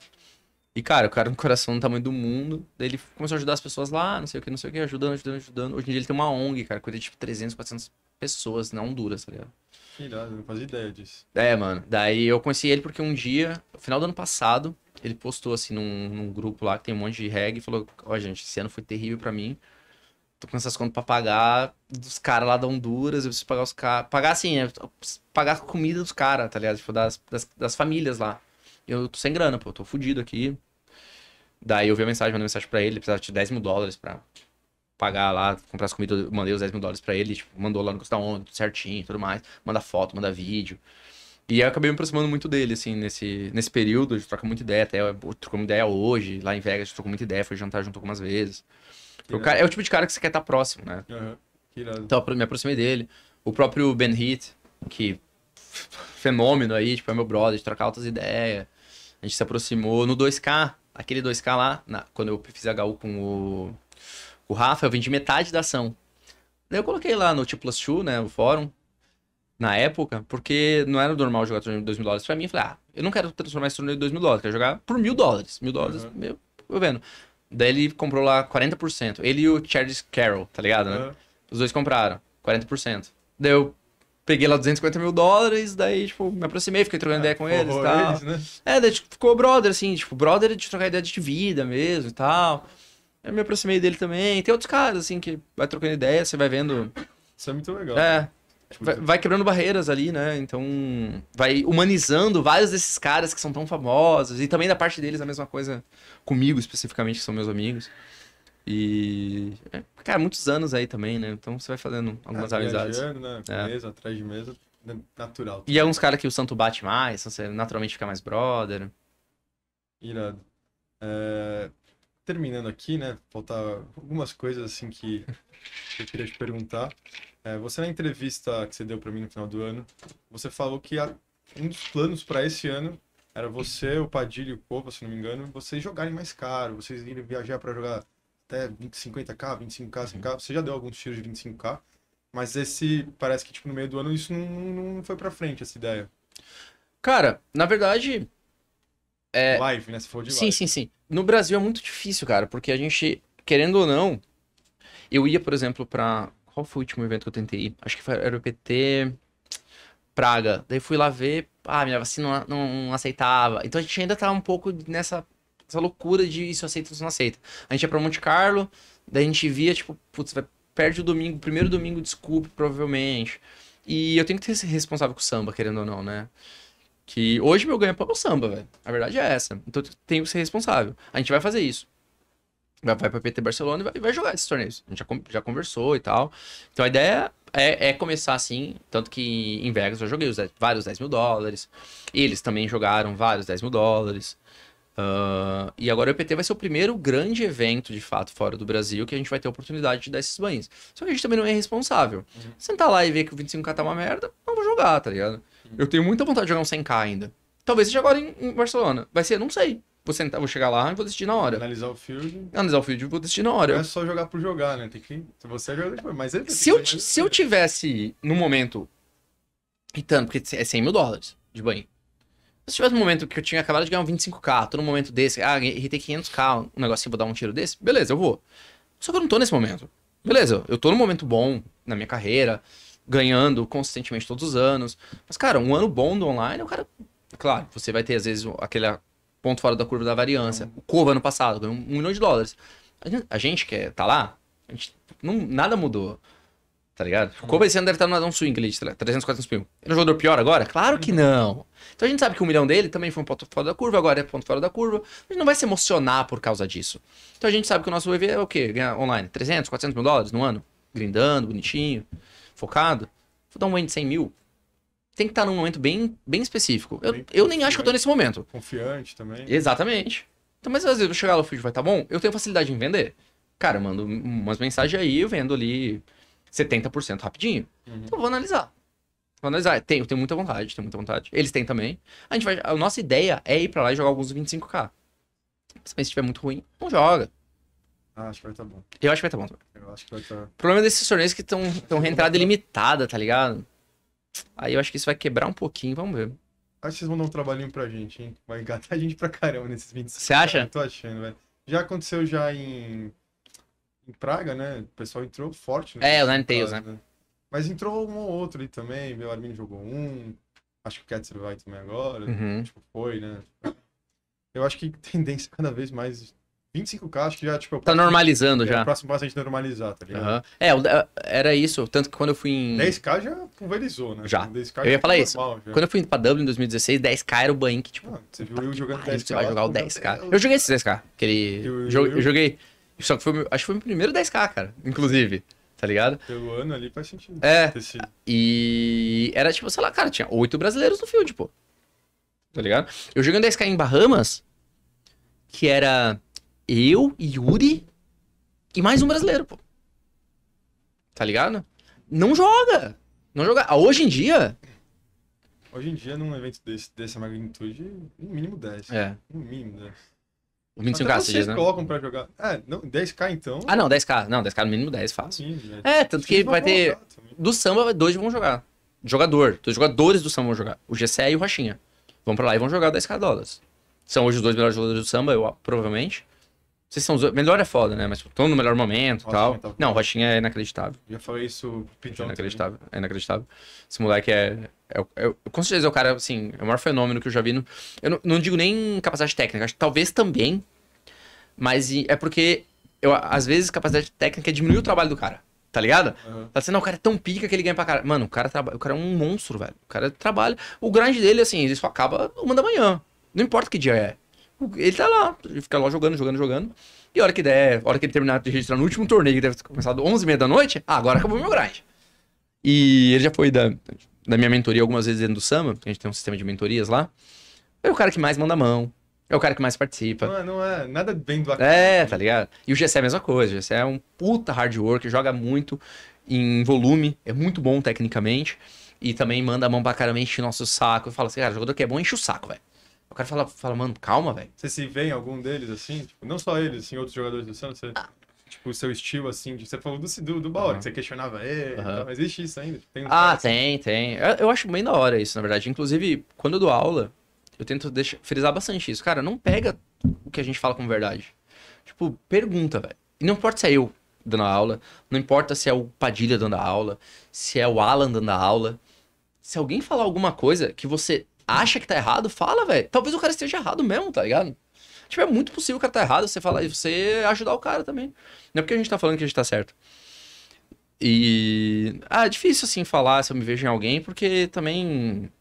B: E, cara, o cara no coração do tamanho do mundo. Daí ele começou a ajudar as pessoas lá, não sei o que, não sei o que, ajudando, ajudando, ajudando. Hoje em dia ele tem uma ONG, cara, cuida de tipo 300, 400 pessoas na Honduras, tá ligado? Que irado, não fazia ideia disso. É, mano. Daí eu conheci ele porque um dia, no final do ano passado, ele postou assim num, num grupo lá que tem um monte de reggae e falou: Ó, oh, gente, esse ano foi terrível para mim tô com essas contas pra pagar dos caras lá da Honduras, eu preciso pagar os caras. Pagar assim, né? Pagar a comida dos caras, tá ligado? Tipo, das, das, das, famílias lá. Eu tô sem grana, pô, tô fudido aqui. Daí eu vi a mensagem, mandei mensagem pra ele, precisava de 10 mil dólares pra pagar lá, comprar as comidas, mandei os 10 mil dólares pra ele, tipo, mandou lá no custa onde, certinho, tudo mais, manda foto, manda vídeo. E eu acabei me aproximando muito dele, assim, nesse, nesse período, a gente troca muita ideia, até eu, eu ideia hoje, lá em Vegas, a gente trocou muita ideia, foi jantar junto algumas vezes. O cara, é o tipo de cara que você quer estar tá próximo, né? Uhum. Então eu me aproximei dele. O próprio Ben Heath, que fenômeno aí, tipo, é meu brother, de trocar altas ideias. A gente se aproximou no 2K, aquele 2K lá, na, quando eu fiz HU com o, com o Rafa, eu vendi metade da ação. Daí eu coloquei lá no T Plus 2, né, o fórum, na época, porque não era normal jogar torneio de 2 mil dólares pra mim. Eu falei, ah, eu não quero transformar esse torneio de 2 mil dólares, quero jogar por mil dólares. Mil dólares, uhum. meu, eu vendo. Daí ele comprou lá 40%. Ele e o Charles Carroll, tá ligado, né? Uhum. Os dois compraram, 40%. Daí eu peguei lá 250 mil dólares, daí, tipo, me aproximei, fiquei trocando ah, ideia com eles e tal. Eles, né? É, daí tipo, ficou brother, assim, tipo, brother de trocar ideia de vida mesmo e tal. Eu me aproximei dele também. Tem outros caras, assim, que vai trocando ideia, você vai vendo. Isso é muito legal. É. Tipo, vai, vai, quebrando barreiras ali, né? Então, vai humanizando vários desses caras que são tão famosos. E também da parte deles a mesma coisa comigo, especificamente, que são meus amigos. E. É, cara, muitos anos aí também, né? Então você vai fazendo algumas é, amizades. Né? É. Mesa,
A: atrás de mesa, né? natural. Também. E
B: alguns é caras que o santo bate mais, então você naturalmente fica mais brother. Irado.
A: É terminando aqui, né? Faltar algumas coisas assim que eu queria te perguntar. É, você na entrevista que você deu para mim no final do ano, você falou que a, um dos planos para esse ano era você, o Padilha e o Copa, se não me engano, vocês jogarem mais caro, vocês irem viajar para jogar até 50k, 25k, 100k. Você já deu alguns tiros de 25k, mas esse parece que tipo no meio do ano isso não, não foi para frente essa
B: ideia. Cara, na verdade, é... Live, né? Se for de sim, live. Sim, sim, sim. No Brasil é muito difícil, cara, porque a gente, querendo ou não, eu ia, por exemplo, pra. Qual foi o último evento que eu tentei ir? Acho que foi, era o PT Praga. Daí fui lá ver, ah, minha vacina não, não aceitava. Então a gente ainda tá um pouco nessa essa loucura de isso aceita ou não aceita. A gente ia pra Monte Carlo, daí a gente via, tipo, putz, vai, perde o domingo, primeiro domingo, desculpe, provavelmente. E eu tenho que ser responsável com o samba, querendo ou não, né? Que hoje meu ganho pão é o samba, velho. A verdade é essa. Então eu tenho que ser responsável. A gente vai fazer isso. Vai, vai pra PT Barcelona e vai, vai jogar esses torneios. A gente já, já conversou e tal. Então a ideia é, é, começar assim. Tanto que em Vegas eu joguei 10, vários 10 mil dólares. Eles também jogaram vários 10 mil dólares. Uh, e agora o EPT vai ser o primeiro grande evento, de fato, fora do Brasil, que a gente vai ter a oportunidade de dar esses banhos. Só que a gente também não é responsável. Uhum. Sentar lá e ver que o 25K tá uma merda, não vou jogar, tá ligado? Eu tenho muita vontade de jogar um 100k ainda. Talvez seja agora em, em Barcelona. Vai ser? Não sei. Vou sentar, vou chegar lá e vou decidir na hora. Analisar o field. Analisar o field e vou decidir na hora. Não é
A: só jogar por jogar, né? Tem que. Se você é jogador
B: depois. Mas é, se, eu, se eu tivesse no momento. E porque é 100 mil dólares de banho. Se tivesse um momento que eu tinha acabado de ganhar um 25k, tô num momento desse, ah, irritei 500k, um negocinho, vou dar um tiro desse, beleza, eu vou. Só que eu não tô nesse momento. Beleza, eu tô num momento bom na minha carreira, ganhando consistentemente todos os anos. Mas, cara, um ano bom do online, o cara. Claro, você vai ter, às vezes, aquele ponto fora da curva da variância. O uhum. Cova ano passado, ganhou um milhão de dólares. A gente, que é, tá lá, gente, não, nada mudou. Tá ligado? O Cova esse ano deve estar tá no um swing ali, 300, 400 mil. Ele é um jogador pior agora? Claro que uhum. não. Então a gente sabe que o um milhão dele também foi um ponto fora da curva, agora é ponto fora da curva. A gente não vai se emocionar por causa disso. Então a gente sabe que o nosso EV é o quê? Ganhar online? 300, 400 mil dólares no ano? Grindando, bonitinho focado, vou dar um win de 100 mil. Tem que estar tá num momento bem, bem específico. Bem eu, eu nem acho que eu tô nesse momento. Confiante também. Exatamente. Então, mas às vezes eu chegar lá, o vídeo vai estar tá bom, eu tenho facilidade em vender. Cara, eu mando umas mensagens aí, eu vendo ali 70% rapidinho. Uhum. Então eu vou analisar. Vou analisar. Tenho, tenho muita vontade, tenho muita vontade. Eles têm também. A gente vai. A nossa ideia é ir para lá e jogar alguns 25k. Mas se estiver muito ruim, não joga.
C: Ah, acho que vai estar tá bom. Eu acho que vai estar tá bom. Eu acho que vai Tá... O
B: problema desses torneios é que estão reentrada ilimitada, tá ligado? Aí eu acho que isso vai quebrar um pouquinho, vamos ver.
A: Acho que vocês vão dar um trabalhinho pra gente, hein? Vai engatar a gente pra caramba nesses 25. Você acha? Eu tô achando, velho. Já aconteceu já em... em Praga, né? O pessoal entrou forte. Né? É, o Nine Tails, né? né? Mas entrou um ou outro ali também. Meu Armin jogou um. Acho que o Ketzer vai também agora. Uhum. Tipo, foi, né? Eu acho que tendência cada vez mais 25k acho que já, tipo... Tá normalizando já. É o tá é próximo passo a gente normalizar, tá ligado? Uhum.
B: É, era isso. Tanto que quando eu fui em... 10k
A: já pulverizou, né? Já. 10K eu ia falar isso. Normal, quando eu fui
B: pra Dublin em 2016, 10k era o banho tipo... Ah, você viu eu jogando 10k. Tá, você vai jogar o 10k. Eu joguei esses 10k. Aquele... Eu, eu, eu, eu joguei... Só que foi, acho que foi o meu primeiro 10k, cara. Inclusive tá ligado?
A: Pelo ano ali faz sentido. É.
B: E era tipo, sei lá, cara, tinha oito brasileiros no field, pô. Tá ligado? Eu joguei um 10k em Bahamas, que era eu, Yuri e mais um brasileiro, pô. Tá ligado? Não joga. Não joga. Ah, hoje em dia.
A: Hoje em dia, num evento desse, dessa magnitude, no mínimo 10. É. No mínimo 10.
B: O 25k, Até vocês diz, né? colocam
A: pra jogar. É, não, 10k então.
B: Ah, não, 10k. Não, 10k no mínimo 10, fácil. Mínimo, é, tanto que vai ter. Do samba, dois vão jogar. Jogador. Dois jogadores do samba vão jogar. O GCE e o Rochinha. Vão pra lá e vão jogar 10k dólares. São hoje os dois melhores jogadores do samba, eu, provavelmente. Vocês são os... Melhor é foda, né? Mas estão tipo, no melhor momento e tal. Tá não, Rochinha é inacreditável. Já falei isso pedindo. É né? inacreditável. Também. É inacreditável. Esse moleque é, é, é. Com certeza é o cara, assim, é o maior fenômeno que eu já vi. No... eu não, não digo nem capacidade técnica, acho que talvez também. Mas é porque, eu, às vezes, capacidade técnica diminui o trabalho do cara. Tá ligado? Uhum. Tá sendo, o cara é tão pica que ele ganha pra cara. Mano, o cara, trabalha o cara é um monstro, velho. O cara trabalha. O grande dele, assim, ele só acaba uma da manhã. Não importa que dia é. Ele tá lá, ele fica lá jogando, jogando, jogando. E a hora que der, a hora que ele terminar de registrar no último torneio, que deve ter começado 11h30 da noite, ah, agora acabou meu grind. E ele já foi da, da minha mentoria algumas vezes dentro do Sama, porque a gente tem um sistema de mentorias lá. É o cara que mais manda a mão, é o cara que mais participa. Não, não é nada bem do bacana. É, tá ligado? E o GC é a mesma coisa. O GC é um puta hard work, joga muito em volume, é muito bom tecnicamente. E também manda a mão pra caramba, enche o nosso saco. E fala assim, cara, o jogador que é bom enche o saco, velho. O cara fala, fala mano, calma, velho. Você se vê em algum deles,
A: assim? Tipo, não só eles, assim, outros jogadores do Santos? Você, ah. Tipo, o seu estilo, assim, de, você falou do, do, do Baori, uhum. que você questionava ele, uhum. mas existe isso ainda? Tipo, tem
B: ah, tem, assim. tem. Eu, eu acho bem da hora isso, na verdade. Inclusive, quando eu dou aula, eu tento deixar, frisar bastante isso. Cara, não pega o que a gente fala como verdade. Tipo, pergunta, velho. E não importa se é eu dando aula, não importa se é o Padilha dando aula, se é o Alan dando aula. Se alguém falar alguma coisa que você acha que tá errado, fala, velho. Talvez o cara esteja errado mesmo, tá ligado? Tipo, é muito possível o cara tá errado, você falar e você ajudar o cara também. Não é porque a gente tá falando que a gente tá certo. E. Ah, é difícil assim falar se eu me vejo em alguém, porque também.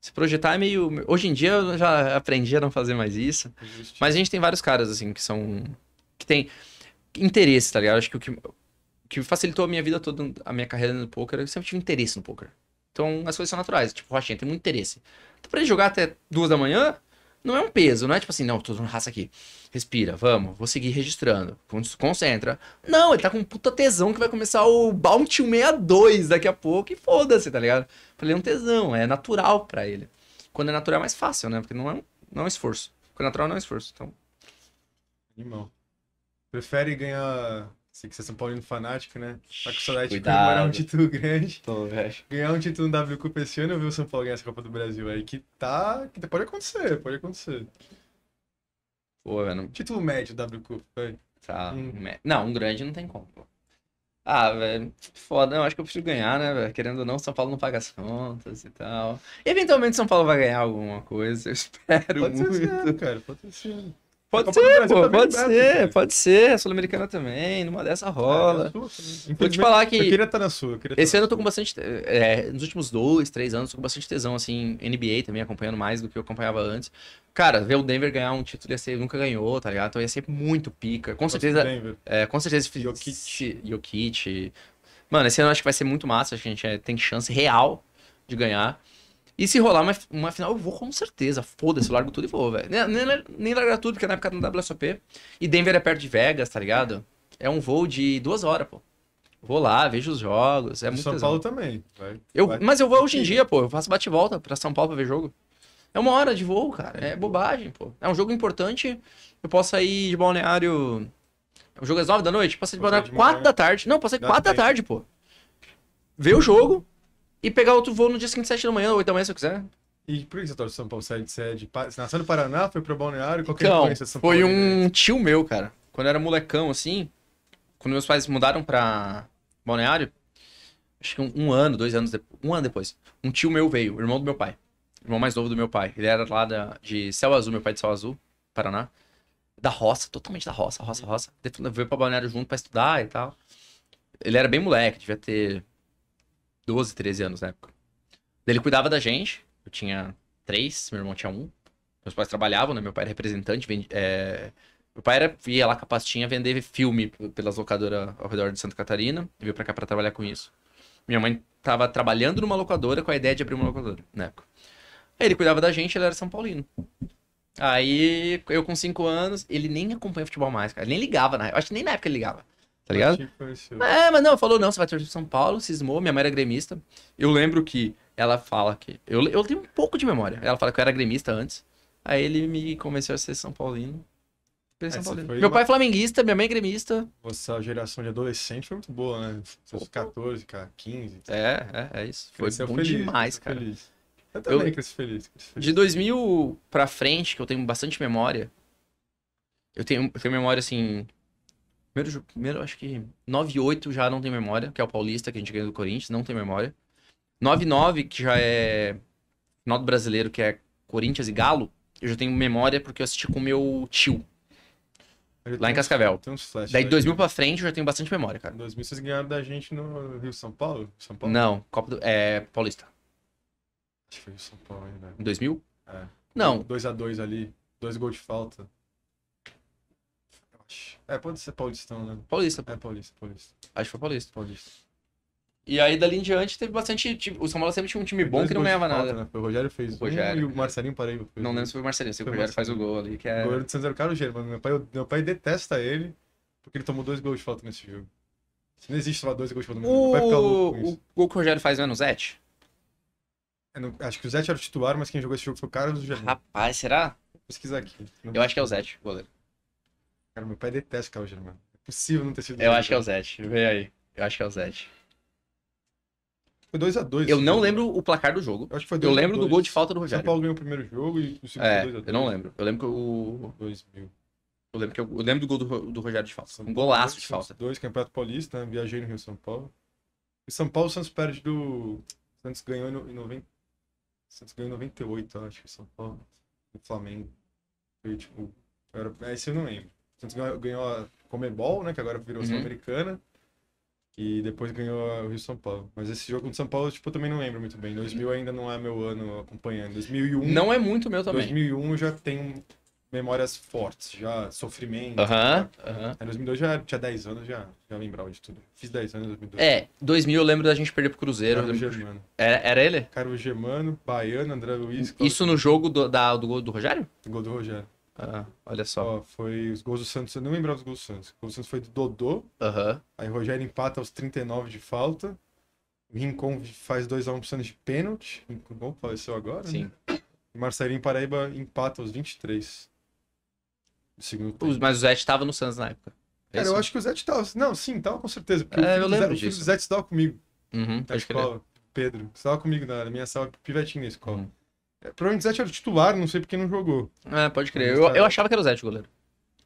B: Se projetar é meio. Hoje em dia eu já aprendi a não fazer mais isso. Existe. Mas a gente tem vários caras, assim, que são. que tem interesse, tá ligado? Acho que o que, o que facilitou a minha vida toda, a minha carreira no poker, eu sempre tive interesse no poker. Então as coisas são naturais. Tipo, Rochinha tem muito interesse. Então, pra ele jogar até duas da manhã, não é um peso, não é tipo assim, não, tô dando raça aqui. Respira, vamos, vou seguir registrando. Concentra. Não, ele tá com um puta tesão que vai começar o Bounty 62 daqui a pouco e foda-se, tá ligado? Falei, é um tesão, é natural para ele. Quando é natural é mais fácil, né? Porque não é um, não é um esforço. Quando é natural não é um esforço, então.
A: Animal. Prefere ganhar Sei que você é São Paulino fanático, né? Tá com saudade Cuidado. de comemorar um título grande. Tô, velho. Ganhar um título no W Cup esse ano, eu vi o São Paulo ganhar essa Copa do Brasil. Aí que tá. Que tá, pode acontecer, pode acontecer.
B: Pô, velho. Título
A: médio W Cup, velho.
B: Tá. Hum. Não, um grande não tem como, pô. Ah, velho, foda, eu acho que eu preciso ganhar, né, velho? Querendo ou não, São Paulo não paga as contas e tal. eventualmente São Paulo vai ganhar alguma coisa, eu espero pode muito.
A: Ser, cara, pode ser.
B: Pode ser, pô, pode ser, pode ser. Sul-Americana também, numa dessa ah, rola. É, Vou te falar que. Eu queria estar na sua. esse ano eu tô com bastante. É, nos últimos dois, três anos, tô com bastante tesão, assim. NBA também acompanhando mais do que eu acompanhava antes. Cara, ver o Denver ganhar um título ia ser, nunca ganhou, tá ligado? Então ia ser muito pica. Com certeza. É, com certeza. Jokic. Jokic. Mano, esse ano eu acho que vai ser muito massa. Acho que a gente é, tem chance real de ganhar. E se rolar uma, uma final, eu vou com certeza. Foda-se, largo tudo e vou, velho. Nem, nem, nem largar tudo, porque na época da WSOP. E Denver é perto de Vegas, tá ligado? É um voo de duas horas, pô. Vou lá, vejo os jogos. É muito São Paulo também.
C: Vai, eu, vai, mas eu vou hoje em
B: dia, pô. Eu faço bate-volta pra São Paulo pra ver jogo. É uma hora de voo, cara. É bobagem, pô. É um jogo importante. Eu posso sair de balneário. O é jogo às nove da noite? sair de balneário quatro da tarde. Não, posso sair quatro da tarde, pô. Ver o jogo, e pegar outro voo no dia seguinte, 7 da manhã, 8 da manhã, se eu quiser.
A: E por que você torce tá São Paulo? Você é de... É você nasceu no Paraná, foi pro Balneário? Qual que é então, é São Paulo? Foi um
B: tio meu, cara. Quando eu era molecão, assim, quando meus pais mudaram pra Balneário, acho que um, um ano, dois anos depois, um ano depois, um tio meu veio, irmão do meu pai. Irmão mais novo do meu pai. Ele era lá da, de Céu Azul, meu pai é de Céu Azul, Paraná. Da roça, totalmente da roça, roça, roça. Veio pra Balneário junto pra estudar e tal. Ele era bem moleque, devia ter 12, 13 anos na época. Ele cuidava da gente. Eu tinha três, meu irmão tinha um. Meus pais trabalhavam, né? Meu pai era representante. é... Meu pai era, ia lá com a pastinha vender filme pelas locadoras ao redor de Santa Catarina. E veio pra cá pra trabalhar com isso. Minha mãe tava trabalhando numa locadora com a ideia de abrir uma locadora na época. Aí ele cuidava da gente, ele era São Paulino. Aí eu com cinco anos, ele nem acompanha futebol mais, cara. Ele nem ligava, na Eu acho que nem na época ele ligava. Tá ligado? É, mas não, falou, não, você vai torcer pro São Paulo, cismou, minha mãe era gremista. Eu lembro que ela fala que. Eu, eu tenho um pouco de memória. Ela fala que eu era gremista antes. Aí ele me convenceu a ser São Paulino. Meu pai é flamenguista, minha mãe é gremista.
A: Nossa geração de adolescente foi muito boa, né? Seus 14, cara, 15.
B: É, é, é isso.
C: Foi Cresceu bom feliz, demais, cara. Feliz. Eu também eu... Cresci
B: feliz, feliz. De 2000 pra frente, que eu tenho bastante memória. Eu tenho, eu tenho memória, assim, primeiro, primeiro acho que 9-8 já não tem memória, que é o Paulista, que a gente ganhou do Corinthians, não tem memória. 9-9, que já é final do brasileiro, que é Corinthians e Galo, eu já tenho memória porque eu assisti com meu tio. Eu lá em Cascavel. Tem uns flash Daí, de 2000
A: pra frente, eu já tenho bastante memória, cara. 2000 vocês ganharam da gente no Rio São Paulo? São Paulo? Não,
B: Copa do... É, Paulista. Acho que foi Rio São Paulo ainda. Né? 2000? É.
A: Não. 2x2 ali, dois gols de falta. Norte. É, pode ser paulistão, né? Paulista. É, paulista, paulista.
B: Acho que foi paulista. Paulista. E aí, dali em diante, teve bastante. Tipo, o São Paulo sempre tinha um time bom que não ganhava nada. né?
A: Foi o Rogério fez o Rogério, um, e o Marcelinho parei. Não lembro se foi o Marcelinho, se foi o Rogério Marcelinho. faz o gol ali. Que é... O goleiro do
B: Santos era o cara Rogério, mano. Meu pai,
A: meu pai detesta ele porque ele tomou dois gols de falta nesse jogo. Se não existe tomar dois gols de falta, o... meu louco. Com isso.
B: O gol que o Rogério faz não é no Zete?
A: É acho que o Zete era o titular, mas quem jogou esse jogo foi o Carlos Germano.
B: Rapaz, será? Vou pesquisar aqui. Não... Eu acho que é o Zete, goleiro. Cara, meu pai detesta Carlos Germano. É
A: possível não ter sido. Eu acho que é o
B: Zete. Vem aí. Eu acho que é o Zete. Foi 2x2. Eu não lembro o placar do jogo. Eu acho que foi 2 Eu lembro do gol de falta do Rogério. São Paulo
A: ganhou o primeiro jogo e o segundo é, 2x2. Eu não lembro.
B: Eu lembro que o. 2000. Eu lembro, que eu, eu lembro do gol do, do Rogério de falta. São um golaço dois, de falta.
A: 2 Campeonato Paulista, né? Viajei no Rio São Paulo. E São Paulo, o Santos perde do. O Santos ganhou em 90. Santos ganhou em 98, acho que São Paulo. O Flamengo. Foi tipo. Era... Esse eu não lembro. Santos ganhou, ganhou a Comebol, né? Que agora virou uhum. Sul-Americana. E depois ganhou o Rio São Paulo. Mas esse jogo do São Paulo, tipo, eu também não lembro muito bem. 2000 ainda não é meu ano acompanhando. 2001. Não é muito meu também. 2001 eu já tenho memórias fortes, já sofrimento. Aham. Uh -huh, uh -huh. Em 2002 já tinha 10 anos, já, já lembrava de tudo. Fiz 10 anos em 2002. É,
B: 2000 eu lembro da gente perder pro Cruzeiro. Era Germano. Era, era ele? Caro Germano, Baiano, André Luiz. Isso no jogo do, da, do, gol do Rogério? Do gol do Rogério. Ah, olha só. Ó, foi os
A: gols do Santos, eu não lembro dos gols do Santos. O gol do Santos foi do Dodô. Aham. Uhum. Aí Rogério empata aos 39 de falta. O Rincon faz 2x1 um pro Santos de pênalti. Rincon faleceu agora, Sim. Né? E Marcelinho Paraíba empata aos 23. Do segundo tempo. Mas
B: o Zé estava no Santos na época.
A: É Cara, eu acho que o Zé estava. Não, sim, estava com certeza. Porque é, eu lembro Zé, disso. O Zé estava comigo.
B: Uhum, na escola.
A: Pedro. Estava comigo na minha sala, pivetinho na escola. Uhum. Provavelmente o Zete era o titular, não sei porque não jogou.
B: É, pode crer. Eu, tá. eu achava que era o Zete, goleiro.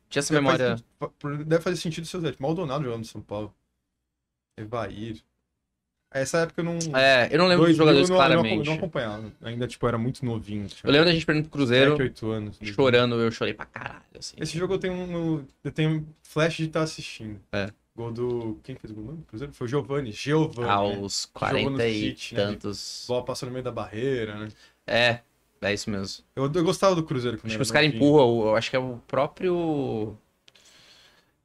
A: Tinha essa deve memória. Fazer, deve fazer sentido ser o Zete. Maldonado jogando no São Paulo. Evair. É essa época eu não. É, eu não lembro dos jogadores, claramente. Não, não acompanhava. Ainda, tipo, era muito
B: novinho. Tipo, eu lembro da gente perdendo pro Cruzeiro. 7, 8 anos. Chorando, eu chorei pra caralho. Assim. Esse jogo eu tenho um.
A: Eu tenho flash de estar tá assistindo. É. Gol do. Quem fez o gol? Cruzeiro? Foi o Giovanni. Giovanni. Aos 40 e né? tantos. Né? Bola passou no meio da barreira, né? É.
B: É isso mesmo.
A: Eu, eu gostava do Cruzeiro. Acho que os caras
B: empurram, acho que é o próprio.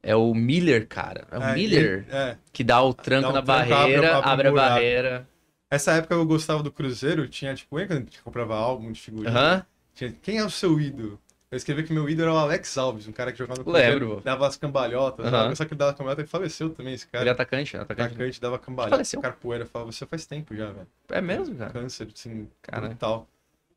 B: É o Miller, cara. É o é, Miller ele, é. que dá o tranco dá um na tranco, barreira, abre, abre, abre a barreira.
A: Essa época eu gostava do Cruzeiro, tinha tipo, quando é a gente comprava álbum de figurinha. Uh -huh. tinha, quem é o seu ídolo? Eu escrevi que meu ídolo era o Alex Alves, um cara que jogava no Cruzeiro, Lembro. dava as cambalhotas. Uhum. -huh. Só que ele dava cambalhota e faleceu também, esse cara. Ele é atacante, né? atacante. Atacante, dava cambalhota. Faleceu. O cara poeira você faz tempo já, velho. É mesmo, cara? Câncer, assim, cara. brutal.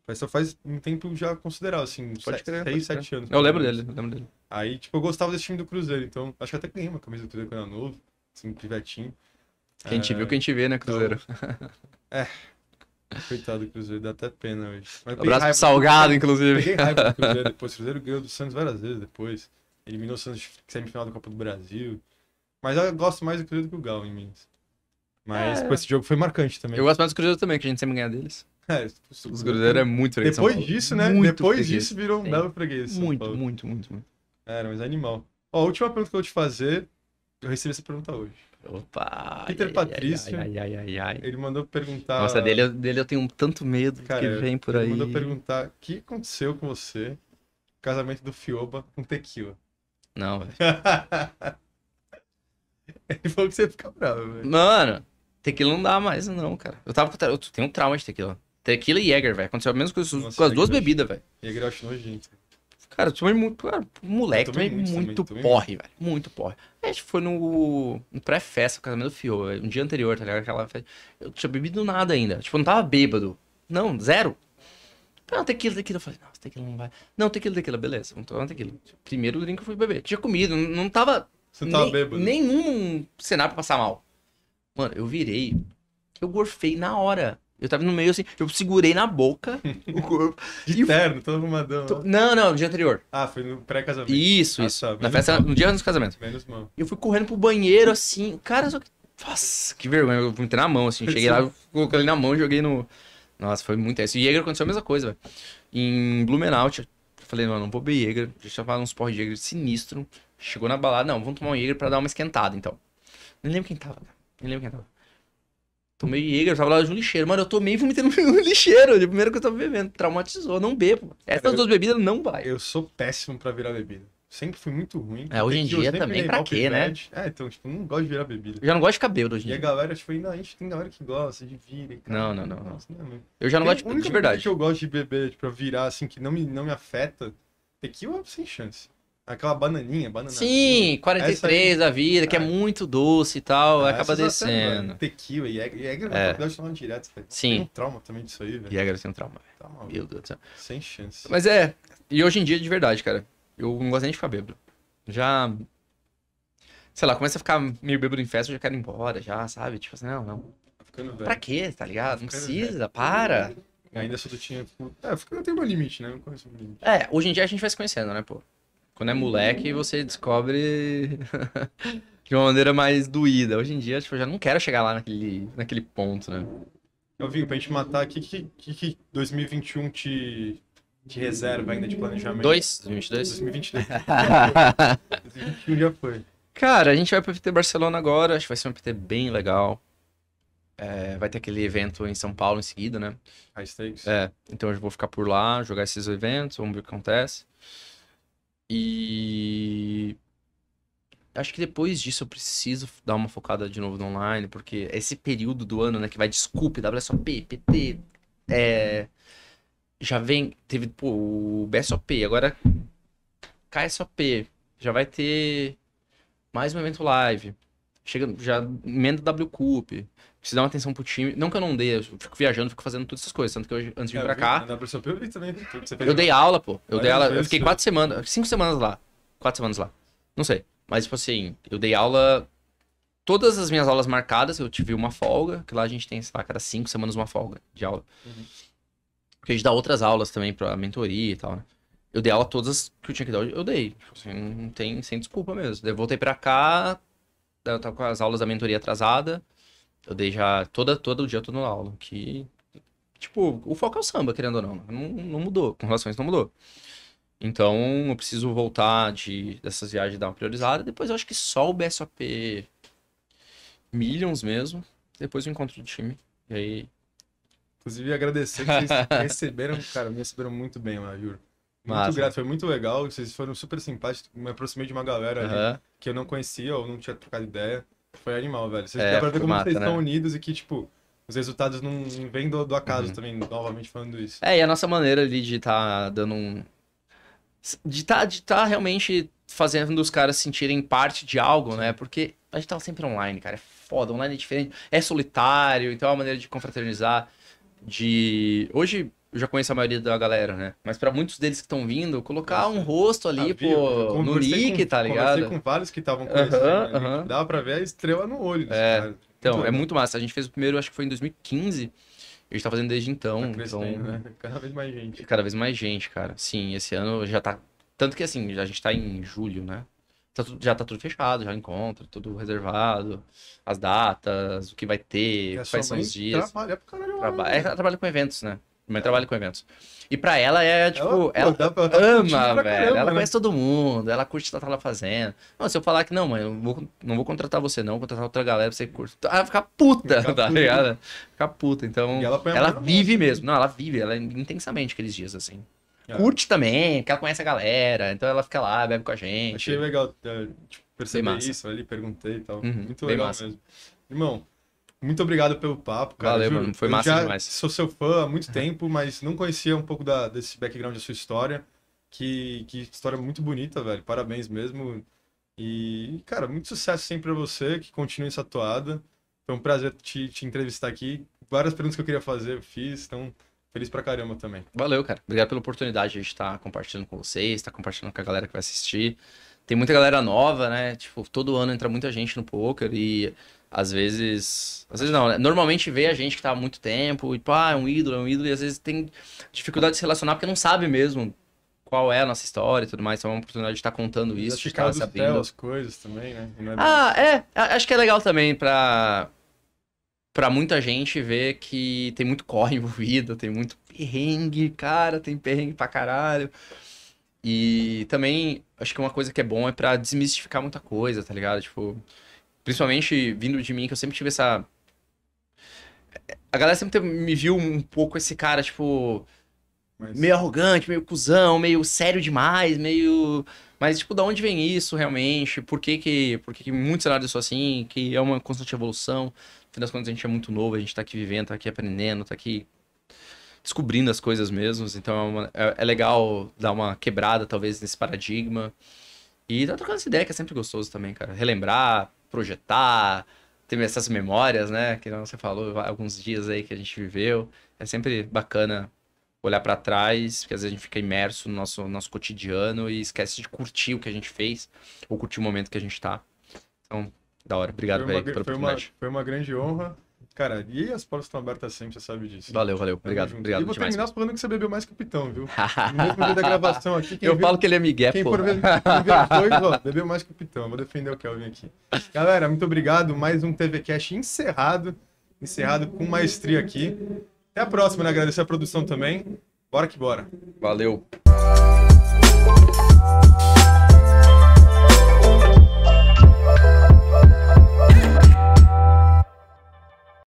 A: Mas só faz um tempo já considerável, assim, pode crer, 6, anos. Eu lembro dele, eu lembro dele. Aí, tipo, eu gostava desse time do Cruzeiro, então acho que até ganhei uma camisa do Cruzeiro quando era novo, assim, pivetinho. Quem te
C: é... viu, quem te vê, né, Cruzeiro? Então...
A: é. Coitado do Cruzeiro, dá até pena hoje. abraço raiva, Salgado, inclusive. Peguei raiva do Cruzeiro depois. O Cruzeiro ganhou do Santos várias vezes depois. Eliminou o Santos semifinal da Copa do Brasil. Mas eu gosto mais do Cruzeiro do que o Galo em Minas. Mas é... esse jogo foi marcante também. Eu gosto
B: mais do Cruzeiro também, que a gente sempre ganha deles. É,
A: os grudeiros é muito freguês. Depois disso, né? Muito Depois freguês. disso virou um belo freguês. Muito, muito, muito, muito, é, muito. Era, mas é animal. Ó, a última pergunta que eu vou te fazer, eu recebi essa pergunta hoje. Opa! Peter ai, Patrício.
B: Ai, ai, ele mandou perguntar. Nossa, dele, eu, dele eu tenho tanto medo Cara, que vem por ele aí. Ele mandou
A: perguntar o que aconteceu com você no casamento do Fioba com tequila. Não, velho. ele falou que você ia ficar bravo, velho. Mano,
B: tequila não dá mais, não, cara. Eu tava com. Eu tenho um trauma de tequila. Tequila e Jäger, velho. Aconteceu a mesma coisa Nossa, com as duas é bebidas, velho.
A: Jäger eu acho nojento.
B: Cara, eu tomei é muito. Cara, moleque, eu tomei, muito, é também, porre, velho. Muito porre. A gente foi no, no pré-festa, casamento do Fio, eh, um dia anterior, tá ligado? Aquela festa. Eu tinha bebido nada ainda. Tipo, eu não tava bêbado. Não, zero. Não, ah, tequila, tequila. Eu falei, nossa, tequila não vai. Não, tequila, tequila, beleza. Vamos tomar tequila. Primeiro drink que eu fui beber. Tinha comido, não tava. Você tava nem, bêbado? Nenhum cenário pra passar mal. Mano, eu virei. Eu gorfei na hora. Eu tava no meio assim, eu segurei na boca. o corpo. terno, todo arrumadão. Né? Não, não, no dia anterior. Ah, foi no pré-casamento. Isso, ah, isso. Tá, na festa, no dia antes do casamento. Menos mal. Eu fui correndo pro banheiro assim, cara, só que. Nossa, que vergonha, eu entrei na mão assim. Cheguei lá, coloquei na mão e joguei no. Nossa, foi muito isso. E Jäger aconteceu a mesma coisa, velho. Em Blumenau, eu falei, não, não vou beber Jäger. a gente falado uns porra de Jäger sinistro. Chegou na balada, não, vamos tomar um Jäger pra dar uma esquentada, então. Nem lembro quem tava, Nem lembro quem tava. Tomei Jäger, eu tava lá no lixeiro. Mano, eu tomei e vomitei no lixeiro. de primeiro que eu tava bebendo. Traumatizou, não bebo. Essas Cara, duas bebidas não vai. Eu sou péssimo pra virar bebida. Sempre fui muito
A: ruim. É, hoje em tipo, dia também, pra quê, né? É, então, tipo, não gosto de virar bebida. Eu já não gosto de cabelo hoje em dia. E a galera, tipo, ainda a gente tem galera que gosta de virar e Não, não, não. Nossa, não. não é eu já não tem gosto de, de verdade. que eu gosto de beber, tipo, pra virar, assim, que não me, não me afeta, tequila sem chance. Aquela bananinha, bananinha. Sim, 43 é aí, da
B: vida, que é, ah, é muito doce e tal, ah, é acaba descendo.
A: Tequila, Jäger, Jäger é. deve tomar direto, Sim. Tem um trauma também disso aí, velho. Jäger tem um trauma, velho. Tá Meu Deus do céu. Sem chance. Mas
B: é, e hoje em dia, de verdade, cara, eu não gosto nem de ficar bêbado. Já, sei lá, começa a ficar meio bêbado em festa, eu já quero ir embora, já, sabe? Tipo assim, não, não. Tá ficando velho. Pra quê, tá ligado? Não tá precisa, velho. para. Ainda
A: só tu tinha, é é, não tem um limite, né? Não conheço um limite.
B: É, hoje em dia a gente vai se conhecendo, né, pô? Quando é moleque, você descobre de uma maneira mais doída. Hoje em dia, tipo, eu já não quero chegar lá naquele, naquele ponto, né?
A: Eu vim pra gente matar, o que, que, que 2021 te, te reserva ainda de planejamento? Dois? 2022? 2022. 2021 já foi.
B: Cara, a gente vai pro PT Barcelona agora, acho que vai ser um PT bem legal. É, vai ter aquele evento em São Paulo em seguida, né? High stakes. É, então eu vou ficar por lá, jogar esses eventos, vamos ver o que acontece. E acho que depois disso eu preciso dar uma focada de novo no online, porque esse período do ano, né, que vai desculpe WSOP, PT, é, já vem, teve pô, o BSOP, agora KSOP, já vai ter mais um evento live, chega, já emenda WCUP, preciso dar uma atenção pro time. Não que eu não dê, eu fico viajando, fico fazendo todas essas coisas. Tanto que eu, antes de vir é, pra cá.
A: Eu dei é aula, pô. Eu dei aula. Eu fiquei quatro
B: semanas, cinco semanas lá. Quatro semanas lá. Não sei. Mas, tipo assim, eu dei aula. Todas as minhas aulas marcadas, eu tive uma folga, que lá a gente tem, sei lá, cada cinco semanas uma folga de aula. Uhum. Porque a gente dá outras aulas também pra mentoria e tal, né? Eu dei aula todas que eu tinha que dar, eu dei. Tipo assim, não tem, sem desculpa mesmo. Eu voltei pra cá, eu tava com as aulas da mentoria atrasada. Eu dei já. Toda, todo dia eu tô no aula. Que. Tipo, o foco é o samba, querendo ou não. Não, não mudou. Com relação isso não mudou. Então, eu preciso voltar de, dessas viagens dar uma priorizada. Depois eu acho que só o BSOP Millions mesmo. Depois o encontro do time. E aí. Inclusive, agradecer que vocês receberam, cara,
A: me receberam muito bem lá, juro. Muito Massa. grato, foi muito legal. Vocês foram super simpáticos. Me aproximei de uma galera uhum. ali, que eu não conhecia ou não tinha trocado ideia. Foi animal, velho. Vocês, é, dá pra ver como mata, vocês né? estão unidos e que, tipo, os resultados não vêm do, do acaso uhum. também, novamente falando isso. É,
B: e a nossa maneira ali de tá dando um. De tá, de tá realmente fazendo os caras sentirem parte de algo, né? Porque a gente tava sempre online, cara. É foda, online é diferente. É solitário, então é uma maneira de confraternizar. De. Hoje, eu já conheço a maioria da galera, né? Mas para muitos deles que estão vindo, colocar Nossa, um rosto ali, tá pô, né? no nick, tá ligado? com vários que estavam conhecendo. Uh -huh, uh -huh. Dava pra ver a estrela no olho. É, cara. então, muito é muito massa. A gente fez o primeiro, acho que foi em 2015. A gente tá fazendo desde então. Tá então... Né?
A: Cada vez mais
B: gente. Cada vez mais gente, cara. Sim, esse ano já tá. Tanto que assim, a gente tá em julho, né? Tá tudo, já tá tudo fechado, já encontra, tudo reservado, as datas, o que vai ter, é quais são os dias. Trabalha pro caralho. Traba... Né? É, trabalha com eventos, né? Também trabalho com eventos. E pra ela é, tipo, ela, ela, pô, ela tá ama, velho. Caramba, ela né? conhece todo mundo, ela curte o que tá lá fazendo. Não, se eu falar que não, mãe, eu vou, não vou contratar você, não, vou contratar outra galera pra você curte. Então, ela fica puta, fica tá ligado? Fica puta. Então, e ela, ela vive mesmo. Não, ela vive, ela é intensamente aqueles dias, assim. É. Curte também, que ela conhece a galera, então ela fica lá, bebe com a gente. Achei legal, é,
A: tipo, perceber isso ali, perguntei e tal. Uhum, Muito legal mesmo. Irmão, muito obrigado pelo papo, cara. Valeu, mano. Foi massa já demais. Sou seu fã há muito tempo, mas não conhecia um pouco da, desse background da sua história. Que, que história muito bonita, velho. Parabéns mesmo. E, cara, muito sucesso sempre pra você, que continue essa toada. Foi um prazer te, te entrevistar aqui. Várias perguntas que eu queria fazer, eu fiz, então feliz pra caramba também.
B: Valeu, cara. Obrigado pela oportunidade de estar compartilhando com vocês, estar compartilhando com a galera que vai assistir. Tem muita galera nova, né? Tipo, todo ano entra muita gente no poker e às vezes. Às vezes não, né? Normalmente vê a gente que tá há muito tempo, e tipo, ah, é um ídolo, é um ídolo, e às vezes tem dificuldade de se relacionar porque não sabe mesmo qual é a nossa história e tudo mais. Então é uma oportunidade de estar tá contando isso, de estar sabendo. as
A: coisas também, né? É ah,
B: assim. é. Acho que é legal também pra. Pra muita gente ver que tem muito corre envolvido, tem muito perrengue, cara, tem perrengue pra caralho. E também, acho que uma coisa que é bom é para desmistificar muita coisa, tá ligado? Tipo, Principalmente vindo de mim, que eu sempre tive essa. A galera sempre me viu um pouco esse cara, tipo. Mas... Meio arrogante, meio cuzão, meio sério demais, meio. Mas, tipo, da onde vem isso realmente? Por que que, por que, que muitos cenários são assim? Que é uma constante evolução. No fim das contas, a gente é muito novo, a gente tá aqui vivendo, tá aqui aprendendo, tá aqui descobrindo as coisas mesmo Então, é, uma... É, é legal dar uma quebrada, talvez, nesse paradigma. E tá trocando essa ideia, que é sempre gostoso também, cara. Relembrar, projetar, ter essas memórias, né? Que você falou, alguns dias aí que a gente viveu. É sempre bacana olhar para trás, porque às vezes a gente fica imerso no nosso, nosso cotidiano e esquece de curtir o que a gente fez ou curtir o momento que a gente tá. Então, da hora. Obrigado, velho, pela foi oportunidade.
A: Uma, foi uma grande honra. Cara, e as portas estão abertas sempre, você sabe disso. Valeu, valeu. Obrigado, obrigado. E vou demais. terminar falando que você bebeu mais que o Pitão, viu?
C: No mesmo dia da gravação aqui. Eu viu, falo que ele é Miguel quem pô. For ver, ó, bebeu
A: mais que o Pitão. vou defender o Kelvin aqui. Galera, muito obrigado. Mais um TV Cash encerrado. Encerrado com maestria aqui. Até a próxima, né? Agradecer é a produção também. Bora que
B: bora. Valeu.